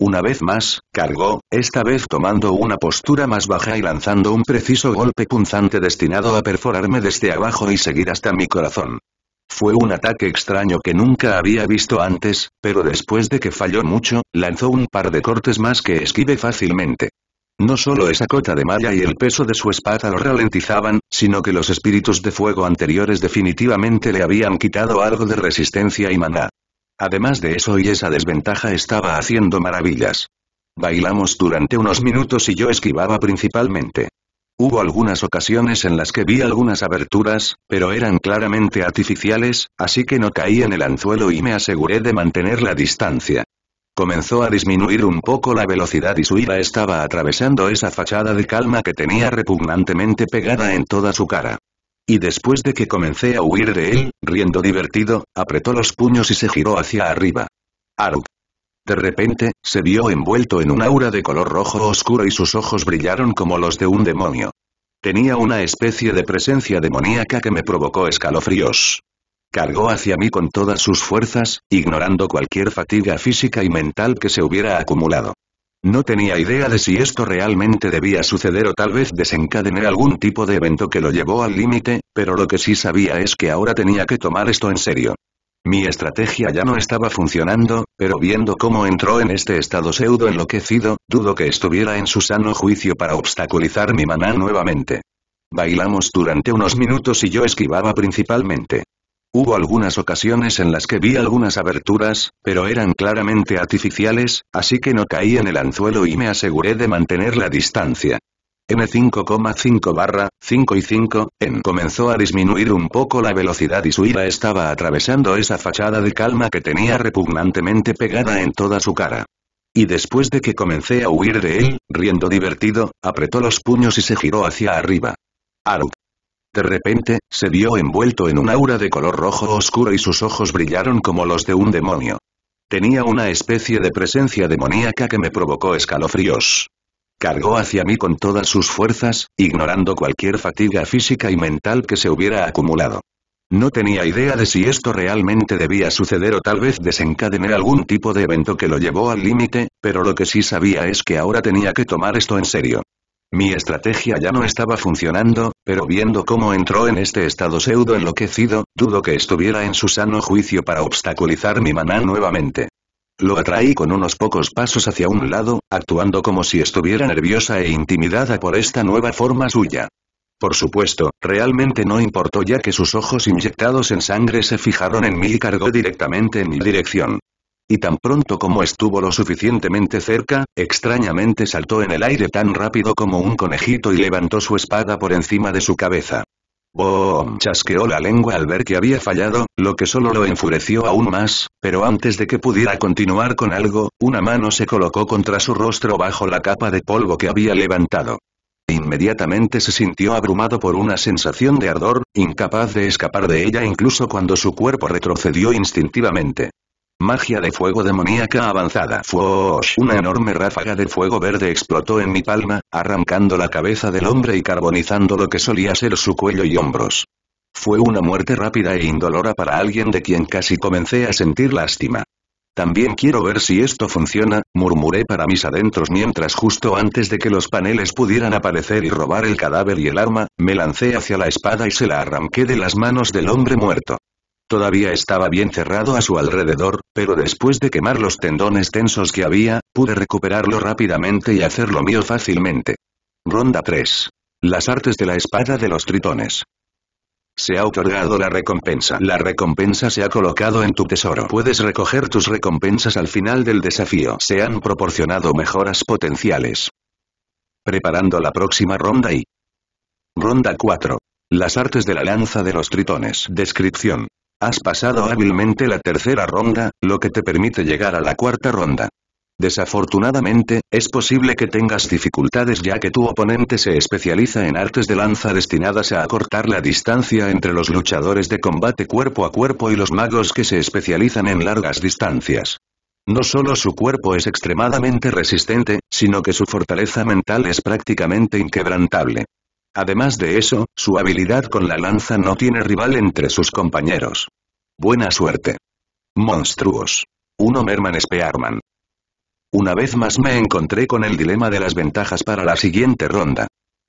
Una vez más, cargó, esta vez tomando una postura más baja y lanzando un preciso golpe punzante destinado a perforarme desde abajo y seguir hasta mi corazón. Fue un ataque extraño que nunca había visto antes, pero después de que falló mucho, lanzó un par de cortes más que esquive fácilmente. No solo esa cota de malla y el peso de su espada lo ralentizaban, sino que los espíritus de fuego anteriores definitivamente le habían quitado algo de resistencia y maná. Además de eso y esa desventaja estaba haciendo maravillas. Bailamos durante unos minutos y yo esquivaba principalmente. Hubo algunas ocasiones en las que vi algunas aberturas, pero eran claramente artificiales, así que no caí en el anzuelo y me aseguré de mantener la distancia. Comenzó a disminuir un poco la velocidad y su ira estaba atravesando esa fachada de calma que tenía repugnantemente pegada en toda su cara. Y después de que comencé a huir de él, riendo divertido, apretó los puños y se giró hacia arriba. Aruk. De repente, se vio envuelto en un aura de color rojo oscuro y sus ojos brillaron como los de un demonio. Tenía una especie de presencia demoníaca que me provocó escalofríos. Cargó hacia mí con todas sus fuerzas, ignorando cualquier fatiga física y mental que se hubiera acumulado. No tenía idea de si esto realmente debía suceder o tal vez desencadenar algún tipo de evento que lo llevó al límite, pero lo que sí sabía es que ahora tenía que tomar esto en serio. Mi estrategia ya no estaba funcionando, pero viendo cómo entró en este estado pseudo enloquecido, dudo que estuviera en su sano juicio para obstaculizar mi maná nuevamente. Bailamos durante unos minutos y yo esquivaba principalmente Hubo algunas ocasiones en las que vi algunas aberturas, pero eran claramente artificiales, así que no caí en el anzuelo y me aseguré de mantener la distancia. M5,5 barra, 5 y 5, en comenzó a disminuir un poco la velocidad y su ira estaba atravesando esa fachada de calma que tenía repugnantemente pegada en toda su cara. Y después de que comencé a huir de él, riendo divertido, apretó los puños y se giró hacia arriba. Aruk. De repente, se vio envuelto en un aura de color rojo oscuro y sus ojos brillaron como los de un demonio. Tenía una especie de presencia demoníaca que me provocó escalofríos. Cargó hacia mí con todas sus fuerzas, ignorando cualquier fatiga física y mental que se hubiera acumulado. No tenía idea de si esto realmente debía suceder o tal vez desencadenar algún tipo de evento que lo llevó al límite, pero lo que sí sabía es que ahora tenía que tomar esto en serio. Mi estrategia ya no estaba funcionando, pero viendo cómo entró en este estado pseudo enloquecido, dudo que estuviera en su sano juicio para obstaculizar mi maná nuevamente. Lo atraí con unos pocos pasos hacia un lado, actuando como si estuviera nerviosa e intimidada por esta nueva forma suya. Por supuesto, realmente no importó ya que sus ojos inyectados en sangre se fijaron en mí y cargó directamente en mi dirección. Y tan pronto como estuvo lo suficientemente cerca, extrañamente saltó en el aire tan rápido como un conejito y levantó su espada por encima de su cabeza. Boom chasqueó la lengua al ver que había fallado, lo que solo lo enfureció aún más, pero antes de que pudiera continuar con algo, una mano se colocó contra su rostro bajo la capa de polvo que había levantado. Inmediatamente se sintió abrumado por una sensación de ardor, incapaz de escapar de ella incluso cuando su cuerpo retrocedió instintivamente. Magia de fuego demoníaca avanzada. fue Una enorme ráfaga de fuego verde explotó en mi palma, arrancando la cabeza del hombre y carbonizando lo que solía ser su cuello y hombros. Fue una muerte rápida e indolora para alguien de quien casi comencé a sentir lástima. También quiero ver si esto funciona, murmuré para mis adentros mientras justo antes de que los paneles pudieran aparecer y robar el cadáver y el arma, me lancé hacia la espada y se la arranqué de las manos del hombre muerto. Todavía estaba bien cerrado a su alrededor, pero después de quemar los tendones tensos que había, pude recuperarlo rápidamente y hacerlo mío fácilmente. Ronda 3. Las artes de la espada de los tritones. Se ha otorgado la recompensa. La recompensa se ha colocado en tu tesoro. Puedes recoger tus recompensas al final del desafío. Se han proporcionado mejoras potenciales. Preparando la próxima ronda y... Ronda 4. Las artes de la lanza de los tritones. Descripción. Has pasado hábilmente la tercera ronda, lo que te permite llegar a la cuarta ronda. Desafortunadamente, es posible que tengas dificultades ya que tu oponente se especializa en artes de lanza destinadas a acortar la distancia entre los luchadores de combate cuerpo a cuerpo y los magos que se especializan en largas distancias. No solo su cuerpo es extremadamente resistente, sino que su fortaleza mental es prácticamente inquebrantable. Además de eso, su habilidad con la lanza no tiene rival entre sus compañeros. Buena suerte. Monstruos. Uno Merman Spearman. Una vez más me encontré con el dilema de las ventajas para la siguiente ronda.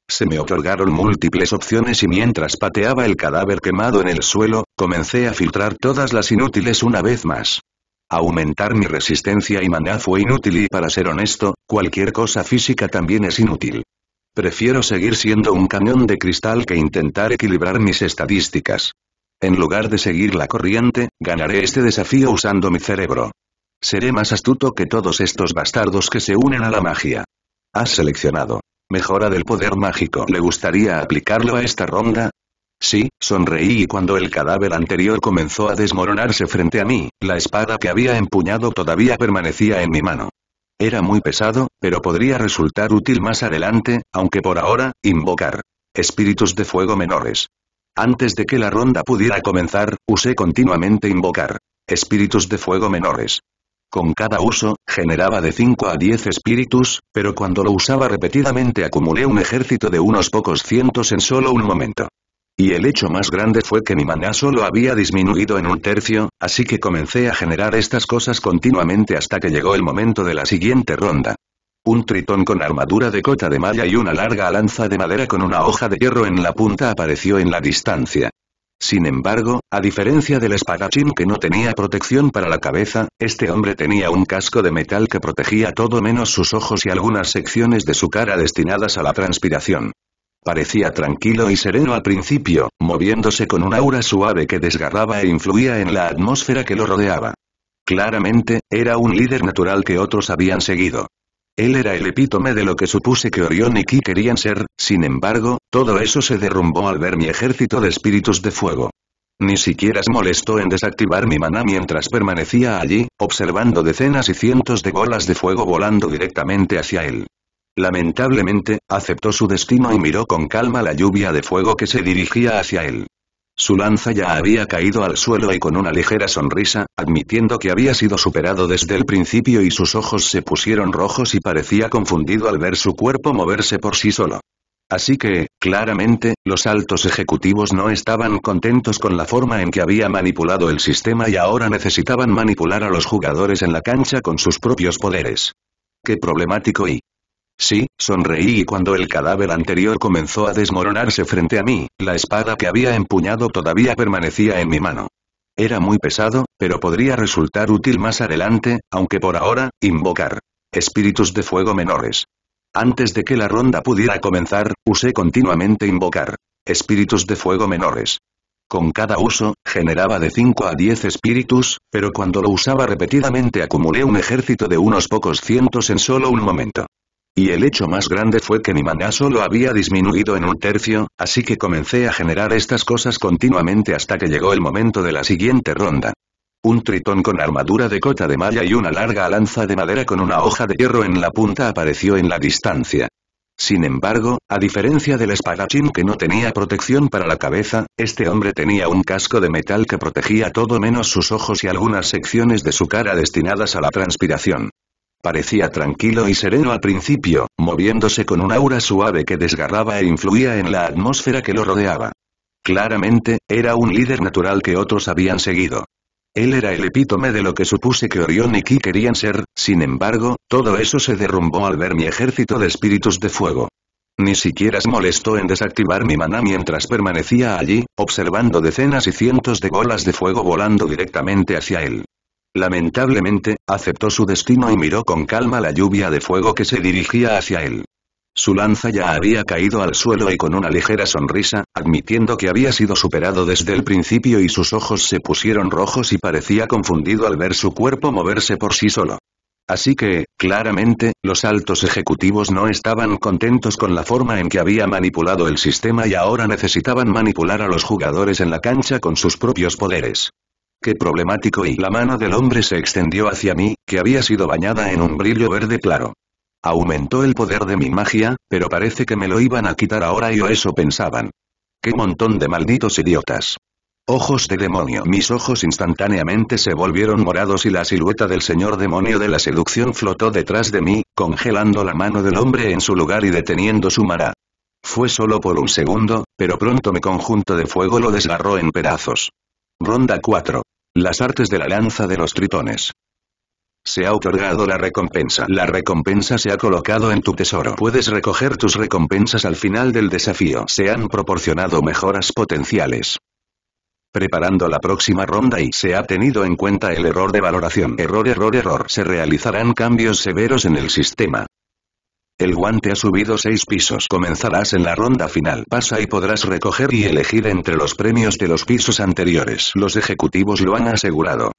Se me otorgaron múltiples opciones y mientras pateaba el cadáver quemado en el suelo, comencé a filtrar todas las inútiles una vez más. Aumentar mi resistencia y maná fue inútil y para ser honesto, cualquier cosa física también es inútil. Prefiero seguir siendo un cañón de cristal que intentar equilibrar mis estadísticas. En lugar de seguir la corriente, ganaré este desafío usando mi cerebro. Seré más astuto que todos estos bastardos que se unen a la magia. Has seleccionado. Mejora del poder mágico. ¿Le gustaría aplicarlo a esta ronda? Sí, sonreí y cuando el cadáver anterior comenzó a desmoronarse frente a mí, la espada que había empuñado todavía permanecía en mi mano. Era muy pesado, pero podría resultar útil más adelante, aunque por ahora, invocar espíritus de fuego menores. Antes de que la ronda pudiera comenzar, usé continuamente invocar espíritus de fuego menores. Con cada uso, generaba de 5 a 10 espíritus, pero cuando lo usaba repetidamente acumulé un ejército de unos pocos cientos en solo un momento. Y el hecho más grande fue que mi maná solo había disminuido en un tercio, así que comencé a generar estas cosas continuamente hasta que llegó el momento de la siguiente ronda. Un tritón con armadura de cota de malla y una larga lanza de madera con una hoja de hierro en la punta apareció en la distancia. Sin embargo, a diferencia del espadachín que no tenía protección para la cabeza, este hombre tenía un casco de metal que protegía todo menos sus ojos y algunas secciones de su cara destinadas a la transpiración. Parecía tranquilo y sereno al principio, moviéndose con un aura suave que desgarraba e influía en la atmósfera que lo rodeaba. Claramente, era un líder natural que otros habían seguido. Él era el epítome de lo que supuse que Orión y Ki querían ser, sin embargo, todo eso se derrumbó al ver mi ejército de espíritus de fuego. Ni siquiera se molestó en desactivar mi maná mientras permanecía allí, observando decenas y cientos de bolas de fuego volando directamente hacia él. Lamentablemente, aceptó su destino y miró con calma la lluvia de fuego que se dirigía hacia él. Su lanza ya había caído al suelo y con una ligera sonrisa, admitiendo que había sido superado desde el principio y sus ojos se pusieron rojos y parecía confundido al ver su cuerpo moverse por sí solo. Así que, claramente, los altos ejecutivos no estaban contentos con la forma en que había manipulado el sistema y ahora necesitaban manipular a los jugadores en la cancha con sus propios poderes. Qué problemático y, Sí, sonreí y cuando el cadáver anterior comenzó a desmoronarse frente a mí, la espada que había empuñado todavía permanecía en mi mano. Era muy pesado, pero podría resultar útil más adelante, aunque por ahora, invocar espíritus de fuego menores. Antes de que la ronda pudiera comenzar, usé continuamente invocar espíritus de fuego menores. Con cada uso, generaba de 5 a 10 espíritus, pero cuando lo usaba repetidamente acumulé un ejército de unos pocos cientos en solo un momento. Y el hecho más grande fue que mi maná solo había disminuido en un tercio, así que comencé a generar estas cosas continuamente hasta que llegó el momento de la siguiente ronda. Un tritón con armadura de cota de malla y una larga lanza de madera con una hoja de hierro en la punta apareció en la distancia. Sin embargo, a diferencia del espadachín que no tenía protección para la cabeza, este hombre tenía un casco de metal que protegía todo menos sus ojos y algunas secciones de su cara destinadas a la transpiración. Parecía tranquilo y sereno al principio, moviéndose con un aura suave que desgarraba e influía en la atmósfera que lo rodeaba. Claramente, era un líder natural que otros habían seguido. Él era el epítome de lo que supuse que Orión y Ki querían ser, sin embargo, todo eso se derrumbó al ver mi ejército de espíritus de fuego. Ni siquiera se molestó en desactivar mi maná mientras permanecía allí, observando decenas y cientos de bolas de fuego volando directamente hacia él. Lamentablemente, aceptó su destino y miró con calma la lluvia de fuego que se dirigía hacia él. Su lanza ya había caído al suelo y con una ligera sonrisa, admitiendo que había sido superado desde el principio y sus ojos se pusieron rojos y parecía confundido al ver su cuerpo moverse por sí solo. Así que, claramente, los altos ejecutivos no estaban contentos con la forma en que había manipulado el sistema y ahora necesitaban manipular a los jugadores en la cancha con sus propios poderes qué problemático y la mano del hombre se extendió hacia mí, que había sido bañada en un brillo verde claro. Aumentó el poder de mi magia, pero parece que me lo iban a quitar ahora y o eso pensaban. ¡Qué montón de malditos idiotas! Ojos de demonio. Mis ojos instantáneamente se volvieron morados y la silueta del señor demonio de la seducción flotó detrás de mí, congelando la mano del hombre en su lugar y deteniendo su mara. Fue solo por un segundo, pero pronto mi conjunto de fuego lo desgarró en pedazos. Ronda 4. Las artes de la lanza de los tritones. Se ha otorgado la recompensa. La recompensa se ha colocado en tu tesoro. Puedes recoger tus recompensas al final del desafío. Se han proporcionado mejoras potenciales. Preparando la próxima ronda y se ha tenido en cuenta el error de valoración. Error, error, error. Se realizarán cambios severos en el sistema. El guante ha subido seis pisos. Comenzarás en la ronda final. Pasa y podrás recoger y elegir entre los premios de los pisos anteriores. Los ejecutivos lo han asegurado.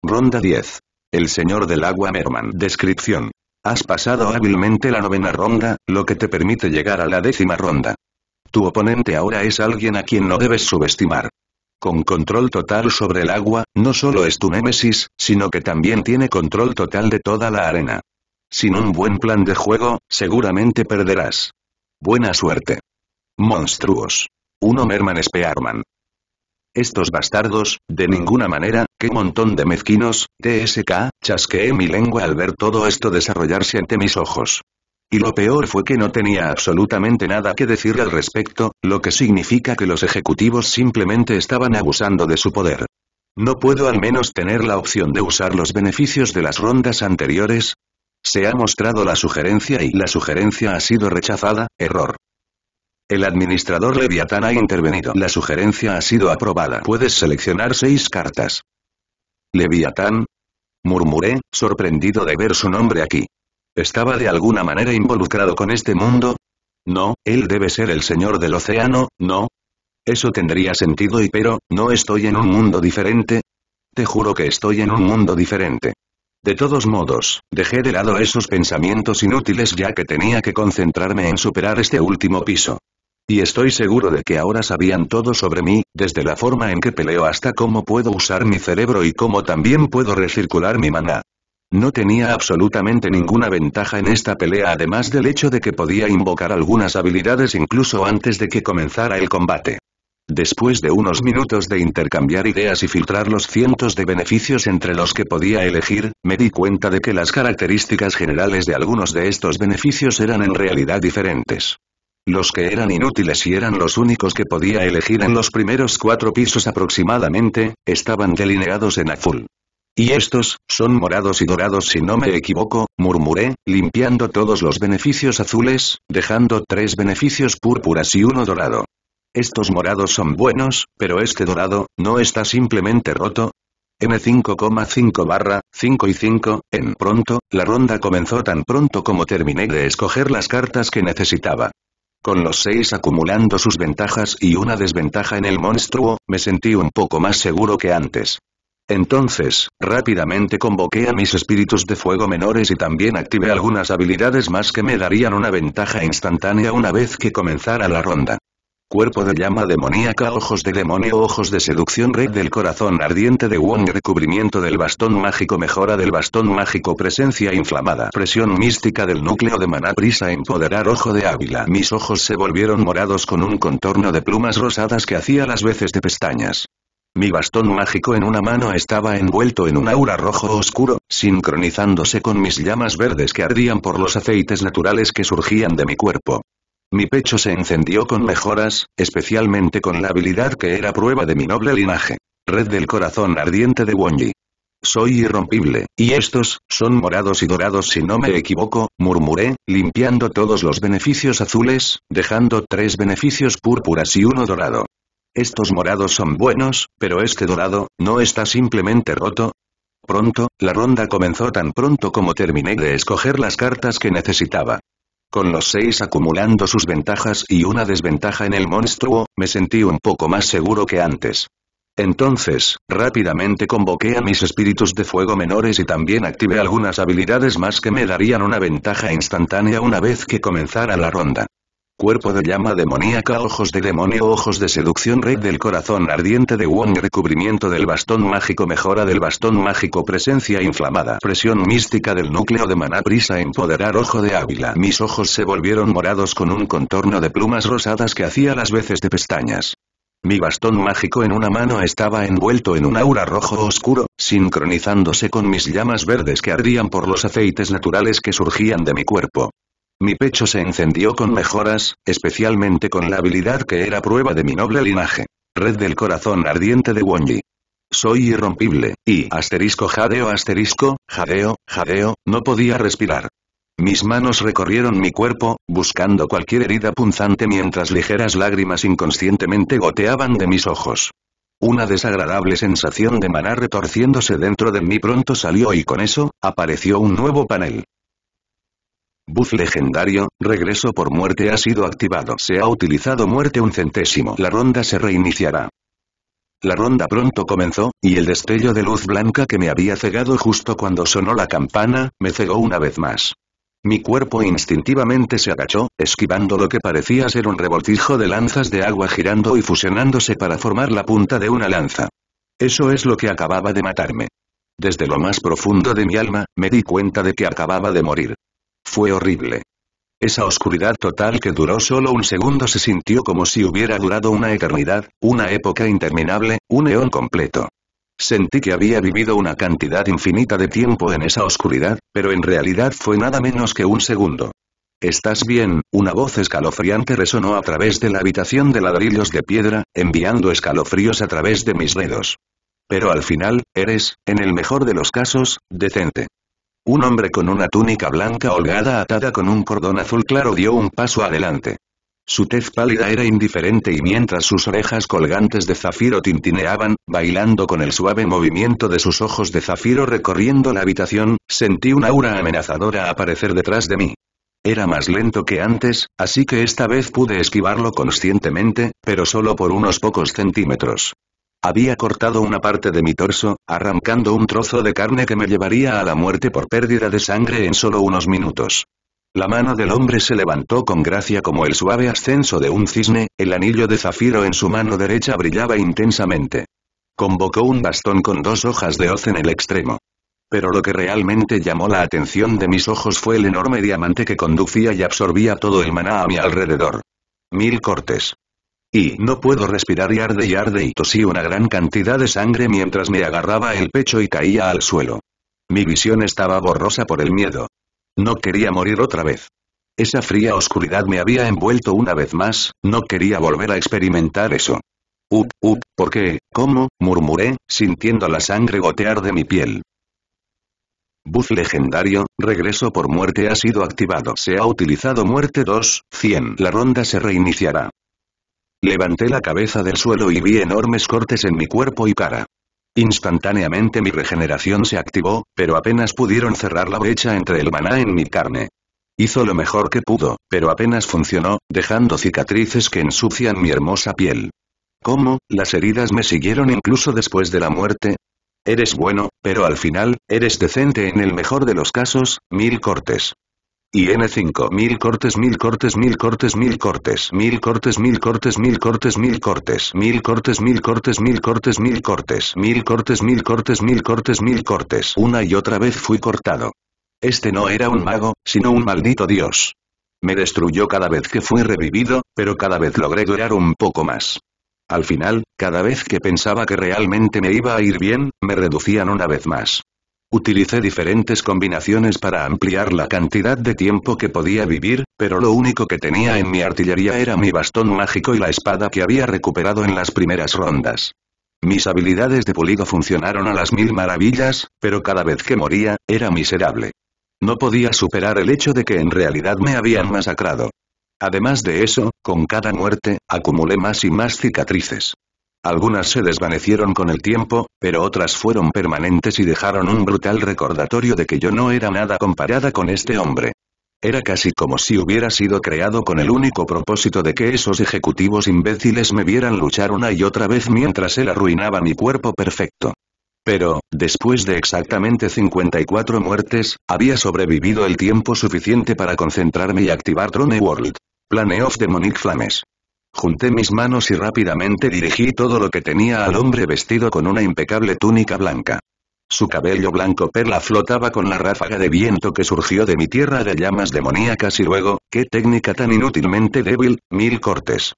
Ronda 10. El señor del agua Merman. Descripción. Has pasado hábilmente la novena ronda, lo que te permite llegar a la décima ronda. Tu oponente ahora es alguien a quien no debes subestimar. Con control total sobre el agua, no solo es tu némesis, sino que también tiene control total de toda la arena. Sin un buen plan de juego, seguramente perderás. Buena suerte. Monstruos. Uno Merman Spearman. Estos bastardos, de ninguna manera, qué montón de mezquinos, TSK, chasqueé mi lengua al ver todo esto desarrollarse ante mis ojos. Y lo peor fue que no tenía absolutamente nada que decir al respecto, lo que significa que los ejecutivos simplemente estaban abusando de su poder. ¿No puedo al menos tener la opción de usar los beneficios de las rondas anteriores? Se ha mostrado la sugerencia y la sugerencia ha sido rechazada, error. El administrador Leviatán ha intervenido. La sugerencia ha sido aprobada. Puedes seleccionar seis cartas. Leviatán. Murmuré, sorprendido de ver su nombre aquí. ¿Estaba de alguna manera involucrado con este mundo? No, él debe ser el señor del océano, ¿no? Eso tendría sentido y pero, ¿no estoy en un mundo diferente? Te juro que estoy en un mundo diferente. De todos modos, dejé de lado esos pensamientos inútiles ya que tenía que concentrarme en superar este último piso. Y estoy seguro de que ahora sabían todo sobre mí, desde la forma en que peleo hasta cómo puedo usar mi cerebro y cómo también puedo recircular mi mana. No tenía absolutamente ninguna ventaja en esta pelea además del hecho de que podía invocar algunas habilidades incluso antes de que comenzara el combate. Después de unos minutos de intercambiar ideas y filtrar los cientos de beneficios entre los que podía elegir, me di cuenta de que las características generales de algunos de estos beneficios eran en realidad diferentes. Los que eran inútiles y eran los únicos que podía elegir en los primeros cuatro pisos aproximadamente, estaban delineados en azul. Y estos, son morados y dorados si no me equivoco, murmuré, limpiando todos los beneficios azules, dejando tres beneficios púrpuras y uno dorado. Estos morados son buenos, pero este dorado, ¿no está simplemente roto? M5,5 barra, 5 y 5, en pronto, la ronda comenzó tan pronto como terminé de escoger las cartas que necesitaba. Con los 6 acumulando sus ventajas y una desventaja en el monstruo, me sentí un poco más seguro que antes. Entonces, rápidamente convoqué a mis espíritus de fuego menores y también activé algunas habilidades más que me darían una ventaja instantánea una vez que comenzara la ronda. Cuerpo de llama demoníaca Ojos de demonio Ojos de seducción Red del corazón ardiente de Wong Recubrimiento del bastón mágico Mejora del bastón mágico Presencia inflamada Presión mística del núcleo de maná Prisa empoderar Ojo de ávila Mis ojos se volvieron morados con un contorno de plumas rosadas que hacía las veces de pestañas. Mi bastón mágico en una mano estaba envuelto en un aura rojo oscuro, sincronizándose con mis llamas verdes que ardían por los aceites naturales que surgían de mi cuerpo. Mi pecho se encendió con mejoras, especialmente con la habilidad que era prueba de mi noble linaje. Red del corazón ardiente de Wonji. Soy irrompible, y estos, son morados y dorados si no me equivoco, murmuré, limpiando todos los beneficios azules, dejando tres beneficios púrpuras y uno dorado. Estos morados son buenos, pero este dorado, ¿no está simplemente roto? Pronto, la ronda comenzó tan pronto como terminé de escoger las cartas que necesitaba. Con los seis acumulando sus ventajas y una desventaja en el monstruo, me sentí un poco más seguro que antes. Entonces, rápidamente convoqué a mis espíritus de fuego menores y también activé algunas habilidades más que me darían una ventaja instantánea una vez que comenzara la ronda. Cuerpo de llama demoníaca Ojos de demonio Ojos de seducción Red del corazón ardiente de Wong Recubrimiento del bastón mágico Mejora del bastón mágico Presencia inflamada Presión mística del núcleo de maná Prisa empoderar Ojo de ávila Mis ojos se volvieron morados con un contorno de plumas rosadas que hacía las veces de pestañas. Mi bastón mágico en una mano estaba envuelto en un aura rojo oscuro, sincronizándose con mis llamas verdes que ardían por los aceites naturales que surgían de mi cuerpo. Mi pecho se encendió con mejoras, especialmente con la habilidad que era prueba de mi noble linaje. Red del corazón ardiente de Wonji. Soy irrompible, y asterisco jadeo asterisco, jadeo, jadeo, no podía respirar. Mis manos recorrieron mi cuerpo, buscando cualquier herida punzante mientras ligeras lágrimas inconscientemente goteaban de mis ojos. Una desagradable sensación de maná retorciéndose dentro de mí pronto salió y con eso, apareció un nuevo panel. Buff legendario, regreso por muerte ha sido activado. Se ha utilizado muerte un centésimo. La ronda se reiniciará. La ronda pronto comenzó, y el destello de luz blanca que me había cegado justo cuando sonó la campana, me cegó una vez más. Mi cuerpo instintivamente se agachó, esquivando lo que parecía ser un revoltijo de lanzas de agua girando y fusionándose para formar la punta de una lanza. Eso es lo que acababa de matarme. Desde lo más profundo de mi alma, me di cuenta de que acababa de morir. Fue horrible. Esa oscuridad total que duró solo un segundo se sintió como si hubiera durado una eternidad, una época interminable, un eón completo. Sentí que había vivido una cantidad infinita de tiempo en esa oscuridad, pero en realidad fue nada menos que un segundo. ¿Estás bien? Una voz escalofriante resonó a través de la habitación de ladrillos de piedra, enviando escalofríos a través de mis dedos. Pero al final, eres, en el mejor de los casos, decente. Un hombre con una túnica blanca holgada atada con un cordón azul claro dio un paso adelante. Su tez pálida era indiferente y mientras sus orejas colgantes de zafiro tintineaban, bailando con el suave movimiento de sus ojos de zafiro recorriendo la habitación, sentí una aura amenazadora aparecer detrás de mí. Era más lento que antes, así que esta vez pude esquivarlo conscientemente, pero solo por unos pocos centímetros. Había cortado una parte de mi torso, arrancando un trozo de carne que me llevaría a la muerte por pérdida de sangre en solo unos minutos. La mano del hombre se levantó con gracia como el suave ascenso de un cisne, el anillo de zafiro en su mano derecha brillaba intensamente. Convocó un bastón con dos hojas de hoz en el extremo. Pero lo que realmente llamó la atención de mis ojos fue el enorme diamante que conducía y absorbía todo el maná a mi alrededor. Mil cortes. Y no puedo respirar y arde y arde y tosí una gran cantidad de sangre mientras me agarraba el pecho y caía al suelo. Mi visión estaba borrosa por el miedo. No quería morir otra vez. Esa fría oscuridad me había envuelto una vez más, no quería volver a experimentar eso. Up, up, ¿por qué? ¿Cómo? murmuré, sintiendo la sangre gotear de mi piel. Buff legendario, regreso por muerte ha sido activado. Se ha utilizado muerte 2, 100. La ronda se reiniciará. Levanté la cabeza del suelo y vi enormes cortes en mi cuerpo y cara. Instantáneamente mi regeneración se activó, pero apenas pudieron cerrar la brecha entre el maná en mi carne. Hizo lo mejor que pudo, pero apenas funcionó, dejando cicatrices que ensucian mi hermosa piel. ¿Cómo? Las heridas me siguieron incluso después de la muerte. Eres bueno, pero al final, eres decente en el mejor de los casos, mil cortes. Y N5 mil cortes mil cortes mil cortes mil cortes mil cortes mil cortes mil cortes mil cortes mil cortes mil cortes mil cortes mil cortes mil cortes mil cortes mil cortes mil cortes una y otra vez fui cortado. Este no era un mago, sino un maldito dios. Me destruyó cada vez que fui revivido, pero cada vez logré durar un poco más. Al final, cada vez que pensaba que realmente me iba a ir bien, me reducían una vez más. Utilicé diferentes combinaciones para ampliar la cantidad de tiempo que podía vivir, pero lo único que tenía en mi artillería era mi bastón mágico y la espada que había recuperado en las primeras rondas. Mis habilidades de pulido funcionaron a las mil maravillas, pero cada vez que moría, era miserable. No podía superar el hecho de que en realidad me habían masacrado. Además de eso, con cada muerte, acumulé más y más cicatrices. Algunas se desvanecieron con el tiempo, pero otras fueron permanentes y dejaron un brutal recordatorio de que yo no era nada comparada con este hombre. Era casi como si hubiera sido creado con el único propósito de que esos ejecutivos imbéciles me vieran luchar una y otra vez mientras él arruinaba mi cuerpo perfecto. Pero, después de exactamente 54 muertes, había sobrevivido el tiempo suficiente para concentrarme y activar Drone World. Plane of Demonic Flames. Junté mis manos y rápidamente dirigí todo lo que tenía al hombre vestido con una impecable túnica blanca. Su cabello blanco perla flotaba con la ráfaga de viento que surgió de mi tierra de llamas demoníacas y luego, qué técnica tan inútilmente débil, mil cortes.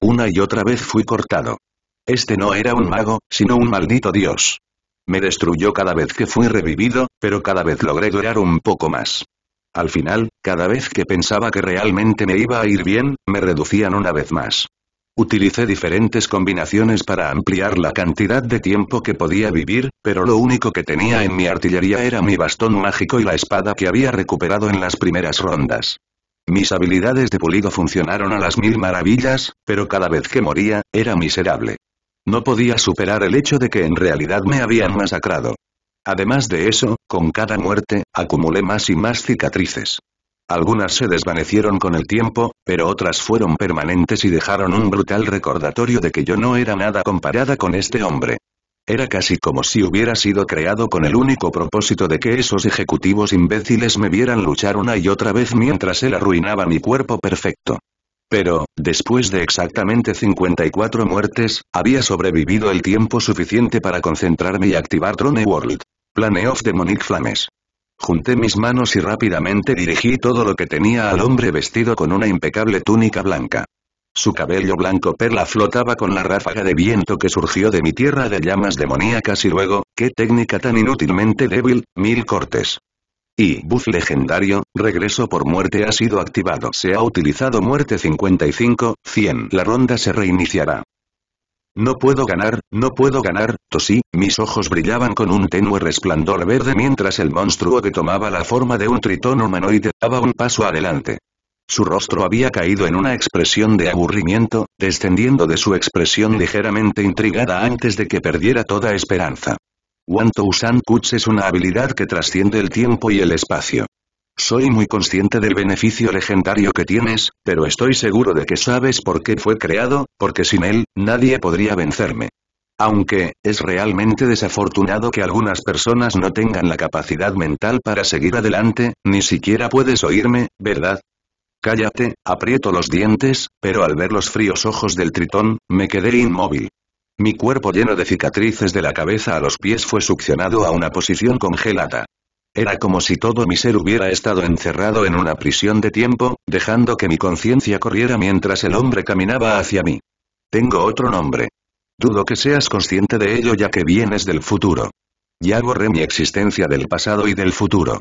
Una y otra vez fui cortado. Este no era un mago, sino un maldito dios. Me destruyó cada vez que fui revivido, pero cada vez logré durar un poco más. Al final, cada vez que pensaba que realmente me iba a ir bien, me reducían una vez más. Utilicé diferentes combinaciones para ampliar la cantidad de tiempo que podía vivir, pero lo único que tenía en mi artillería era mi bastón mágico y la espada que había recuperado en las primeras rondas. Mis habilidades de pulido funcionaron a las mil maravillas, pero cada vez que moría, era miserable. No podía superar el hecho de que en realidad me habían masacrado. Además de eso, con cada muerte, acumulé más y más cicatrices. Algunas se desvanecieron con el tiempo, pero otras fueron permanentes y dejaron un brutal recordatorio de que yo no era nada comparada con este hombre. Era casi como si hubiera sido creado con el único propósito de que esos ejecutivos imbéciles me vieran luchar una y otra vez mientras él arruinaba mi cuerpo perfecto. Pero, después de exactamente 54 muertes, había sobrevivido el tiempo suficiente para concentrarme y activar Drone World. Planeoff Monique Flames. Junté mis manos y rápidamente dirigí todo lo que tenía al hombre vestido con una impecable túnica blanca. Su cabello blanco perla flotaba con la ráfaga de viento que surgió de mi tierra de llamas demoníacas y luego, qué técnica tan inútilmente débil, mil cortes. Y buff legendario, regreso por muerte ha sido activado. Se ha utilizado muerte 55, 100. La ronda se reiniciará. No puedo ganar, no puedo ganar, tosí, mis ojos brillaban con un tenue resplandor verde mientras el monstruo que tomaba la forma de un tritón humanoide daba un paso adelante. Su rostro había caído en una expresión de aburrimiento, descendiendo de su expresión ligeramente intrigada antes de que perdiera toda esperanza. Wantousan Kuts es una habilidad que trasciende el tiempo y el espacio. Soy muy consciente del beneficio legendario que tienes, pero estoy seguro de que sabes por qué fue creado, porque sin él, nadie podría vencerme. Aunque, es realmente desafortunado que algunas personas no tengan la capacidad mental para seguir adelante, ni siquiera puedes oírme, ¿verdad? Cállate, aprieto los dientes, pero al ver los fríos ojos del tritón, me quedé inmóvil. Mi cuerpo lleno de cicatrices de la cabeza a los pies fue succionado a una posición congelada. Era como si todo mi ser hubiera estado encerrado en una prisión de tiempo, dejando que mi conciencia corriera mientras el hombre caminaba hacia mí. Tengo otro nombre. Dudo que seas consciente de ello ya que vienes del futuro. Ya borré mi existencia del pasado y del futuro.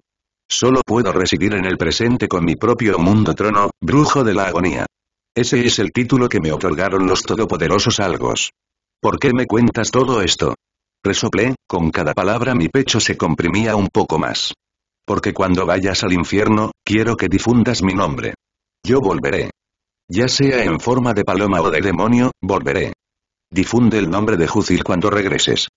Solo puedo residir en el presente con mi propio mundo trono, brujo de la agonía. Ese es el título que me otorgaron los todopoderosos algos. ¿Por qué me cuentas todo esto? Resoplé, con cada palabra mi pecho se comprimía un poco más. Porque cuando vayas al infierno, quiero que difundas mi nombre. Yo volveré. Ya sea en forma de paloma o de demonio, volveré. Difunde el nombre de Júzil cuando regreses.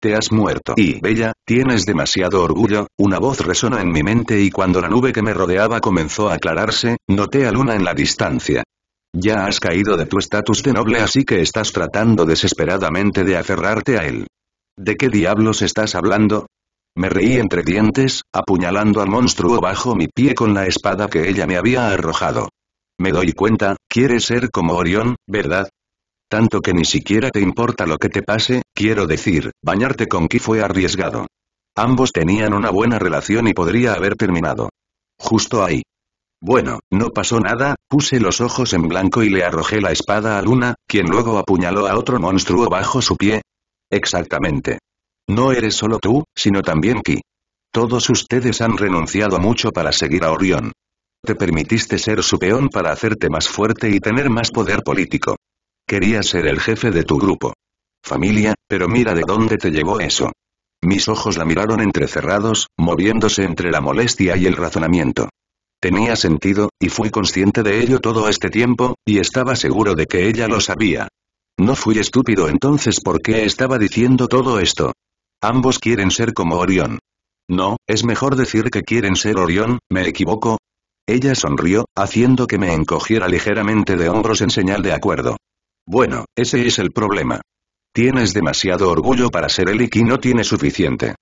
Te has muerto. Y, Bella, tienes demasiado orgullo, una voz resonó en mi mente y cuando la nube que me rodeaba comenzó a aclararse, noté a Luna en la distancia. Ya has caído de tu estatus de noble así que estás tratando desesperadamente de aferrarte a él. ¿De qué diablos estás hablando? Me reí entre dientes, apuñalando al monstruo bajo mi pie con la espada que ella me había arrojado. Me doy cuenta, quieres ser como Orión, ¿verdad? Tanto que ni siquiera te importa lo que te pase, quiero decir, bañarte con Ki fue arriesgado. Ambos tenían una buena relación y podría haber terminado. Justo ahí. Bueno, no pasó nada, puse los ojos en blanco y le arrojé la espada a Luna, quien luego apuñaló a otro monstruo bajo su pie, Exactamente. No eres solo tú, sino también Ki. Todos ustedes han renunciado mucho para seguir a Orión. Te permitiste ser su peón para hacerte más fuerte y tener más poder político. Querías ser el jefe de tu grupo. Familia, pero mira de dónde te llevó eso. Mis ojos la miraron entrecerrados, moviéndose entre la molestia y el razonamiento. Tenía sentido, y fui consciente de ello todo este tiempo, y estaba seguro de que ella lo sabía. No fui estúpido entonces porque estaba diciendo todo esto. Ambos quieren ser como Orión. No, es mejor decir que quieren ser Orión, ¿me equivoco? Ella sonrió, haciendo que me encogiera ligeramente de hombros en señal de acuerdo. Bueno, ese es el problema. Tienes demasiado orgullo para ser él y no tiene suficiente.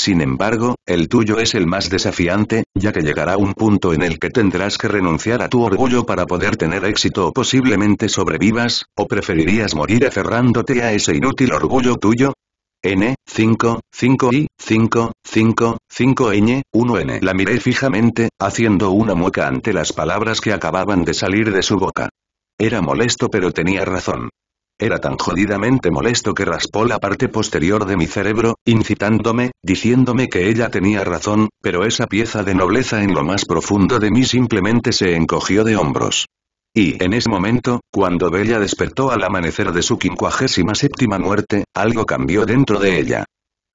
Sin embargo, el tuyo es el más desafiante, ya que llegará un punto en el que tendrás que renunciar a tu orgullo para poder tener éxito o posiblemente sobrevivas, o preferirías morir aferrándote a ese inútil orgullo tuyo, N, 5, 5 y, 5, 5, 5 ñ, 1 n. La miré fijamente, haciendo una mueca ante las palabras que acababan de salir de su boca. Era molesto pero tenía razón. Era tan jodidamente molesto que raspó la parte posterior de mi cerebro, incitándome, diciéndome que ella tenía razón, pero esa pieza de nobleza en lo más profundo de mí simplemente se encogió de hombros. Y en ese momento, cuando Bella despertó al amanecer de su quincuagésima séptima muerte, algo cambió dentro de ella.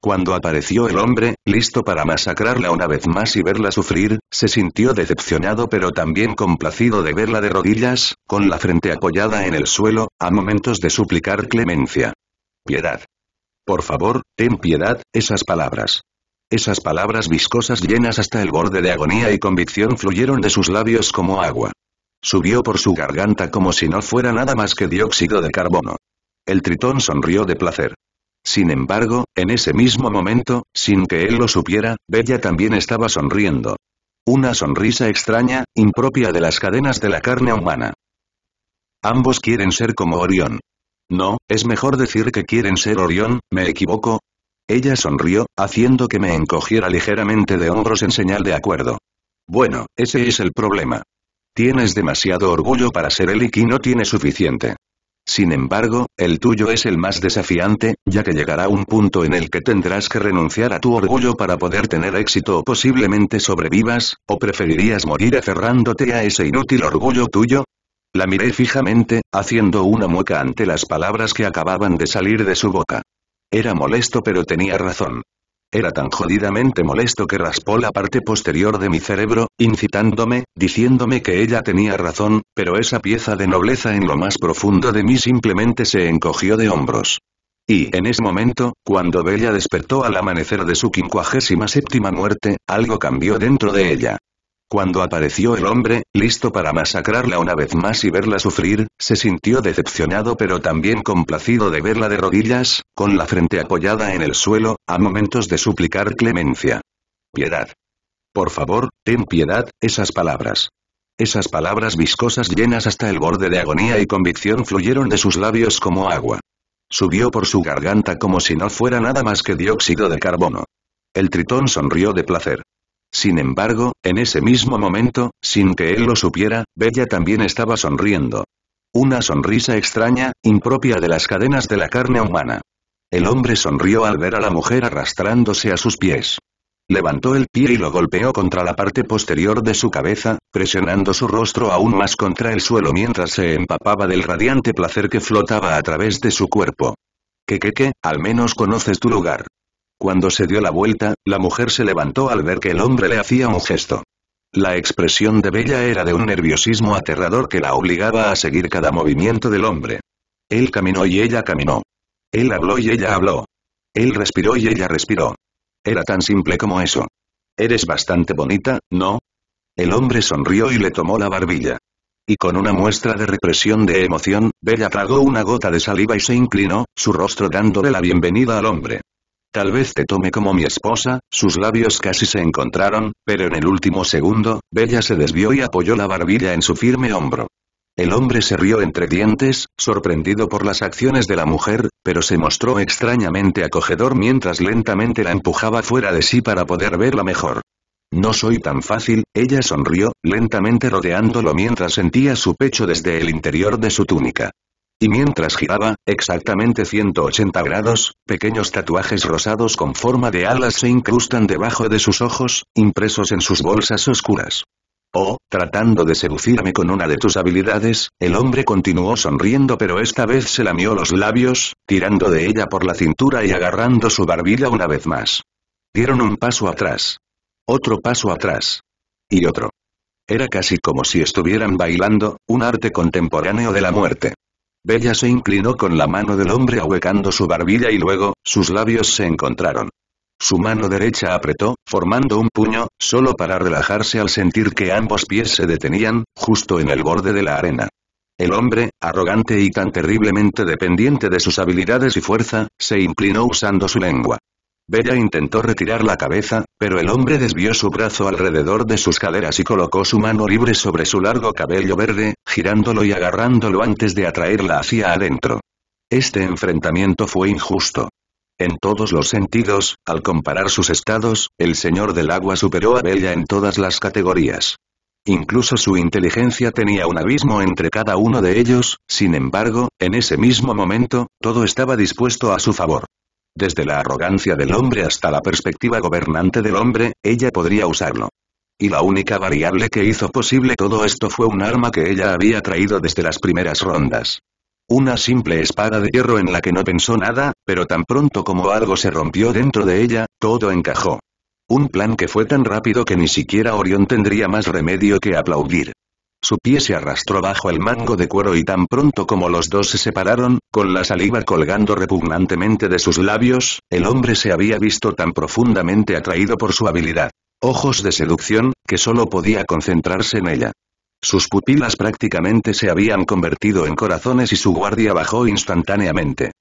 Cuando apareció el hombre, listo para masacrarla una vez más y verla sufrir, se sintió decepcionado pero también complacido de verla de rodillas, con la frente apoyada en el suelo, a momentos de suplicar clemencia. Piedad. Por favor, ten piedad, esas palabras. Esas palabras viscosas llenas hasta el borde de agonía y convicción fluyeron de sus labios como agua. Subió por su garganta como si no fuera nada más que dióxido de carbono. El tritón sonrió de placer. Sin embargo, en ese mismo momento, sin que él lo supiera, Bella también estaba sonriendo. Una sonrisa extraña, impropia de las cadenas de la carne humana. Ambos quieren ser como Orión. No, es mejor decir que quieren ser Orión, ¿me equivoco? Ella sonrió, haciendo que me encogiera ligeramente de hombros en señal de acuerdo. Bueno, ese es el problema. Tienes demasiado orgullo para ser él y no tiene suficiente. Sin embargo, el tuyo es el más desafiante, ya que llegará un punto en el que tendrás que renunciar a tu orgullo para poder tener éxito o posiblemente sobrevivas, o preferirías morir aferrándote a ese inútil orgullo tuyo, la miré fijamente, haciendo una mueca ante las palabras que acababan de salir de su boca. Era molesto pero tenía razón. Era tan jodidamente molesto que raspó la parte posterior de mi cerebro, incitándome, diciéndome que ella tenía razón, pero esa pieza de nobleza en lo más profundo de mí simplemente se encogió de hombros. Y en ese momento, cuando Bella despertó al amanecer de su quincuagésima séptima muerte, algo cambió dentro de ella. Cuando apareció el hombre, listo para masacrarla una vez más y verla sufrir, se sintió decepcionado pero también complacido de verla de rodillas, con la frente apoyada en el suelo, a momentos de suplicar clemencia. Piedad. Por favor, ten piedad, esas palabras. Esas palabras viscosas llenas hasta el borde de agonía y convicción fluyeron de sus labios como agua. Subió por su garganta como si no fuera nada más que dióxido de carbono. El tritón sonrió de placer. Sin embargo, en ese mismo momento, sin que él lo supiera, Bella también estaba sonriendo. Una sonrisa extraña, impropia de las cadenas de la carne humana. El hombre sonrió al ver a la mujer arrastrándose a sus pies. Levantó el pie y lo golpeó contra la parte posterior de su cabeza, presionando su rostro aún más contra el suelo mientras se empapaba del radiante placer que flotaba a través de su cuerpo. Que que que, al menos conoces tu lugar. Cuando se dio la vuelta, la mujer se levantó al ver que el hombre le hacía un gesto. La expresión de Bella era de un nerviosismo aterrador que la obligaba a seguir cada movimiento del hombre. Él caminó y ella caminó. Él habló y ella habló. Él respiró y ella respiró. Era tan simple como eso. Eres bastante bonita, ¿no? El hombre sonrió y le tomó la barbilla. Y con una muestra de represión de emoción, Bella tragó una gota de saliva y se inclinó, su rostro dándole la bienvenida al hombre. Tal vez te tome como mi esposa, sus labios casi se encontraron, pero en el último segundo, Bella se desvió y apoyó la barbilla en su firme hombro. El hombre se rió entre dientes, sorprendido por las acciones de la mujer, pero se mostró extrañamente acogedor mientras lentamente la empujaba fuera de sí para poder verla mejor. No soy tan fácil, ella sonrió, lentamente rodeándolo mientras sentía su pecho desde el interior de su túnica y mientras giraba, exactamente 180 grados, pequeños tatuajes rosados con forma de alas se incrustan debajo de sus ojos, impresos en sus bolsas oscuras. Oh, tratando de seducirme con una de tus habilidades, el hombre continuó sonriendo pero esta vez se lamió los labios, tirando de ella por la cintura y agarrando su barbilla una vez más. Dieron un paso atrás. Otro paso atrás. Y otro. Era casi como si estuvieran bailando, un arte contemporáneo de la muerte. Bella se inclinó con la mano del hombre ahuecando su barbilla y luego, sus labios se encontraron. Su mano derecha apretó, formando un puño, solo para relajarse al sentir que ambos pies se detenían, justo en el borde de la arena. El hombre, arrogante y tan terriblemente dependiente de sus habilidades y fuerza, se inclinó usando su lengua. Bella intentó retirar la cabeza, pero el hombre desvió su brazo alrededor de sus caderas y colocó su mano libre sobre su largo cabello verde, girándolo y agarrándolo antes de atraerla hacia adentro. Este enfrentamiento fue injusto. En todos los sentidos, al comparar sus estados, el señor del agua superó a Bella en todas las categorías. Incluso su inteligencia tenía un abismo entre cada uno de ellos, sin embargo, en ese mismo momento, todo estaba dispuesto a su favor. Desde la arrogancia del hombre hasta la perspectiva gobernante del hombre, ella podría usarlo. Y la única variable que hizo posible todo esto fue un arma que ella había traído desde las primeras rondas. Una simple espada de hierro en la que no pensó nada, pero tan pronto como algo se rompió dentro de ella, todo encajó. Un plan que fue tan rápido que ni siquiera Orión tendría más remedio que aplaudir. Su pie se arrastró bajo el mango de cuero y tan pronto como los dos se separaron, con la saliva colgando repugnantemente de sus labios, el hombre se había visto tan profundamente atraído por su habilidad. Ojos de seducción, que solo podía concentrarse en ella. Sus pupilas prácticamente se habían convertido en corazones y su guardia bajó instantáneamente.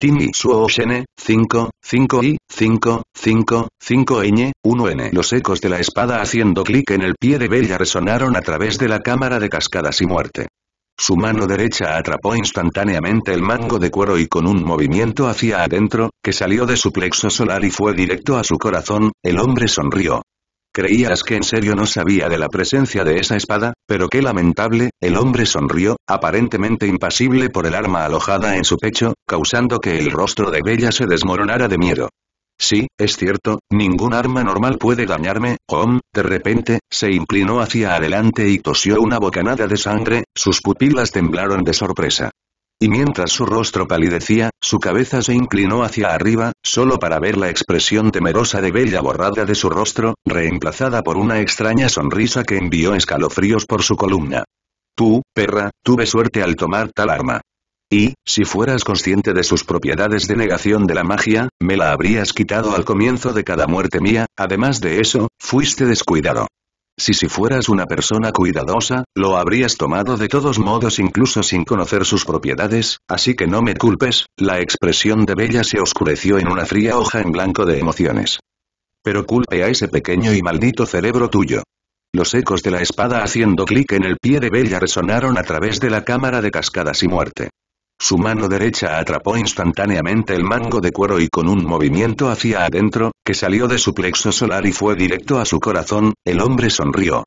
Timmy Suoshene, 5, 5 y, 5, 5, 5 ñ, 1 n. Los ecos de la espada haciendo clic en el pie de Bella resonaron a través de la cámara de cascadas y muerte. Su mano derecha atrapó instantáneamente el mango de cuero y con un movimiento hacia adentro, que salió de su plexo solar y fue directo a su corazón, el hombre sonrió. ¿Creías que en serio no sabía de la presencia de esa espada? Pero qué lamentable, el hombre sonrió, aparentemente impasible por el arma alojada en su pecho, causando que el rostro de Bella se desmoronara de miedo. Sí, es cierto, ningún arma normal puede dañarme, Hom, de repente, se inclinó hacia adelante y tosió una bocanada de sangre, sus pupilas temblaron de sorpresa y mientras su rostro palidecía, su cabeza se inclinó hacia arriba, solo para ver la expresión temerosa de Bella borrada de su rostro, reemplazada por una extraña sonrisa que envió escalofríos por su columna. Tú, perra, tuve suerte al tomar tal arma. Y, si fueras consciente de sus propiedades de negación de la magia, me la habrías quitado al comienzo de cada muerte mía, además de eso, fuiste descuidado. Si si fueras una persona cuidadosa, lo habrías tomado de todos modos incluso sin conocer sus propiedades, así que no me culpes, la expresión de Bella se oscureció en una fría hoja en blanco de emociones. Pero culpe a ese pequeño y maldito cerebro tuyo. Los ecos de la espada haciendo clic en el pie de Bella resonaron a través de la cámara de cascadas y muerte. Su mano derecha atrapó instantáneamente el mango de cuero y con un movimiento hacia adentro, que salió de su plexo solar y fue directo a su corazón, el hombre sonrió.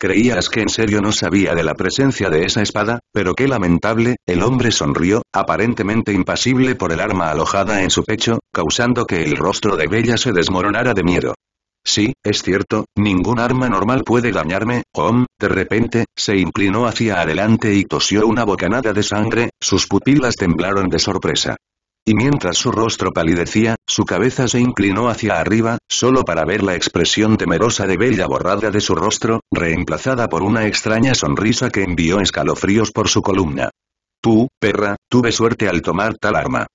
¿Creías que en serio no sabía de la presencia de esa espada? Pero qué lamentable, el hombre sonrió, aparentemente impasible por el arma alojada en su pecho, causando que el rostro de Bella se desmoronara de miedo. Sí, es cierto, ningún arma normal puede dañarme, Hom, de repente, se inclinó hacia adelante y tosió una bocanada de sangre, sus pupilas temblaron de sorpresa. Y mientras su rostro palidecía, su cabeza se inclinó hacia arriba, solo para ver la expresión temerosa de Bella borrada de su rostro, reemplazada por una extraña sonrisa que envió escalofríos por su columna. Tú, perra, tuve suerte al tomar tal arma.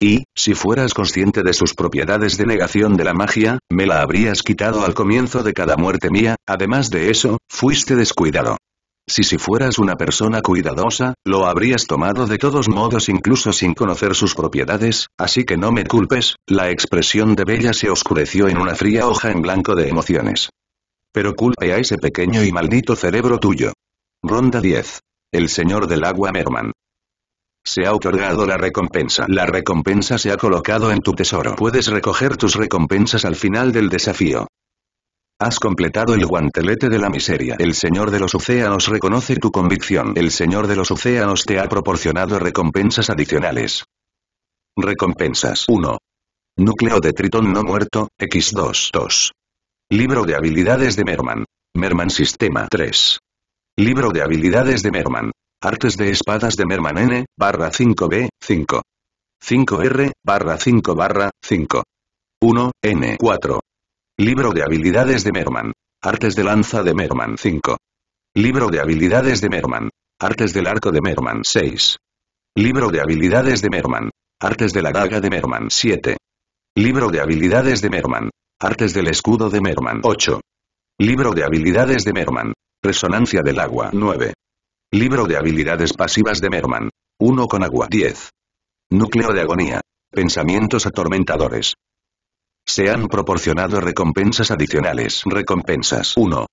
Y, si fueras consciente de sus propiedades de negación de la magia, me la habrías quitado al comienzo de cada muerte mía, además de eso, fuiste descuidado. Si si fueras una persona cuidadosa, lo habrías tomado de todos modos incluso sin conocer sus propiedades, así que no me culpes, la expresión de Bella se oscureció en una fría hoja en blanco de emociones. Pero culpe a ese pequeño y maldito cerebro tuyo. Ronda 10. El señor del agua Merman. Se ha otorgado la recompensa. La recompensa se ha colocado en tu tesoro. Puedes recoger tus recompensas al final del desafío. Has completado el guantelete de la miseria. El Señor de los Océanos reconoce tu convicción. El Señor de los Océanos te ha proporcionado recompensas adicionales. Recompensas 1. Núcleo de Tritón no muerto, X2. 2. Libro de habilidades de Merman. Merman Sistema 3. Libro de habilidades de Merman. Artes de espadas de Merman n, barra 5B, 5. 5R, barra 5 barra, 5. 1, N, 4. Libro de habilidades de Merman. Artes de lanza de Merman 5. Libro de habilidades de Merman. Artes del arco de Merman 6. Libro de habilidades de Merman. Artes de la daga de Merman 7. Libro de habilidades de Merman. Artes del escudo de Merman 8. Libro de habilidades de Merman. Resonancia del agua 9. Libro de habilidades pasivas de Merman. 1 con agua. 10. Núcleo de agonía. Pensamientos atormentadores. Se han proporcionado recompensas adicionales. Recompensas 1.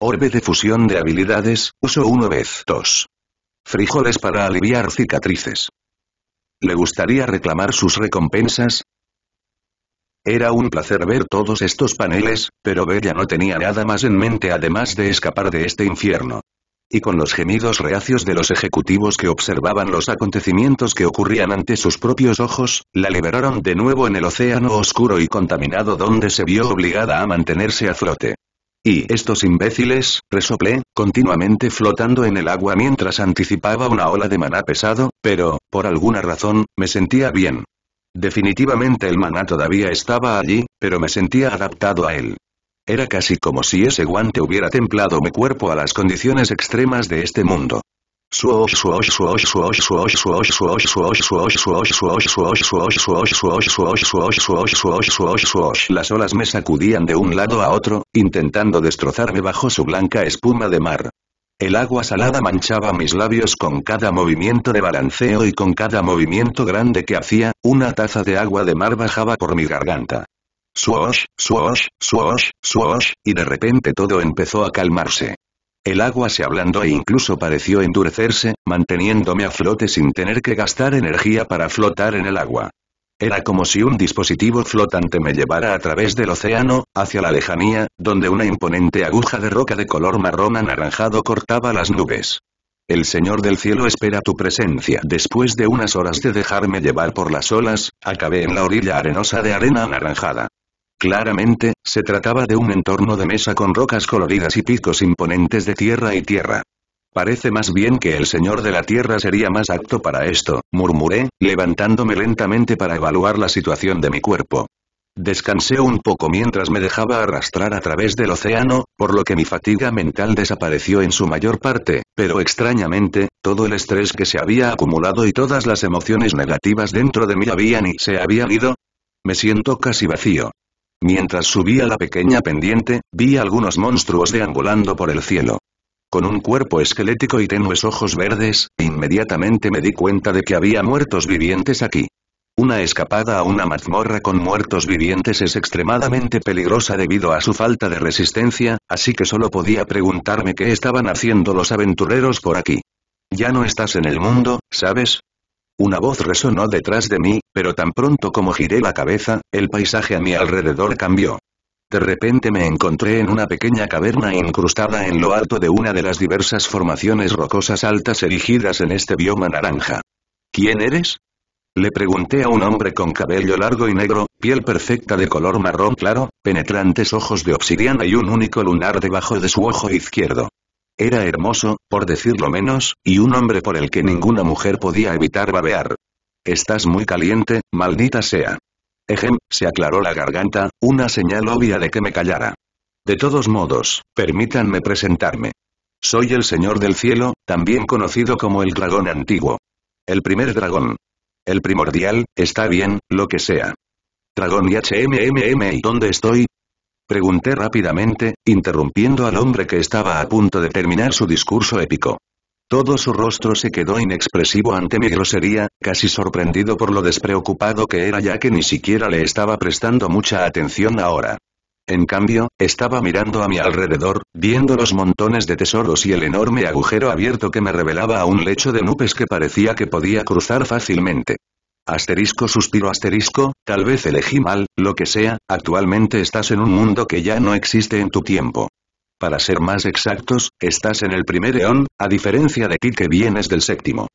Orbe de fusión de habilidades, uso 1 vez 2. Frijoles para aliviar cicatrices. ¿Le gustaría reclamar sus recompensas? Era un placer ver todos estos paneles, pero Bella no tenía nada más en mente además de escapar de este infierno. Y con los gemidos reacios de los ejecutivos que observaban los acontecimientos que ocurrían ante sus propios ojos, la liberaron de nuevo en el océano oscuro y contaminado donde se vio obligada a mantenerse a flote. Y estos imbéciles, resoplé, continuamente flotando en el agua mientras anticipaba una ola de maná pesado, pero, por alguna razón, me sentía bien. Definitivamente el maná todavía estaba allí, pero me sentía adaptado a él. Era casi como si ese guante hubiera templado mi cuerpo a las condiciones extremas de este mundo. Las olas me sacudían de un lado a otro, intentando destrozarme bajo su blanca espuma de mar. El agua salada manchaba mis labios con cada movimiento de balanceo y con cada movimiento grande que hacía, una taza de agua de mar bajaba por mi garganta. Swoosh, swoosh, swoosh, swoosh, y de repente todo empezó a calmarse. El agua se ablandó e incluso pareció endurecerse, manteniéndome a flote sin tener que gastar energía para flotar en el agua. Era como si un dispositivo flotante me llevara a través del océano, hacia la lejanía, donde una imponente aguja de roca de color marrón anaranjado cortaba las nubes. El Señor del Cielo espera tu presencia. Después de unas horas de dejarme llevar por las olas, acabé en la orilla arenosa de arena anaranjada. Claramente, se trataba de un entorno de mesa con rocas coloridas y picos imponentes de tierra y tierra. Parece más bien que el señor de la tierra sería más apto para esto, murmuré, levantándome lentamente para evaluar la situación de mi cuerpo. Descansé un poco mientras me dejaba arrastrar a través del océano, por lo que mi fatiga mental desapareció en su mayor parte, pero extrañamente, todo el estrés que se había acumulado y todas las emociones negativas dentro de mí habían y se habían ido. Me siento casi vacío. Mientras subía la pequeña pendiente, vi algunos monstruos deambulando por el cielo. Con un cuerpo esquelético y tenues ojos verdes, inmediatamente me di cuenta de que había muertos vivientes aquí. Una escapada a una mazmorra con muertos vivientes es extremadamente peligrosa debido a su falta de resistencia, así que solo podía preguntarme qué estaban haciendo los aventureros por aquí. Ya no estás en el mundo, ¿sabes? Una voz resonó detrás de mí, pero tan pronto como giré la cabeza, el paisaje a mi alrededor cambió. De repente me encontré en una pequeña caverna incrustada en lo alto de una de las diversas formaciones rocosas altas erigidas en este bioma naranja. ¿Quién eres? Le pregunté a un hombre con cabello largo y negro, piel perfecta de color marrón claro, penetrantes ojos de obsidiana y un único lunar debajo de su ojo izquierdo. Era hermoso, por decirlo menos, y un hombre por el que ninguna mujer podía evitar babear. Estás muy caliente, maldita sea. Ejem, se aclaró la garganta, una señal obvia de que me callara. De todos modos, permítanme presentarme. Soy el Señor del Cielo, también conocido como el Dragón Antiguo. El primer dragón. El primordial, está bien, lo que sea. Dragón y HMMM. ¿Y dónde estoy? Pregunté rápidamente, interrumpiendo al hombre que estaba a punto de terminar su discurso épico. Todo su rostro se quedó inexpresivo ante mi grosería, casi sorprendido por lo despreocupado que era ya que ni siquiera le estaba prestando mucha atención ahora. En cambio, estaba mirando a mi alrededor, viendo los montones de tesoros y el enorme agujero abierto que me revelaba a un lecho de nubes que parecía que podía cruzar fácilmente. Asterisco suspiro asterisco, tal vez elegí mal, lo que sea, actualmente estás en un mundo que ya no existe en tu tiempo. Para ser más exactos, estás en el primer eón, a diferencia de ti que vienes del séptimo.